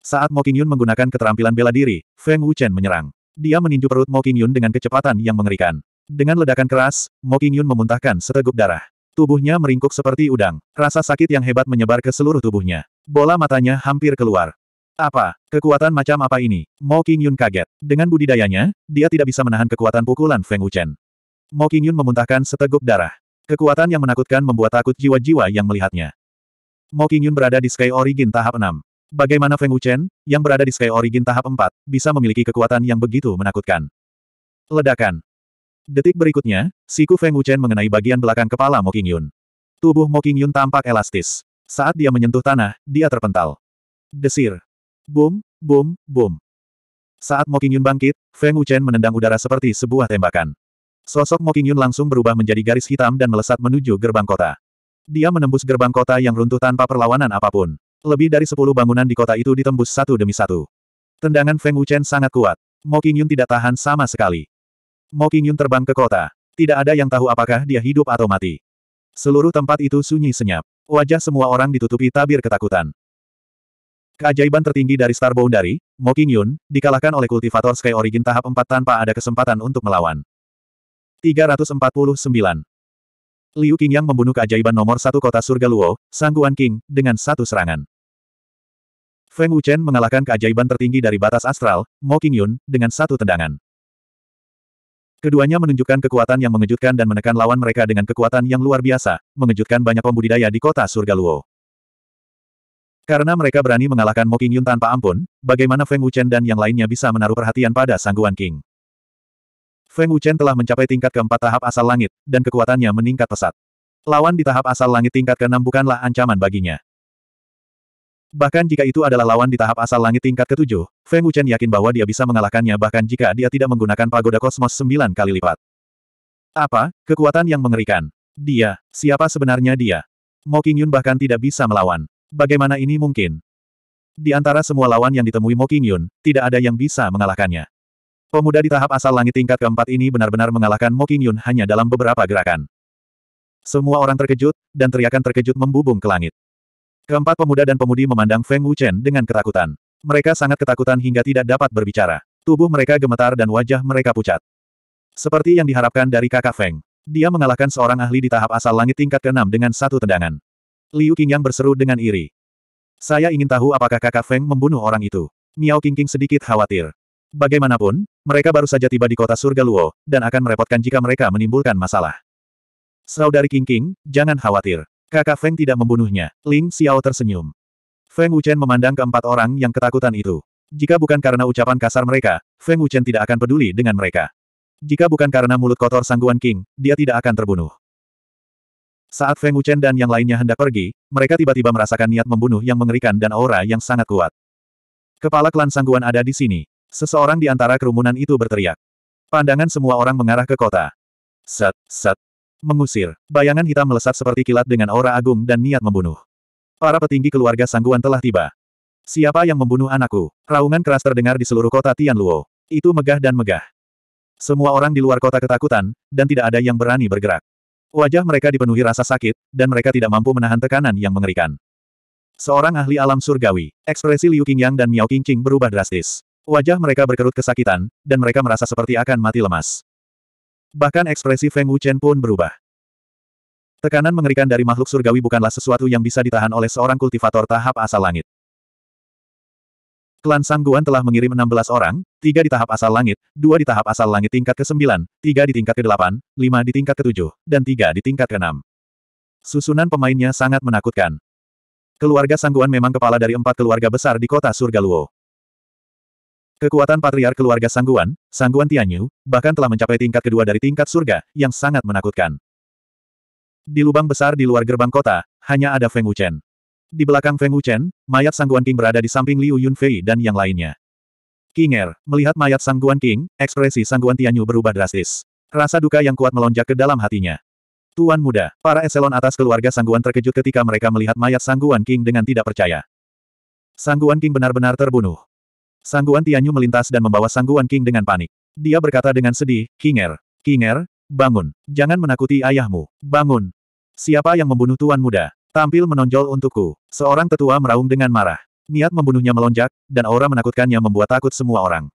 Saat Mo Qingyun menggunakan keterampilan bela diri, Feng Wuchen menyerang. Dia meninju perut Mo Qingyun dengan kecepatan yang mengerikan. Dengan ledakan keras, Mo Qingyun memuntahkan seteguk darah. Tubuhnya meringkuk seperti udang. Rasa sakit yang hebat menyebar ke seluruh tubuhnya. Bola matanya hampir keluar. Apa? Kekuatan macam apa ini? Mo Qingyun kaget. Dengan budidayanya, dia tidak bisa menahan kekuatan pukulan Feng Wuchen. Mo Qingyun memuntahkan seteguk darah. Kekuatan yang menakutkan membuat takut jiwa-jiwa yang melihatnya. Mo Qingyun berada di Sky Origin tahap 6. Bagaimana Feng Wuchen, yang berada di Sky Origin tahap 4, bisa memiliki kekuatan yang begitu menakutkan? Ledakan. Detik berikutnya, siku Feng Wuchen mengenai bagian belakang kepala Mo Qingyun. Tubuh Mo Qingyun tampak elastis. Saat dia menyentuh tanah, dia terpental. Desir. Boom, boom, boom. Saat Mo Qingyun bangkit, Feng Wuchen menendang udara seperti sebuah tembakan. Sosok Mokingyun langsung berubah menjadi garis hitam dan melesat menuju gerbang kota. Dia menembus gerbang kota yang runtuh tanpa perlawanan apapun. Lebih dari sepuluh bangunan di kota itu ditembus satu demi satu. Tendangan Feng Wuchen sangat kuat. Mo Qingyun tidak tahan sama sekali. Mo Qingyun terbang ke kota. Tidak ada yang tahu apakah dia hidup atau mati. Seluruh tempat itu sunyi senyap. Wajah semua orang ditutupi tabir ketakutan. Keajaiban tertinggi dari Star Boundary, Mo Qingyun, dikalahkan oleh kultivator Sky Origin tahap 4 tanpa ada kesempatan untuk melawan. 349. Liu yang membunuh keajaiban nomor satu kota surga Luo, Sangguan King, dengan satu serangan. Feng Wuchen mengalahkan keajaiban tertinggi dari batas astral, Mo King Yun, dengan satu tendangan. Keduanya menunjukkan kekuatan yang mengejutkan dan menekan lawan mereka dengan kekuatan yang luar biasa, mengejutkan banyak pembudidaya di kota surga Luo. Karena mereka berani mengalahkan Mo King Yun tanpa ampun, bagaimana Feng Wuchen dan yang lainnya bisa menaruh perhatian pada Sangguan King. Feng Wuchen telah mencapai tingkat keempat tahap asal langit, dan kekuatannya meningkat pesat. Lawan di tahap asal langit tingkat keenam bukanlah ancaman baginya. Bahkan jika itu adalah lawan di tahap asal langit tingkat ketujuh, Feng Wuchen yakin bahwa dia bisa mengalahkannya bahkan jika dia tidak menggunakan pagoda kosmos sembilan kali lipat. Apa? Kekuatan yang mengerikan. Dia. Siapa sebenarnya dia? Mo Qingyun bahkan tidak bisa melawan. Bagaimana ini mungkin? Di antara semua lawan yang ditemui Mo Qingyun, tidak ada yang bisa mengalahkannya. Pemuda di tahap asal langit tingkat keempat ini benar-benar mengalahkan Mo Yun hanya dalam beberapa gerakan. Semua orang terkejut, dan teriakan terkejut membubung ke langit. Keempat pemuda dan pemudi memandang Feng Wuchen dengan ketakutan. Mereka sangat ketakutan hingga tidak dapat berbicara. Tubuh mereka gemetar dan wajah mereka pucat. Seperti yang diharapkan dari kakak Feng. Dia mengalahkan seorang ahli di tahap asal langit tingkat ke-6 dengan satu tendangan. Liu Qingyang berseru dengan iri. Saya ingin tahu apakah kakak Feng membunuh orang itu. Miao Qingqing sedikit khawatir. Bagaimanapun, mereka baru saja tiba di kota surga Luo, dan akan merepotkan jika mereka menimbulkan masalah. Saudari King King, jangan khawatir. Kakak Feng tidak membunuhnya. Ling Xiao tersenyum. Feng Wuchen memandang keempat orang yang ketakutan itu. Jika bukan karena ucapan kasar mereka, Feng Wuchen tidak akan peduli dengan mereka. Jika bukan karena mulut kotor sangguan King, dia tidak akan terbunuh. Saat Feng Wuchen dan yang lainnya hendak pergi, mereka tiba-tiba merasakan niat membunuh yang mengerikan dan aura yang sangat kuat. Kepala klan Sangguan ada di sini, Seseorang di antara kerumunan itu berteriak. Pandangan semua orang mengarah ke kota. Sat, sat. Mengusir. Bayangan hitam melesat seperti kilat dengan aura agung dan niat membunuh. Para petinggi keluarga sangguan telah tiba. Siapa yang membunuh anakku? Raungan keras terdengar di seluruh kota Tianluo. Itu megah dan megah. Semua orang di luar kota ketakutan, dan tidak ada yang berani bergerak. Wajah mereka dipenuhi rasa sakit, dan mereka tidak mampu menahan tekanan yang mengerikan. Seorang ahli alam surgawi, ekspresi Liu Qingyang dan Miao Qingqing berubah drastis. Wajah mereka berkerut kesakitan, dan mereka merasa seperti akan mati lemas. Bahkan ekspresi Feng Wuchen pun berubah. Tekanan mengerikan dari makhluk surgawi bukanlah sesuatu yang bisa ditahan oleh seorang kultivator tahap asal langit. Klan Sangguan telah mengirim 16 orang, tiga di tahap asal langit, dua di tahap asal langit tingkat ke-9, tiga di tingkat ke-8, lima di tingkat ke-7, dan tiga di tingkat ke-6. Susunan pemainnya sangat menakutkan. Keluarga Sangguan memang kepala dari empat keluarga besar di kota Surga Luo. Kekuatan patriark keluarga Sangguan, Sangguan Tianyu, bahkan telah mencapai tingkat kedua dari tingkat surga, yang sangat menakutkan. Di lubang besar di luar gerbang kota, hanya ada Feng Wuchen. Di belakang Feng Wuchen, mayat Sangguan King berada di samping Liu Yunfei dan yang lainnya. King Er, melihat mayat Sangguan King, ekspresi Sangguan Tianyu berubah drastis. Rasa duka yang kuat melonjak ke dalam hatinya. Tuan muda, para eselon atas keluarga Sangguan terkejut ketika mereka melihat mayat Sangguan King dengan tidak percaya. Sangguan King benar-benar terbunuh. Sangguan Tianyu melintas dan membawa Sangguan King dengan panik. Dia berkata dengan sedih, Kinger, Kinger, bangun, jangan menakuti ayahmu, bangun. Siapa yang membunuh tuan muda? Tampil menonjol untukku. Seorang tetua meraung dengan marah. Niat membunuhnya melonjak, dan aura menakutkannya membuat takut semua orang.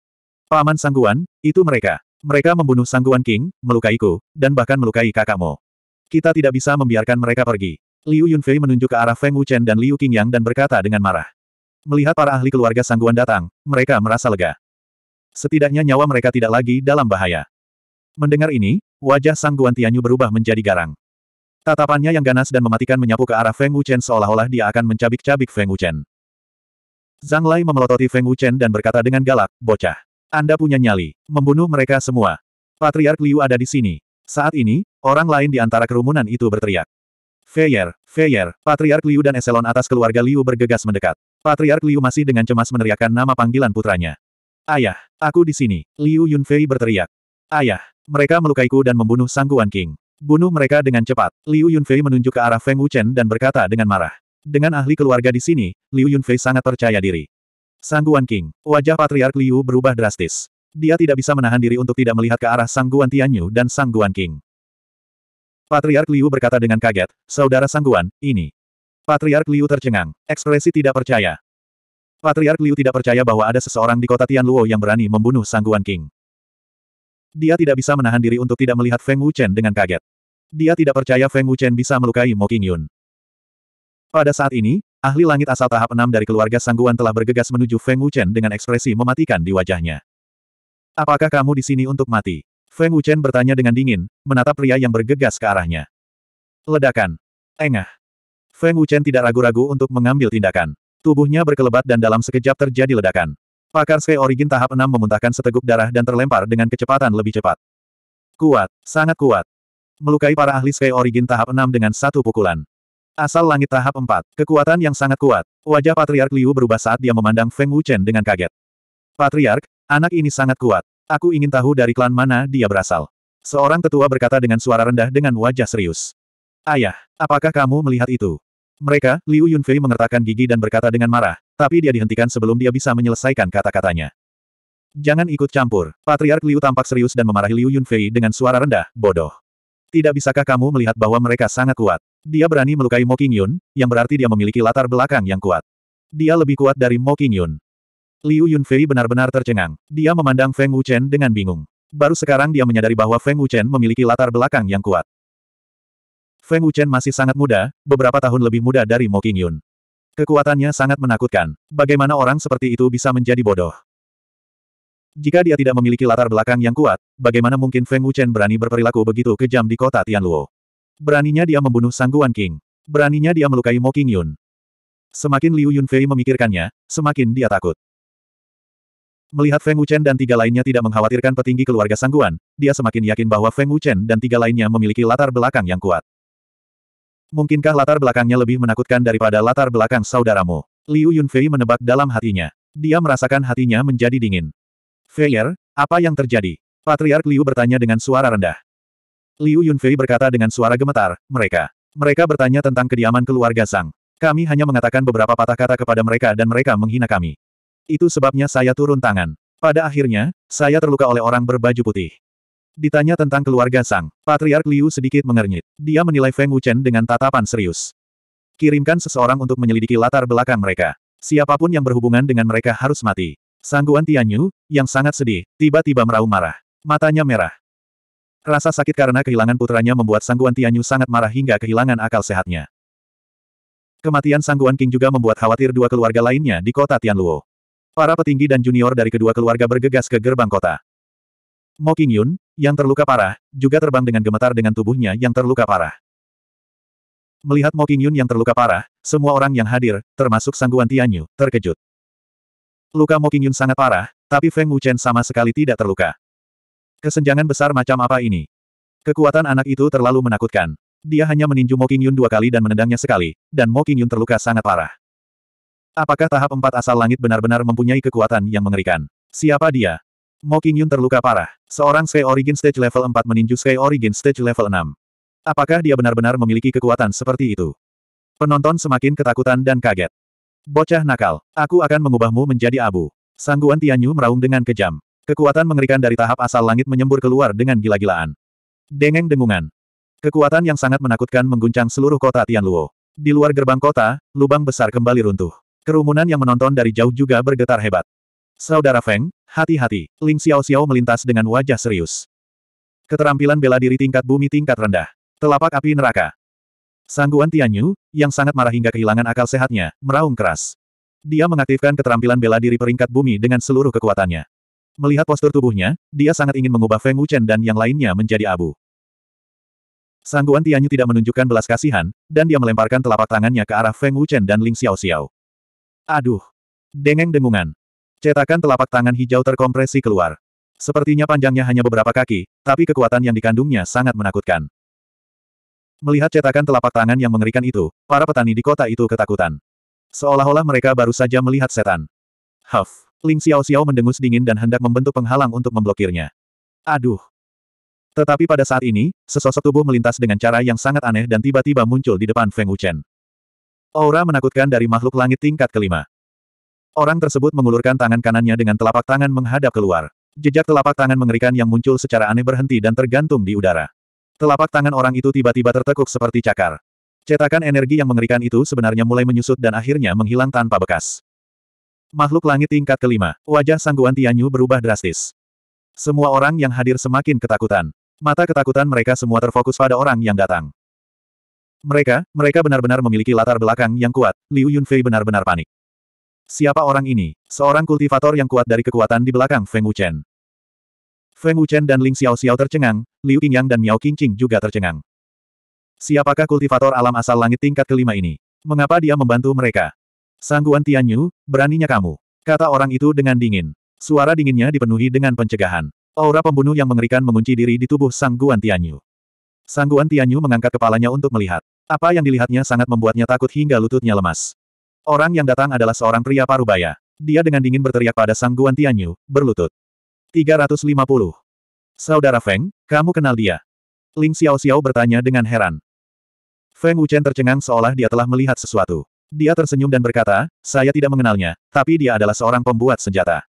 Paman Sangguan, itu mereka. Mereka membunuh Sangguan King, melukaiku, dan bahkan melukai kakakmu. Kita tidak bisa membiarkan mereka pergi. Liu Yunfei menunjuk ke arah Feng Wuchen dan Liu Qingyang dan berkata dengan marah. Melihat para ahli keluarga Sangguan datang, mereka merasa lega. Setidaknya nyawa mereka tidak lagi dalam bahaya. Mendengar ini, wajah Sangguan Tianyu berubah menjadi garang. Tatapannya yang ganas dan mematikan menyapu ke arah Feng Wuchen seolah-olah dia akan mencabik-cabik Feng Wuchen. Zhang Lai memelototi Feng Wuchen dan berkata dengan galak, bocah. Anda punya nyali. Membunuh mereka semua. Patriark Liu ada di sini. Saat ini, orang lain di antara kerumunan itu berteriak. Feyer, Feyer, Patriark Liu dan eselon atas keluarga Liu bergegas mendekat. Patriark Liu masih dengan cemas meneriakkan nama panggilan putranya. Ayah, aku di sini. Liu Yunfei berteriak. Ayah, mereka melukaiku dan membunuh Sang Guan King. Bunuh mereka dengan cepat. Liu Yunfei menunjuk ke arah Feng Wuchen dan berkata dengan marah. Dengan ahli keluarga di sini, Liu Yunfei sangat percaya diri. Sang Guan King, wajah Patriark Liu berubah drastis. Dia tidak bisa menahan diri untuk tidak melihat ke arah Sang Guan Tianyu dan Sang Guan King. Patriark Liu berkata dengan kaget, Saudara Sangguan, ini. Patriark Liu tercengang, ekspresi tidak percaya. Patriark Liu tidak percaya bahwa ada seseorang di kota Tianluo yang berani membunuh Sangguan King. Dia tidak bisa menahan diri untuk tidak melihat Feng Wuchen dengan kaget. Dia tidak percaya Feng Wuchen bisa melukai Mo Qingyun. Pada saat ini, ahli langit asal tahap 6 dari keluarga Sangguan telah bergegas menuju Feng Wuchen dengan ekspresi mematikan di wajahnya. Apakah kamu di sini untuk mati? Feng Wuchen bertanya dengan dingin, menatap pria yang bergegas ke arahnya. Ledakan. Engah. Feng Wuchen tidak ragu-ragu untuk mengambil tindakan. Tubuhnya berkelebat dan dalam sekejap terjadi ledakan. Pakar Sky Origin tahap 6 memuntahkan seteguk darah dan terlempar dengan kecepatan lebih cepat. Kuat, sangat kuat. Melukai para ahli Sky Origin tahap 6 dengan satu pukulan. Asal langit tahap 4, kekuatan yang sangat kuat. Wajah Patriark Liu berubah saat dia memandang Feng Wuchen dengan kaget. Patriark, anak ini sangat kuat. Aku ingin tahu dari klan mana dia berasal. Seorang tetua berkata dengan suara rendah dengan wajah serius. Ayah, apakah kamu melihat itu? Mereka, Liu Yunfei mengertakkan gigi dan berkata dengan marah, tapi dia dihentikan sebelum dia bisa menyelesaikan kata-katanya. Jangan ikut campur. Patriark Liu tampak serius dan memarahi Liu Yunfei dengan suara rendah, bodoh. Tidak bisakah kamu melihat bahwa mereka sangat kuat? Dia berani melukai Mo Qingyun, yang berarti dia memiliki latar belakang yang kuat. Dia lebih kuat dari Mo Qingyun. Liu Yunfei benar-benar tercengang. Dia memandang Feng Wuchen dengan bingung. Baru sekarang dia menyadari bahwa Feng Wuchen memiliki latar belakang yang kuat. Feng Wuchen masih sangat muda, beberapa tahun lebih muda dari Mo Qingyun. Kekuatannya sangat menakutkan. Bagaimana orang seperti itu bisa menjadi bodoh? Jika dia tidak memiliki latar belakang yang kuat, bagaimana mungkin Feng Wuchen berani berperilaku begitu kejam di kota Tianluo? Beraninya dia membunuh Sangguan King. Beraninya dia melukai Mo King Yun. Semakin Liu Yunfei memikirkannya, semakin dia takut. Melihat Feng Wuchen dan tiga lainnya tidak mengkhawatirkan petinggi keluarga Sangguan, dia semakin yakin bahwa Feng Wuchen dan tiga lainnya memiliki latar belakang yang kuat. Mungkinkah latar belakangnya lebih menakutkan daripada latar belakang saudaramu? Liu Yunfei menebak dalam hatinya. Dia merasakan hatinya menjadi dingin. Feier, apa yang terjadi? Patriark Liu bertanya dengan suara rendah. Liu Yunfei berkata dengan suara gemetar, mereka. Mereka bertanya tentang kediaman keluarga Sang. Kami hanya mengatakan beberapa patah kata kepada mereka dan mereka menghina kami. Itu sebabnya saya turun tangan. Pada akhirnya, saya terluka oleh orang berbaju putih. Ditanya tentang keluarga Sang, Patriark Liu sedikit mengernyit. Dia menilai Feng Wuchen dengan tatapan serius. Kirimkan seseorang untuk menyelidiki latar belakang mereka. Siapapun yang berhubungan dengan mereka harus mati. Sangguan Tianyu, yang sangat sedih, tiba-tiba meraung marah. Matanya merah. Rasa sakit karena kehilangan putranya membuat Sangguan Tianyu sangat marah hingga kehilangan akal sehatnya. Kematian Sangguan King juga membuat khawatir dua keluarga lainnya di kota Tianluo. Para petinggi dan junior dari kedua keluarga bergegas ke gerbang kota. Mo Yun yang terluka parah, juga terbang dengan gemetar dengan tubuhnya yang terluka parah. Melihat Mo Yun yang terluka parah, semua orang yang hadir, termasuk Sangguan Tianyu, terkejut. Luka Mo Yun sangat parah, tapi Feng Wuchen sama sekali tidak terluka. Kesenjangan besar macam apa ini? Kekuatan anak itu terlalu menakutkan. Dia hanya meninju Mo Yun dua kali dan menendangnya sekali, dan Mo Yun terluka sangat parah. Apakah tahap empat asal langit benar-benar mempunyai kekuatan yang mengerikan? Siapa dia? Mo Qingyun terluka parah. Seorang Sky Origin Stage Level 4 meninju Sky Origin Stage Level 6. Apakah dia benar-benar memiliki kekuatan seperti itu? Penonton semakin ketakutan dan kaget. Bocah nakal, aku akan mengubahmu menjadi abu. Sangguan Tianyu meraung dengan kejam. Kekuatan mengerikan dari tahap asal langit menyembur keluar dengan gila-gilaan. Dengeng dengungan. Kekuatan yang sangat menakutkan mengguncang seluruh kota Tianluo. Di luar gerbang kota, lubang besar kembali runtuh. Kerumunan yang menonton dari jauh juga bergetar hebat. Saudara Feng, hati-hati. Ling Xiao Xiao melintas dengan wajah serius. Keterampilan bela diri tingkat bumi tingkat rendah. Telapak api neraka. Sangguan Tianyu, yang sangat marah hingga kehilangan akal sehatnya, meraung keras. Dia mengaktifkan keterampilan bela diri peringkat bumi dengan seluruh kekuatannya. Melihat postur tubuhnya, dia sangat ingin mengubah Feng Wuchen dan yang lainnya menjadi abu. Sangguan Tianyu tidak menunjukkan belas kasihan, dan dia melemparkan telapak tangannya ke arah Feng Wuchen dan Ling Xiao Xiao. Aduh! Dengeng dengungan. Cetakan telapak tangan hijau terkompresi keluar. Sepertinya panjangnya hanya beberapa kaki, tapi kekuatan yang dikandungnya sangat menakutkan. Melihat cetakan telapak tangan yang mengerikan itu, para petani di kota itu ketakutan. Seolah-olah mereka baru saja melihat setan. Huff, Ling Xiao Xiao mendengus dingin dan hendak membentuk penghalang untuk memblokirnya. Aduh. Tetapi pada saat ini, sesosok tubuh melintas dengan cara yang sangat aneh dan tiba-tiba muncul di depan Feng Wuchen. Aura menakutkan dari makhluk langit tingkat kelima. Orang tersebut mengulurkan tangan kanannya dengan telapak tangan menghadap keluar. Jejak telapak tangan mengerikan yang muncul secara aneh berhenti dan tergantung di udara. Telapak tangan orang itu tiba-tiba tertekuk seperti cakar. Cetakan energi yang mengerikan itu sebenarnya mulai menyusut dan akhirnya menghilang tanpa bekas. Makhluk langit tingkat kelima, wajah sangguan Tianyu berubah drastis. Semua orang yang hadir semakin ketakutan. Mata ketakutan mereka semua terfokus pada orang yang datang. Mereka, mereka benar-benar memiliki latar belakang yang kuat, Liu Yunfei benar-benar panik. Siapa orang ini? Seorang kultivator yang kuat dari kekuatan di belakang Feng Wuchen. Feng Wuchen dan Ling Xiao Xiao tercengang, Liu Qingyang dan Miao Qingqing juga tercengang. Siapakah kultivator alam asal langit tingkat kelima ini? Mengapa dia membantu mereka? Sangguan Tianyu, beraninya kamu. Kata orang itu dengan dingin. Suara dinginnya dipenuhi dengan pencegahan. Aura pembunuh yang mengerikan mengunci diri di tubuh Sangguan Tianyu. Sangguan Tianyu mengangkat kepalanya untuk melihat. Apa yang dilihatnya sangat membuatnya takut hingga lututnya lemas. Orang yang datang adalah seorang pria parubaya. Dia dengan dingin berteriak pada Sang Guan Tianyu, berlutut. 350. Saudara Feng, kamu kenal dia. Ling Xiao Xiao bertanya dengan heran. Feng Wuchen tercengang seolah dia telah melihat sesuatu. Dia tersenyum dan berkata, saya tidak mengenalnya, tapi dia adalah seorang pembuat senjata.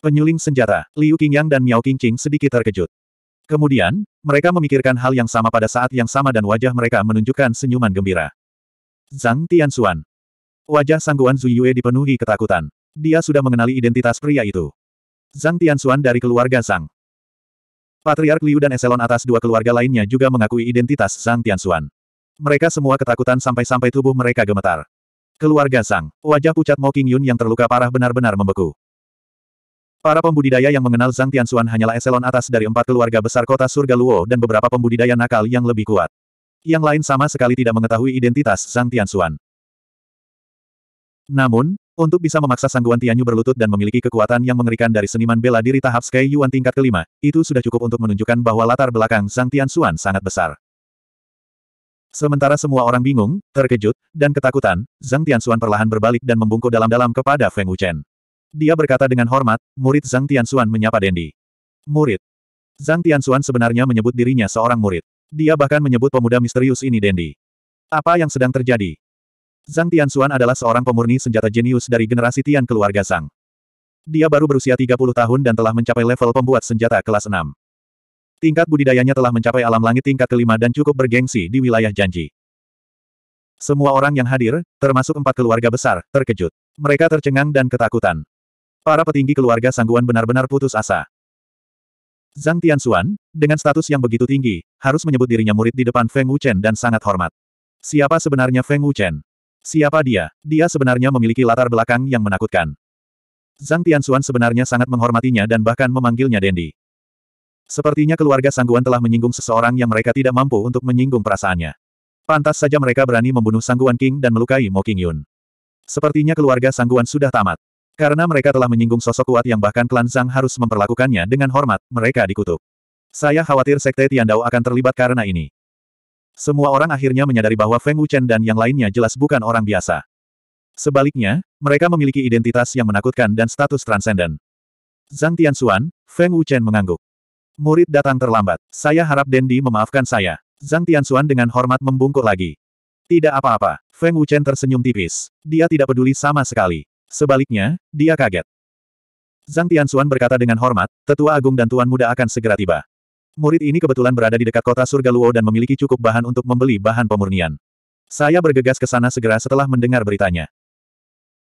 Penyuling senjata, Liu Qingyang dan Miao Qingqing sedikit terkejut. Kemudian, mereka memikirkan hal yang sama pada saat yang sama dan wajah mereka menunjukkan senyuman gembira. Zhang Tianxuan, Wajah Sangguan Zuyue dipenuhi ketakutan. Dia sudah mengenali identitas pria itu. Zhang Tianxuan dari keluarga Zhang. Patriark Liu dan eselon atas dua keluarga lainnya juga mengakui identitas Zhang Tianxuan. Mereka semua ketakutan sampai-sampai tubuh mereka gemetar. Keluarga Zhang, wajah pucat Mo Qingyun yang terluka parah benar-benar membeku. Para pembudidaya yang mengenal Zhang Tianxuan hanyalah eselon atas dari empat keluarga besar kota surga Luo dan beberapa pembudidaya nakal yang lebih kuat. Yang lain sama sekali tidak mengetahui identitas Zhang Tianxuan. Namun, untuk bisa memaksa Sangguan Tianyu berlutut dan memiliki kekuatan yang mengerikan dari seniman bela diri tahap Sky Yuan tingkat kelima, itu sudah cukup untuk menunjukkan bahwa latar belakang Zhang Tianxuan sangat besar. Sementara semua orang bingung, terkejut, dan ketakutan, Zhang Tianxuan perlahan berbalik dan membungkuk dalam-dalam kepada Feng Wuchen. Dia berkata dengan hormat, murid Zhang Tianxuan menyapa Dendi. Murid. Zhang Tianxuan sebenarnya menyebut dirinya seorang murid. Dia bahkan menyebut pemuda misterius ini Dendi. Apa yang sedang terjadi? Zhang Tianxuan adalah seorang pemurni senjata jenius dari generasi Tian keluarga Zhang. Dia baru berusia 30 tahun dan telah mencapai level pembuat senjata kelas 6. Tingkat budidayanya telah mencapai alam langit tingkat kelima dan cukup bergengsi di wilayah Janji. Semua orang yang hadir, termasuk empat keluarga besar, terkejut. Mereka tercengang dan ketakutan. Para petinggi keluarga Sangguan benar-benar putus asa. Zhang Tianxuan, dengan status yang begitu tinggi, harus menyebut dirinya murid di depan Feng Wuchen dan sangat hormat. Siapa sebenarnya Feng Wuchen? Siapa dia? Dia sebenarnya memiliki latar belakang yang menakutkan. Zhang Tianxuan sebenarnya sangat menghormatinya dan bahkan memanggilnya Dendi. Sepertinya keluarga Sangguan telah menyinggung seseorang yang mereka tidak mampu untuk menyinggung perasaannya. Pantas saja mereka berani membunuh Sangguan King dan melukai Mo King Yun. Sepertinya keluarga Sangguan sudah tamat. Karena mereka telah menyinggung sosok kuat yang bahkan klan Zhang harus memperlakukannya dengan hormat, mereka dikutuk. Saya khawatir Sekte Tiandao akan terlibat karena ini. Semua orang akhirnya menyadari bahwa Feng Wuchen dan yang lainnya jelas bukan orang biasa. Sebaliknya, mereka memiliki identitas yang menakutkan dan status transenden. Zhang Tianxuan, Feng Wuchen mengangguk. Murid datang terlambat. Saya harap Dendi memaafkan saya. Zhang Tianxuan dengan hormat membungkuk lagi. Tidak apa-apa. Feng Wuchen tersenyum tipis. Dia tidak peduli sama sekali. Sebaliknya, dia kaget. Zhang Tianxuan berkata dengan hormat, tetua agung dan tuan muda akan segera tiba. Murid ini kebetulan berada di dekat kota surga Luo dan memiliki cukup bahan untuk membeli bahan pemurnian. Saya bergegas ke sana segera setelah mendengar beritanya.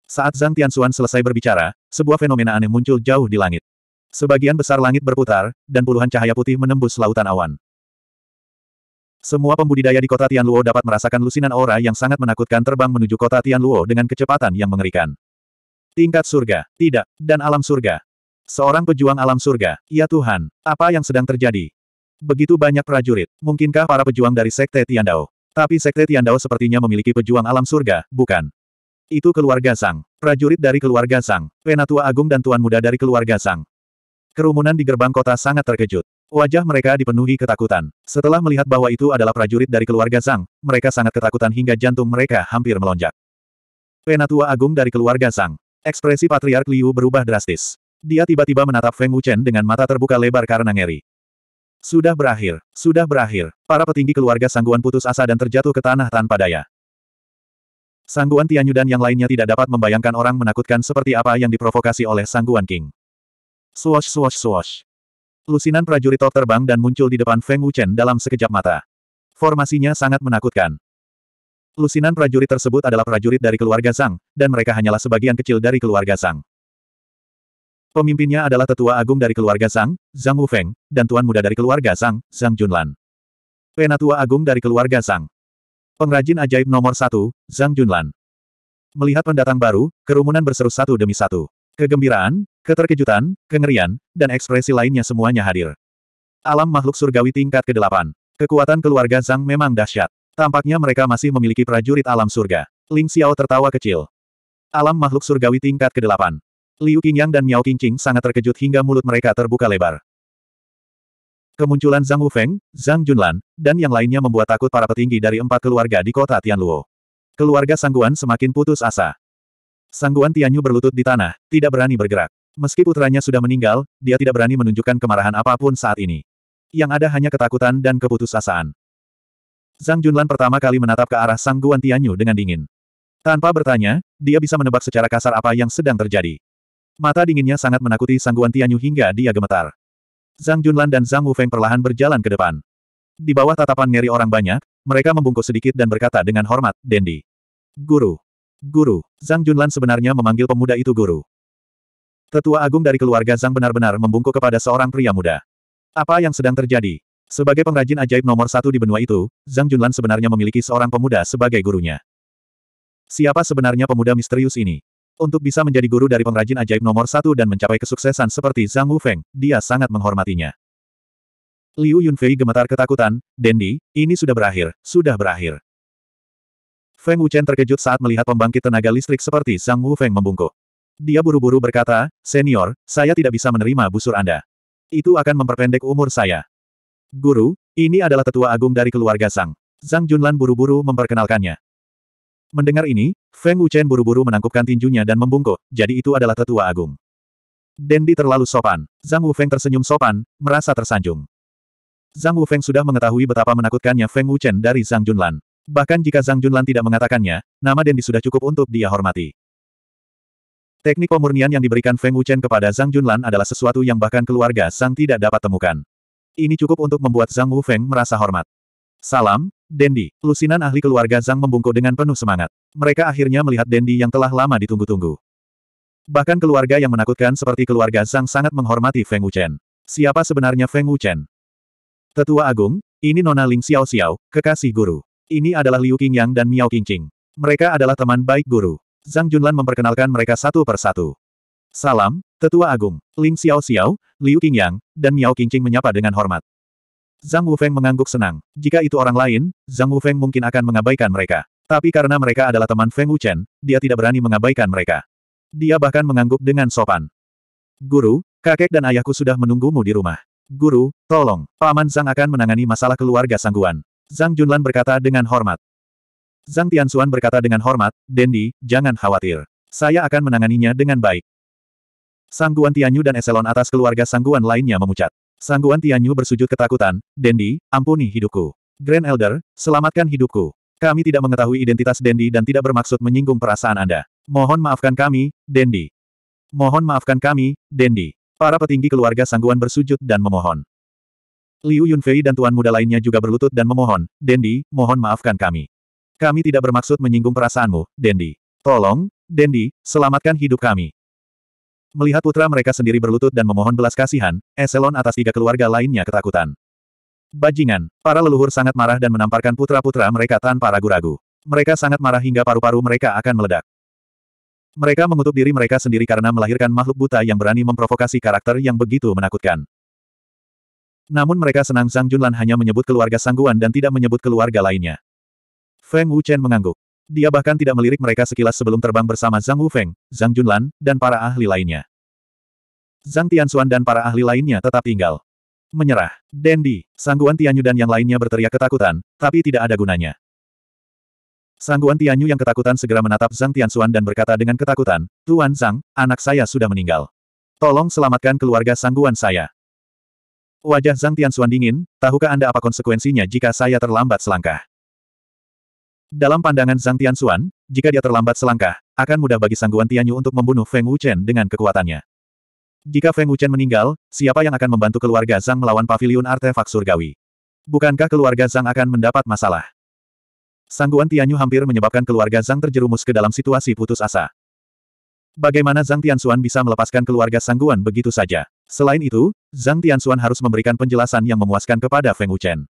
Saat Zhang Tianxuan selesai berbicara, sebuah fenomena aneh muncul jauh di langit. Sebagian besar langit berputar, dan puluhan cahaya putih menembus lautan awan. Semua pembudidaya di kota Tianluo dapat merasakan lusinan aura yang sangat menakutkan terbang menuju kota Tianluo dengan kecepatan yang mengerikan. Tingkat surga, tidak, dan alam surga. Seorang pejuang alam surga, ya Tuhan, apa yang sedang terjadi? Begitu banyak prajurit, mungkinkah para pejuang dari Sekte Tiandao? Tapi Sekte Tiandao sepertinya memiliki pejuang alam surga, bukan? Itu keluarga Sang. Prajurit dari keluarga Sang. Penatua Agung dan Tuan Muda dari keluarga Sang. Kerumunan di gerbang kota sangat terkejut. Wajah mereka dipenuhi ketakutan. Setelah melihat bahwa itu adalah prajurit dari keluarga Sang, mereka sangat ketakutan hingga jantung mereka hampir melonjak. Penatua Agung dari keluarga Sang. Ekspresi Patriark Liu berubah drastis. Dia tiba-tiba menatap Feng Wuchen dengan mata terbuka lebar karena ngeri. Sudah berakhir, sudah berakhir. Para petinggi keluarga Sangguan putus asa dan terjatuh ke tanah tanpa daya. Sangguan Tianyu dan yang lainnya tidak dapat membayangkan orang menakutkan seperti apa yang diprovokasi oleh Sangguan King. Swash swash swash. Lusinan prajurit top terbang dan muncul di depan Feng Wuchen dalam sekejap mata. Formasinya sangat menakutkan. Lusinan prajurit tersebut adalah prajurit dari keluarga Zhang, dan mereka hanyalah sebagian kecil dari keluarga Zhang. Pemimpinnya adalah tetua agung dari keluarga Zhang, Zhang Wufeng, dan tuan muda dari keluarga Zhang, Zhang Junlan. Penatua agung dari keluarga Zhang. Pengrajin ajaib nomor satu, Zhang Junlan. Melihat pendatang baru, kerumunan berseru satu demi satu. Kegembiraan, keterkejutan, kengerian, dan ekspresi lainnya semuanya hadir. Alam makhluk surgawi tingkat ke-8. Kekuatan keluarga Zhang memang dahsyat. Tampaknya mereka masih memiliki prajurit alam surga. Ling Xiao tertawa kecil. Alam makhluk surgawi tingkat ke-8. Liu Qingyang dan Miao Qingqing sangat terkejut hingga mulut mereka terbuka lebar. Kemunculan Zhang Wufeng, Zhang Junlan, dan yang lainnya membuat takut para petinggi dari empat keluarga di kota Tianluo. Keluarga Sangguan semakin putus asa. Sangguan Tianyu berlutut di tanah, tidak berani bergerak. Meski putranya sudah meninggal, dia tidak berani menunjukkan kemarahan apapun saat ini. Yang ada hanya ketakutan dan keputusasaan. Zhang Junlan pertama kali menatap ke arah Sangguan Tianyu dengan dingin. Tanpa bertanya, dia bisa menebak secara kasar apa yang sedang terjadi. Mata dinginnya sangat menakuti Sang Guan Tianyu hingga dia gemetar. Zhang Junlan dan Zhang Wufeng perlahan berjalan ke depan. Di bawah tatapan ngeri orang banyak, mereka membungkuk sedikit dan berkata dengan hormat, Dendi. Guru. Guru. Zhang Junlan sebenarnya memanggil pemuda itu guru. Tetua agung dari keluarga Zhang benar-benar membungkuk kepada seorang pria muda. Apa yang sedang terjadi? Sebagai pengrajin ajaib nomor satu di benua itu, Zhang Junlan sebenarnya memiliki seorang pemuda sebagai gurunya. Siapa sebenarnya pemuda misterius ini? Untuk bisa menjadi guru dari pengrajin ajaib nomor satu dan mencapai kesuksesan seperti Zhang Wufeng, dia sangat menghormatinya. Liu Yunfei gemetar ketakutan, Dendi, ini sudah berakhir, sudah berakhir. Feng Wuchen terkejut saat melihat pembangkit tenaga listrik seperti Zhang Wufeng membungkuk. Dia buru-buru berkata, Senior, saya tidak bisa menerima busur Anda. Itu akan memperpendek umur saya. Guru, ini adalah tetua agung dari keluarga Sang. Zhang Junlan buru-buru memperkenalkannya. Mendengar ini, Feng Wuchen buru-buru menangkupkan tinjunya dan membungkuk, jadi itu adalah tetua agung. Dendi terlalu sopan. Zhang Wufeng tersenyum sopan, merasa tersanjung. Zhang Wufeng sudah mengetahui betapa menakutkannya Feng Wuchen dari Zhang Junlan. Bahkan jika Zhang Junlan tidak mengatakannya, nama Dendi sudah cukup untuk dia hormati. Teknik pemurnian yang diberikan Feng Wuchen kepada Zhang Junlan adalah sesuatu yang bahkan keluarga Zhang tidak dapat temukan. Ini cukup untuk membuat Zhang Wufeng merasa hormat. Salam, Dendi, lusinan ahli keluarga Zhang membungkuk dengan penuh semangat. Mereka akhirnya melihat Dendi yang telah lama ditunggu-tunggu. Bahkan keluarga yang menakutkan seperti keluarga Zhang sangat menghormati Feng Wuchen. Siapa sebenarnya Feng Wuchen? Tetua Agung, ini Nona Ling Xiao Xiao, kekasih guru. Ini adalah Liu Qingyang dan Miao Qingqing. Mereka adalah teman baik guru. Zhang Junlan memperkenalkan mereka satu per satu. Salam, Tetua Agung, Ling Xiao Xiao, Liu Qingyang, dan Miao Qingqing menyapa dengan hormat. Zhang Wufeng mengangguk senang. Jika itu orang lain, Zhang Wufeng mungkin akan mengabaikan mereka. Tapi karena mereka adalah teman Feng Wuchen, dia tidak berani mengabaikan mereka. Dia bahkan mengangguk dengan sopan. Guru, kakek dan ayahku sudah menunggumu di rumah. Guru, tolong, Paman Zhang akan menangani masalah keluarga Sangguan. Zhang Junlan berkata dengan hormat. Zhang Tianxuan berkata dengan hormat, Dendi, jangan khawatir. Saya akan menanganinya dengan baik. Sangguan Tianyu dan eselon atas keluarga Sangguan lainnya memucat. Sangguan Tianyu bersujud ketakutan, Dendi, ampuni hidupku. Grand Elder, selamatkan hidupku. Kami tidak mengetahui identitas Dendi dan tidak bermaksud menyinggung perasaan Anda. Mohon maafkan kami, Dendi. Mohon maafkan kami, Dendi. Para petinggi keluarga Sangguan bersujud dan memohon. Liu Yunfei dan tuan muda lainnya juga berlutut dan memohon, Dendi, mohon maafkan kami. Kami tidak bermaksud menyinggung perasaanmu, Dendi. Tolong, Dendi, selamatkan hidup kami. Melihat putra mereka sendiri berlutut dan memohon belas kasihan, eselon atas tiga keluarga lainnya ketakutan. Bajingan, para leluhur sangat marah dan menamparkan putra-putra mereka tanpa ragu-ragu. Mereka sangat marah hingga paru-paru mereka akan meledak. Mereka mengutuk diri mereka sendiri karena melahirkan makhluk buta yang berani memprovokasi karakter yang begitu menakutkan. Namun mereka senang Sang Junlan hanya menyebut keluarga Sangguan dan tidak menyebut keluarga lainnya. Feng Wuchen mengangguk. Dia bahkan tidak melirik mereka sekilas sebelum terbang bersama Zhang Wufeng, Zhang Junlan, dan para ahli lainnya. Zhang Tianxuan dan para ahli lainnya tetap tinggal. Menyerah. Dendi, Sangguan Tianyu dan yang lainnya berteriak ketakutan, tapi tidak ada gunanya. Sangguan Tianyu yang ketakutan segera menatap Zhang Tianxuan dan berkata dengan ketakutan, Tuan Zhang, anak saya sudah meninggal. Tolong selamatkan keluarga Sangguan saya. Wajah Zhang Tianxuan dingin, tahukah Anda apa konsekuensinya jika saya terlambat selangkah? Dalam pandangan Zhang Tianxuan, jika dia terlambat selangkah, akan mudah bagi Sangguan Tianyu untuk membunuh Feng Wuchen dengan kekuatannya. Jika Feng Wuchen meninggal, siapa yang akan membantu keluarga Zhang melawan pavilion artefak surgawi? Bukankah keluarga Zhang akan mendapat masalah? Sangguan Tianyu hampir menyebabkan keluarga Zhang terjerumus ke dalam situasi putus asa. Bagaimana Zhang Tianxuan bisa melepaskan keluarga Sangguan begitu saja? Selain itu, Zhang Tianxuan harus memberikan penjelasan yang memuaskan kepada Feng Wuchen.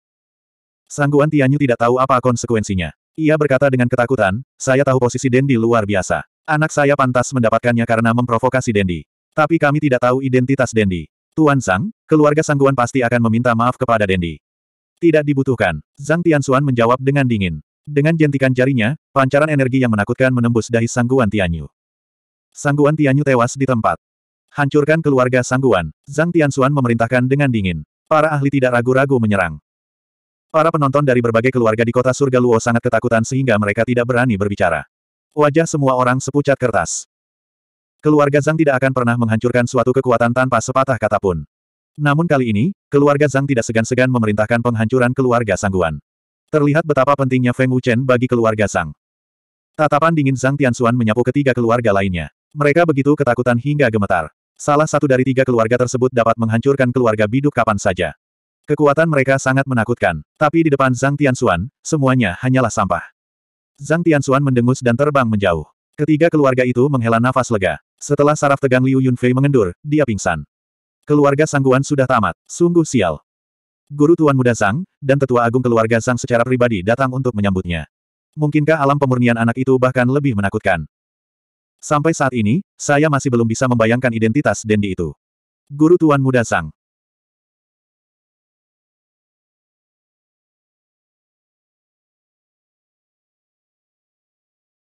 Sangguan Tianyu tidak tahu apa konsekuensinya. Ia berkata dengan ketakutan, saya tahu posisi Dendi luar biasa. Anak saya pantas mendapatkannya karena memprovokasi Dendi. Tapi kami tidak tahu identitas Dendi. Tuan Sang, keluarga Sangguan pasti akan meminta maaf kepada Dendi. Tidak dibutuhkan. Zhang Tianxuan menjawab dengan dingin. Dengan jentikan jarinya, pancaran energi yang menakutkan menembus dahi Sangguan Tianyu. Sangguan Tianyu tewas di tempat. Hancurkan keluarga Sangguan. Zhang Tianxuan memerintahkan dengan dingin. Para ahli tidak ragu-ragu menyerang. Para penonton dari berbagai keluarga di kota surga Luo sangat ketakutan sehingga mereka tidak berani berbicara. Wajah semua orang sepucat kertas. Keluarga Zhang tidak akan pernah menghancurkan suatu kekuatan tanpa sepatah kata pun. Namun kali ini, keluarga Zhang tidak segan-segan memerintahkan penghancuran keluarga Sangguan. Terlihat betapa pentingnya Feng Wuchen bagi keluarga Zhang. Tatapan dingin Zhang Tianxuan menyapu ketiga keluarga lainnya. Mereka begitu ketakutan hingga gemetar. Salah satu dari tiga keluarga tersebut dapat menghancurkan keluarga biduk kapan saja. Kekuatan mereka sangat menakutkan, tapi di depan Zhang Tianxuan, semuanya hanyalah sampah. Zhang Tianxuan mendengus dan terbang menjauh. Ketiga keluarga itu menghela nafas lega. Setelah saraf tegang Liu Yunfei mengendur, dia pingsan. Keluarga Sangguan sudah tamat, sungguh sial. Guru Tuan Muda Zhang, dan Tetua Agung keluarga Zhang secara pribadi datang untuk menyambutnya. Mungkinkah alam pemurnian anak itu bahkan lebih menakutkan? Sampai saat ini, saya masih belum bisa membayangkan identitas Dendi itu. Guru Tuan Muda Zhang,